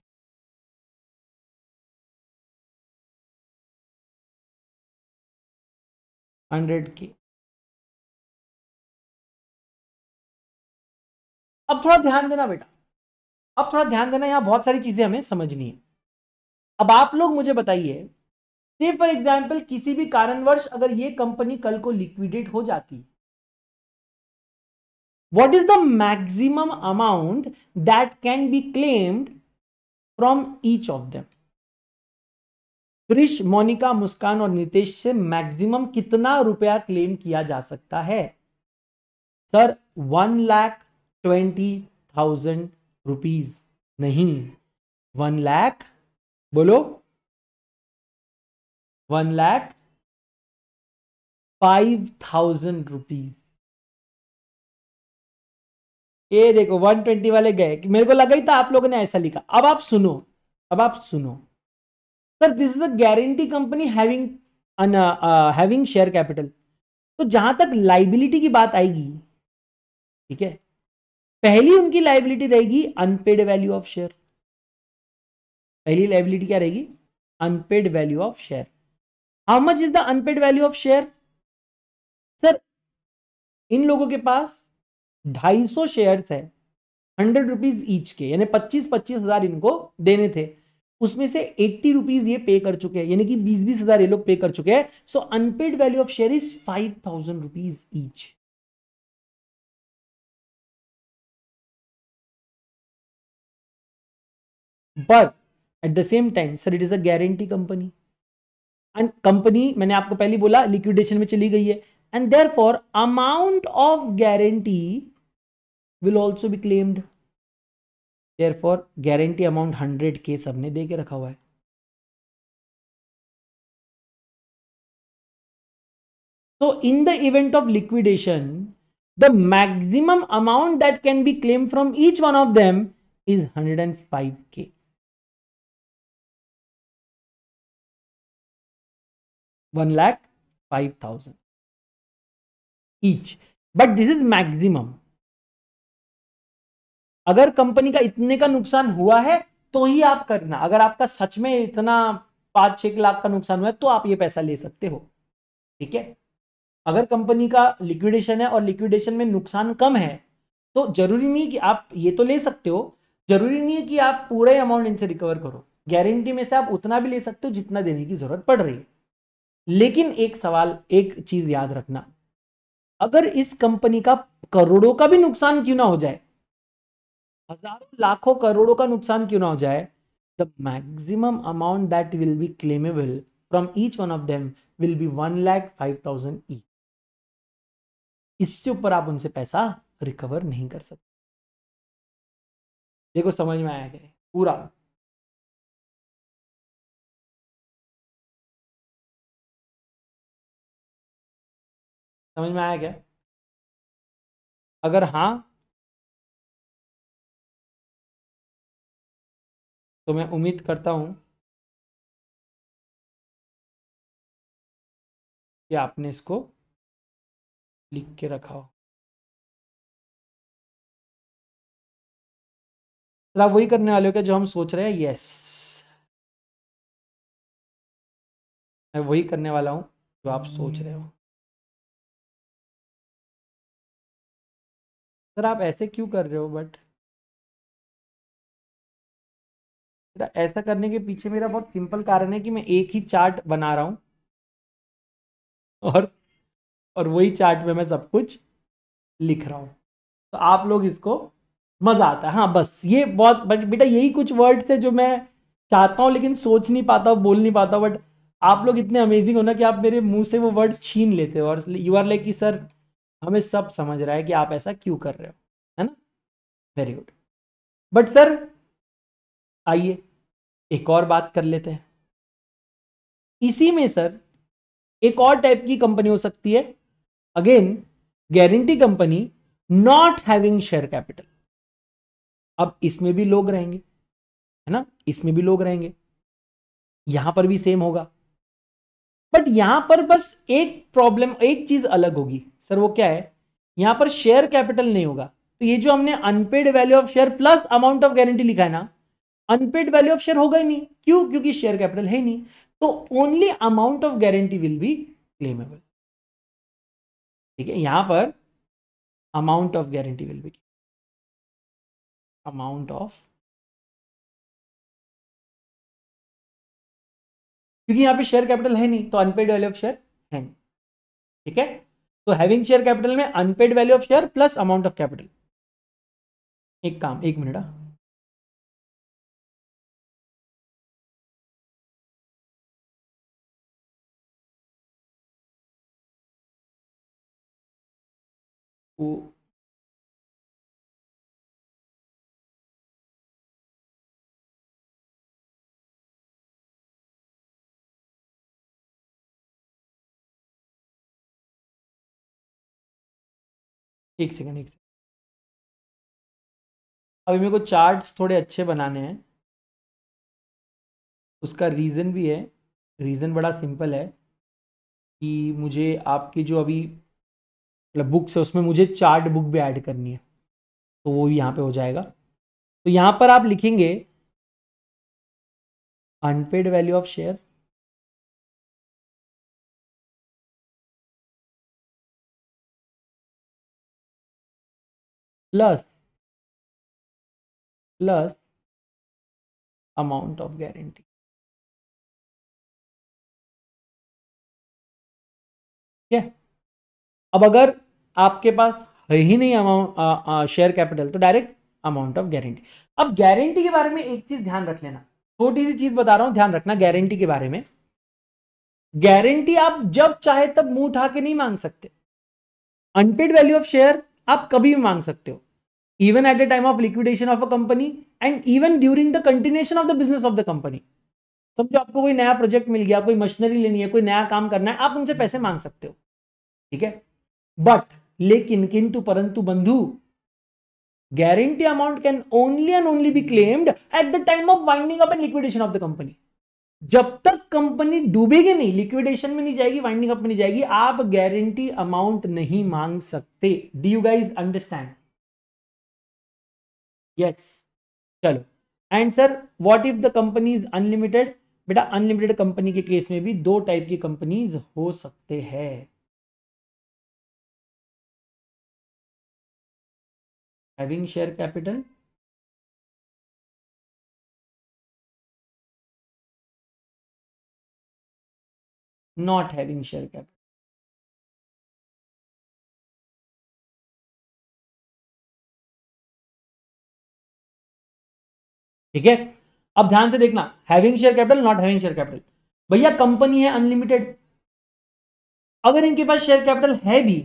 हंड्रेड की अब थोड़ा ध्यान देना बेटा अब थोड़ा ध्यान देना यहां बहुत सारी चीजें हमें समझनी है अब आप लोग मुझे बताइए सिर्फ फॉर एग्जाम्पल किसी भी कारणवश अगर ये कंपनी कल को लिक्विडेट हो जाती what is the maximum amount that can be claimed from each of them Krish Monika मुस्कान और नितेश से मैक्सिमम कितना रुपया क्लेम किया जा सकता है sir one lakh twenty thousand rupees नहीं वन लाख बोलो one lakh five thousand rupees ये देखो वन ट्वेंटी वाले गए मेरे को लगा ही था आप लोगों ने ऐसा लिखा अब आप सुनो अब आप सुनो sir this is a guarantee company having having share capital तो जहां तक लाइबिलिटी की बात आएगी ठीक है पहली उनकी लाइबिलिटी रहेगी अनपेड वैल्यू ऑफ शेयर पहली लाइबिलिटी क्या रहेगी unpaid value of share how much is the unpaid value of share sir इन लोगों के पास 250 शेयर्स है हंड्रेड रुपीज ईच के यानी पच्चीस पच्चीस हजार इनको देने थे उसमें से एट्टी रुपीज ये पे कर चुके हैं यानी कि बीस बीस हजार ये लोग पे कर चुके हैं so unpaid value of share is five thousand rupees each but at the same time sir it is a guarantee company and company मैंने आपको पहले बोला लिक्विडेशन में चली गई है and there therefore amount of guarantee will also be claimed therefore guarantee amount hundred K सबने दे के रखा हुआ है तो in the event of liquidation the maximum amount that can B claim from each one of them is hundred and five K one lakh five thousand each but this is maximum अगर company का इतने का नुकसान हुआ है तो ही आप करना अगर आपका सच में इतना पांच छह लाख का नुकसान हुआ है तो आप ये पैसा ले सकते हो ठीक है अगर कंपनी का लिक्विडेशन है और लिक्विडेशन में नुकसान कम है तो जरूरी नहीं कि आप ये तो ले सकते हो जरूरी नहीं है कि आप पूरे अमाउंट इनसे रिकवर करो गारंटी में से आप उतना भी ले सकते हो जितना देने की जरूरत पड़ रही है लेकिन एक सवाल एक चीज याद रखना अगर इस कंपनी का करोड़ों का भी नुकसान क्यों ना हो जाए हजारों लाखों करोड़ों का नुकसान क्यों ना हो जाए the maximum amount that will be claimable from each one of them will be one lakh five thousand ई इससे ऊपर आप उनसे पैसा रिकवर नहीं कर सकते देखो समझ में आया गया पूरा समझ में आया क्या अगर हाँ तो मैं उम्मीद करता हूँ कि आपने इसको लिख के रखा हो तो आप वही करने वाले हो क्या जो हम सोच रहे हैं यस मैं वही करने वाला हूँ जो आप सोच रहे हो सर आप ऐसे क्यों कर रहे हो बट ऐसा करने के पीछे मेरा बहुत सिंपल कारण है कि मैं एक ही चार्ट बना रहा हूं और और वही चार्ट में मैं सब कुछ लिख रहा हूं तो आप लोग इसको मज़ा आता है हाँ बस ये बहुत बट बेटा यही कुछ वर्ड है जो मैं चाहता हूं लेकिन सोच नहीं पाता हूं बोल नहीं पाता बट आप लोग इतने अमेजिंग हो ना कि आप मेरे मुंह से वो वर्ड्स छीन लेते हो और यू आर लाइक कि सर हमें सब समझ रहा है कि आप ऐसा क्यों कर रहे हो है ना वेरी गुड बट सर आइए एक और बात कर लेते हैं इसी में सर एक और टाइप की कंपनी हो सकती है again guarantee company not having share capital अब इसमें भी लोग रहेंगे है ना इसमें भी लोग रहेंगे यहां पर भी सेम होगा बट यहां पर बस एक प्रॉब्लम एक चीज अलग होगी सर वो क्या है यहां पर शेयर कैपिटल नहीं होगा तो ये जो हमने unpaid value of share plus amount of guarantee लिखा है ना अनपेड वैल्यू ऑफ शेयर होगा ही नहीं क्यों क्योंकि शेयर कैपिटल है ही नहीं तो only amount of guarantee will be claimable ठीक है यहां पर amount of guarantee will be amount of क्योंकि यहां पे शेयर कैपिटल है नहीं तो अनपेड वैल्यू ऑफ शेयर है नहीं ठीक है तो हैविंग शेयर कैपिटल में unpaid value of share plus amount of capital एक काम एक मिनट हाँ। आपको एक सेकंड एक सेकंड अभी मेरे को चार्ट्स थोड़े अच्छे बनाने हैं उसका रीज़न भी है रीज़न बड़ा सिंपल है कि मुझे आपके जो अभी मतलब बुक्स है उसमें मुझे चार्ट बुक भी ऐड करनी है तो वो यहाँ पे हो जाएगा तो यहाँ पर आप लिखेंगे unpaid value of share plus plus amount of guarantee ठीक है अब अगर आपके पास है ही नहीं अमाउंट शेयर कैपिटल तो डायरेक्ट अमाउंट ऑफ गारंटी अब गारंटी के बारे में एक चीज ध्यान रख लेना छोटी सी चीज बता रहा हूं ध्यान रखना गारंटी के बारे में गारंटी आप जब चाहे तब मुंह उठा के नहीं मांग सकते अनपेड वैल्यू ऑफ शेयर आप कभी भी मांग सकते हो even at the time of liquidation of a company and even during the continuation of the business of the company समझो आपको कोई नया प्रोजेक्ट मिल गया कोई मशीनरी लेनी है कोई नया काम करना है आप उनसे पैसे मांग सकते हो ठीक है बट लेकिन, किंतु, परंतु, बंधु, guarantee amount can only and only be claimed at the time of winding up and liquidation of the company जब तक कंपनी डूबेगी नहीं लिक्विडेशन में नहीं जाएगी वाइंडिंग अप में नहीं जाएगी आप गारंटी अमाउंट नहीं मांग सकते do you guys understand yes चलो and sir what if the company is unlimited बेटा अनलिमिटेड कंपनी के केस में भी दो टाइप की कंपनीज हो सकते हैं having share capital not having share capital ठीक है अब ध्यान से देखना having share capital not having share capital भैया कंपनी है अनलिमिटेड अगर इनके पास शेयर कैपिटल है भी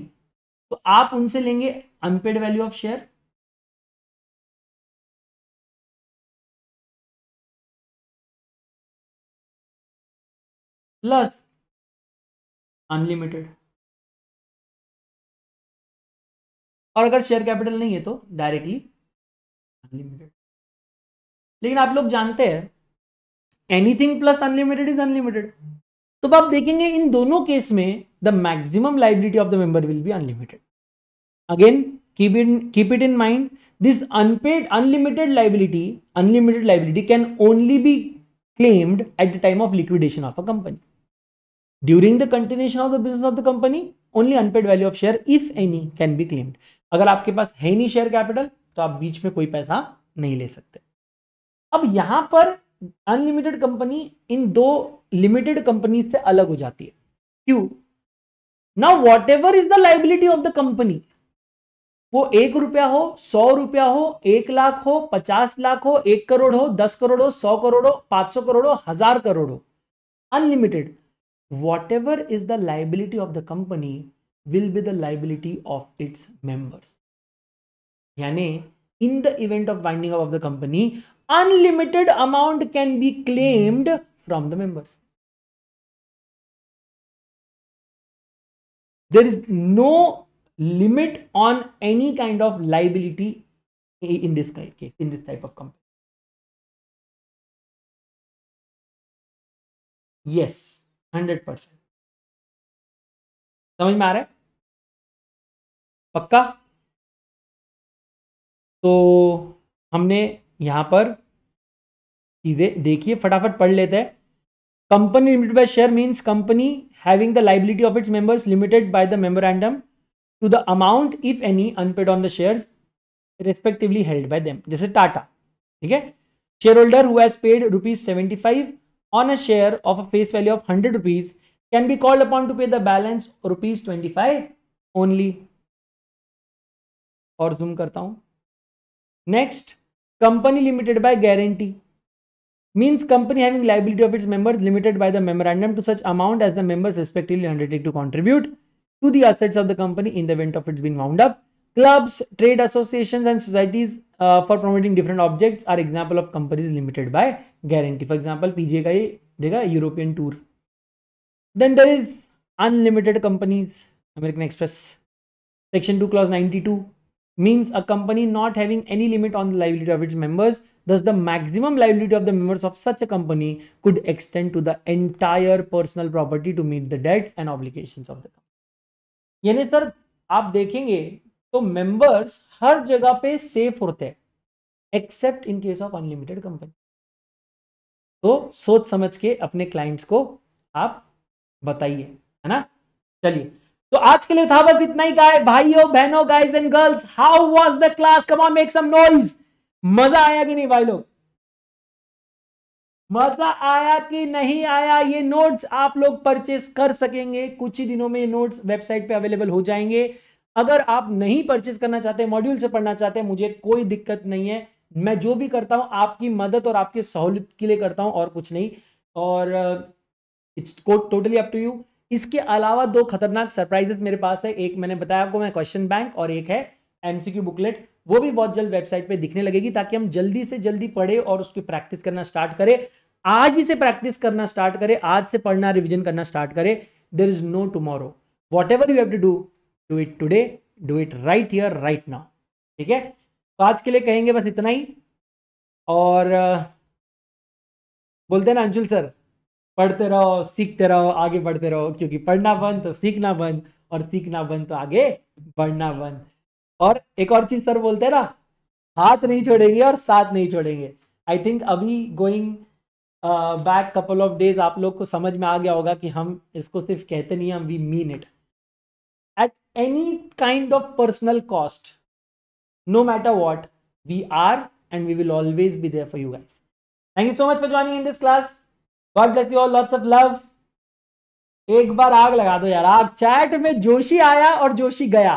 तो आप उनसे लेंगे unpaid value of share plus unlimited और अगर शेयर कैपिटल नहीं है तो डायरेक्टली अनलिमिटेड लेकिन आप लोग जानते हैं anything plus unlimited is unlimited तो आप देखेंगे इन दोनों केस में the maximum liability of the member will be unlimited again keep in keep it in mind this unpaid unlimited liability unlimited liability can only be claimed at the time of liquidation of a company during the continuation of the business of the company only unpaid value of share if any can be claimed अगर आपके पास है नहीं share capital तो आप बीच में कोई पैसा नहीं ले सकते अब यहां पर अनलिमिटेड कंपनी इन दो लिमिटेड कंपनी से अलग हो जाती है क्यों now whatever is the liability of the company वो एक रुपया हो सौ रुपया हो एक लाख हो पचास लाख हो एक करोड़ हो दस करोड़ हो सौ करोड़ हो पांच सौ करोड़ हो हजार करोड़ हो unlimited whatever is the liability of the company will be the liability of its members. Yani, in the event of winding up of the company, unlimited amount can be claimed from the members. There is no limit on any kind of liability in this case, in this type of company. Yes, hundred percent समझ में आ रहा है पक्का तो हमने यहां पर चीज़ें देखिए फटाफट पढ़ लेते हैं company limited by share means company having the liability of its members limited by the memorandum to the amount if any unpaid on the shares respectively held by them जैसे टाटा ठीक है shareholder whose paid rupees seventy five on a share of a face value of 100 rupees can be called upon to pay the balance rupees 25 only. Or zoom karta हूँ Next, company limited by guarantee means company having liability of its members limited by the memorandum to such amount as the members respectively undertake to contribute to the assets of the company in the event of its being wound up. Clubs, trade associations, and societies for promoting different objects are example of companies limited by guarantee for example PJ का ही देखा European tour then there is unlimited companies American Express section two clause ninety two means a company not having any limit on the liability of its members thus the maximum liability of the members of such a company could extend to the entire personal property to meet the dates and obligation of the company यानी sir आप देखेंगे तो members हर जगह पे safe होते हैं except in case of unlimited company तो सोच समझ के अपने क्लाइंट्स को आप बताइए है ना चलिए तो आज के लिए था बस इतना ही गाय भाइयों बहनों guys and girls how was the class come on make some noise मजा आया कि नहीं भाई लोग मजा आया कि नहीं आया ये नोट्स आप लोग परचेस कर सकेंगे कुछ ही दिनों में ये नोट्स वेबसाइट पे अवेलेबल हो जाएंगे अगर आप नहीं परचेज करना चाहते मॉड्यूल से पढ़ना चाहते हैं मुझे कोई दिक्कत नहीं है मैं जो भी करता हूं आपकी मदद और आपकी सहूलियत के लिए करता हूं और कुछ नहीं और it's totally up to you इसके अलावा दो खतरनाक सरप्राइजेस मेरे पास है एक मैंने बताया आपको मैं क्वेश्चन बैंक और एक है एमसीक्यू बुकलेट वो भी बहुत जल्द वेबसाइट पे दिखने लगेगी ताकि हम जल्दी से जल्दी पढ़े और उसकी प्रैक्टिस करना स्टार्ट करें आज ही से प्रैक्टिस करना स्टार्ट करें आज से पढ़ना रिविजन करना स्टार्ट करें there is no tomorrow whatever you have to do do it today do it right here right now ठीक है तो आज के लिए कहेंगे बस इतना ही और बोलते हैं ना अंशुल सर पढ़ते रहो सीखते रहो आगे बढ़ते रहो क्योंकि पढ़ना बंद तो सीखना बंद और सीखना बंद तो आगे बढ़ना बंद और एक और चीज सर बोलते हैं ना हाथ नहीं छोड़ेंगे और साथ नहीं छोड़ेंगे आई थिंक अभी going back couple of days आप लोग को समझ में आ गया होगा कि हम इसको सिर्फ कहते नहीं हम we mean it any kind of personal cost no matter what we are and we will always be there for you guys thank you so much for joining in this class god bless you all lots of love एक बार आग लगा दो यार आग chat में जोशी आया और जोशी गया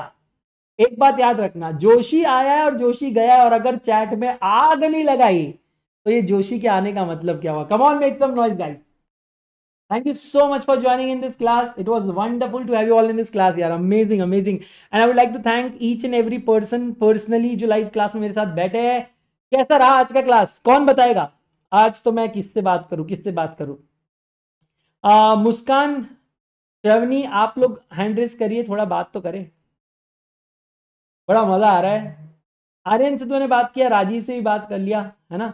एक बात याद रखना जोशी आया और जोशी गया और अगर चैट में आग नहीं लगाई तो ये जोशी के आने का मतलब क्या हुआ come on make some noise guys Thank you so much for joining in this class. It was wonderful to have you all in this class. यार amazing, amazing. And I would like to thank each and every person personally जो live class में मेरे साथ बैठे हैं कैसा रहा आज का क्लास कौन बताएगा आज तो मैं किससे बात करूं किससे बात करूं मुस्कान श्रवणी आप लोग हैंड रेस करिए थोड़ा बात तो करें बड़ा मजा आ रहा है आर्यन से तूने बात किया राजीव से भी बात कर लिया है ना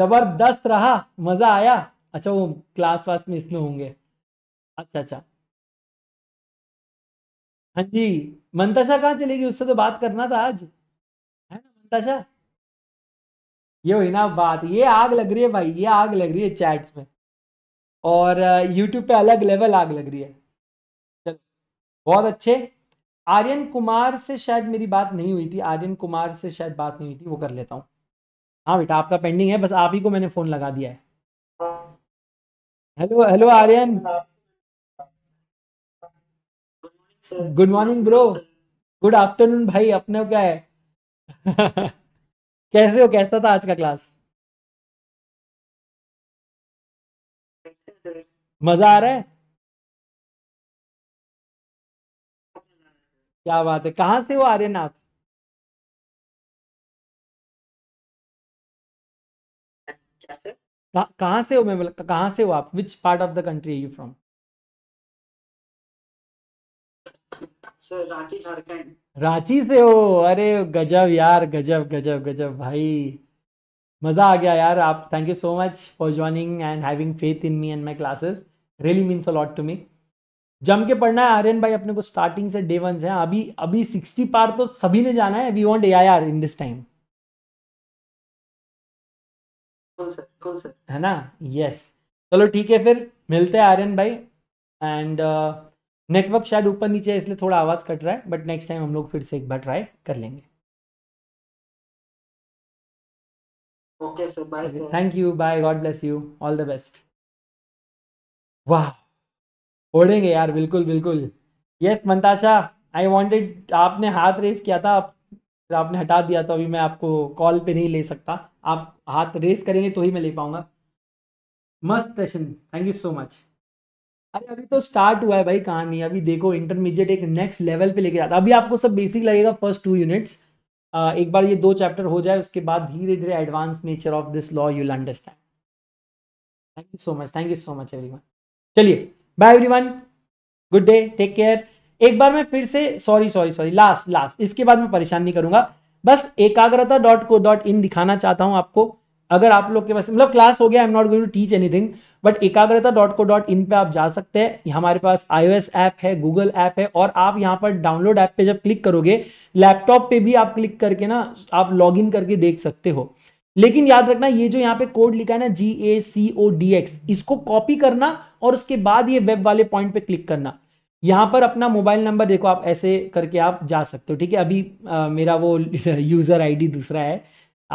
जबरदस्त रहा मजा आया अच्छा वो क्लास वास में इसमें होंगे अच्छा अच्छा हाँ जी मंताशा कहाँ चलेगी उससे तो बात करना था आज है ना मंताशा ये हुई ना बात ये आग लग रही है भाई ये आग लग रही है चैट्स में और यूट्यूब पे अलग लेवल आग लग रही है चलो बहुत अच्छे आर्यन कुमार से शायद मेरी बात नहीं हुई थी आर्यन कुमार से शायद बात नहीं हुई थी वो कर लेता हूँ हाँ बेटा आपका पेंडिंग है बस आप ही को मैंने फ़ोन लगा दिया है hello hello Aryan good morning bro good afternoon भाई अपने क्या है कैसे हो कैसा था आज का क्लास मजा आ रहा है क्या बात है कहाँ से हो आर्यन आप कैसे कहां से हो मैं बोला से हो आप which part of the country you from sir Ranchi Jharkhand Ranchi से हो अरे गजब यार गजब गजब गजब भाई मज़ा आ गया यार आप thank you so much for joining and having faith in me and my classes really means a lot to me जम के पढ़ना है आर्यन भाई अपने को स्टार्टिंग से डे वन से अभी अभी सिक्सटी पार तो सभी ने जाना है we want A I R in this time है ना यस चलो ठीक है फिर मिलते हैं आर्यन भाई एंड नेटवर्क uh, शायद ऊपर नीचे है इसलिए थोड़ा आवाज़ कट रहा है बट नेक्स्ट टाइम हम लोग फिर से एक बार ट्राई कर लेंगे okay sir bye thank you bye God bless you all the best वाह ओढ़ेंगे यार बिल्कुल बिल्कुल यस मंताशा आई वांटेड आपने हाथ रेस किया था आपने हटा दिया तो अभी मैं आपको कॉल पे नहीं ले सकता आप हाथ रेस करेंगे तो ही मैं ले पाऊंगा मस्त session thank you so much अरे अभी तो स्टार्ट हुआ है भाई कहानी अभी देखो इंटरमीडिएट एक नेक्स्ट लेवल पे लेके जाता है अभी आपको सब बेसिक लगेगा फर्स्ट टू यूनिट्स एक बार ये दो चैप्टर हो जाए उसके बाद धीरे धीरे advance nature of this law you'll understand thank you so much thank you so much every चलिए bye every good day take care एक बार मैं फिर से sorry sorry sorry last last इसके बाद मैं परेशान नहीं करूंगा बस एकाग्रता डॉट को डॉट इन दिखाना चाहता हूं आपको अगर आप लोग के पास मतलब क्लास हो गया I am not going to teach anything but Ekagrata dot co dot in पे आप जा सकते हैं हमारे पास एस ऐप है गूगल ऐप है और आप यहाँ पर डाउनलोड ऐप पे जब क्लिक करोगे लैपटॉप पे भी आप क्लिक करके ना आप लॉग इन करके देख सकते हो लेकिन याद रखना ये जो यहाँ पे कोड लिखा है ना G A C O D X इसको कॉपी करना और उसके बाद ये वेब वाले पॉइंट पे क्लिक करना यहाँ पर अपना मोबाइल नंबर देखो आप ऐसे करके आप जा सकते हो ठीक है अभी आ, मेरा वो यूज़र आईडी दूसरा है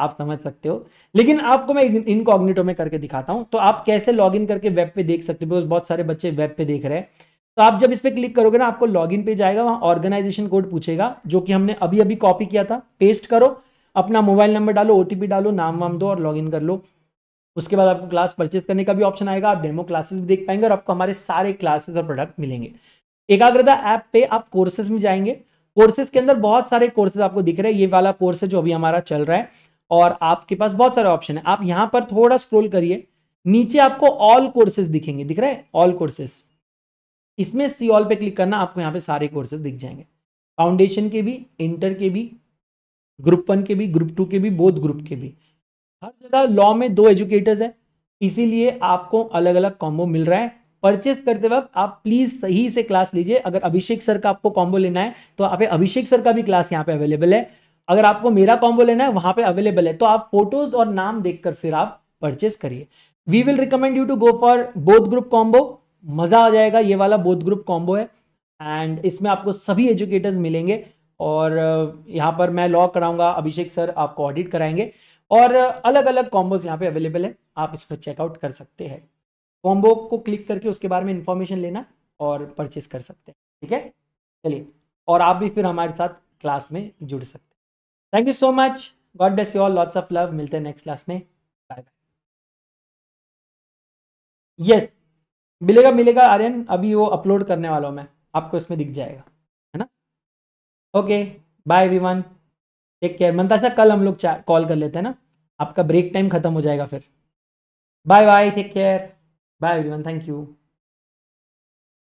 आप समझ सकते हो लेकिन आपको मैं इनकॉग्निटो में करके दिखाता हूँ तो आप कैसे लॉगिन करके वेब पे देख सकते हो बिकॉज बहुत सारे बच्चे वेब पे देख रहे हैं तो आप जब इस पर क्लिक करोगे ना आपको लॉगिन पे जाएगा वहाँ ऑर्गेनाइजेशन कोड पूछेगा जो कि हमने अभी अभी कॉपी किया था पेस्ट करो अपना मोबाइल नंबर डालो ओ डालो नाम वाम दो और लॉगिन कर लो उसके बाद आपको क्लास परचेज करने का भी ऑप्शन आएगा आप डेमो क्लासेस भी देख पाएंगे और आपको हमारे सारे क्लासेस और प्रोडक्ट मिलेंगे एकाग्रता ऐप पे आप कोर्सेज में जाएंगे कोर्सेज के अंदर बहुत सारे कोर्सेज आपको दिख रहे हैं ये वाला कोर्स है जो अभी हमारा चल रहा है और आपके पास बहुत सारे ऑप्शन है आप यहाँ पर थोड़ा स्क्रोल करिए नीचे आपको ऑल कोर्सेज दिखेंगे दिख रहा है ऑल कोर्सेज इसमें सी ऑल पे क्लिक करना आपको यहाँ पे सारे कोर्सेज दिख जाएंगे फाउंडेशन के भी इंटर के भी ग्रुप वन के भी ग्रुप टू के भी बोध ग्रुप के भी हर जगह लॉ में दो एजुकेटर्स है इसीलिए आपको अलग अलग कॉम्बो मिल रहा है परचेस करते वक्त आप प्लीज सही से क्लास लीजिए अगर अभिषेक सर का आपको कॉम्बो लेना है तो आप अभिषेक सर का भी क्लास यहाँ पे अवेलेबल है अगर आपको मेरा कॉम्बो लेना है वहां पे अवेलेबल है तो आप फोटोज और नाम देखकर फिर आप परचेस करिए we will recommend you to go for both group combo मजा आ जाएगा ये वाला बोथ ग्रुप कॉम्बो है एंड इसमें आपको सभी एजुकेटर्स मिलेंगे और यहाँ पर मैं लॉ कराऊंगा अभिषेक सर आपको ऑडिट कराएंगे और अलग अलग कॉम्बोज यहाँ पे अवेलेबल है आप इसको चेकआउट कर सकते हैं कॉम्बो को क्लिक करके उसके बारे में इंफॉर्मेशन लेना और परचेस कर सकते हैं ठीक है चलिए और आप भी फिर हमारे साथ क्लास में जुड़ सकते हैं thank you so much God bless you all lots of love मिलते हैं नेक्स्ट क्लास में बाय बाय यस मिलेगा मिलेगा आर्यन अभी वो अपलोड करने वाला हूँ मैं आपको इसमें दिख जाएगा है ना okay bye everyone take care Mantasha कल हम लोग कॉल कर लेते हैं ना आपका ब्रेक टाइम खत्म हो जाएगा फिर bye bye take care Bye everyone. Thank you.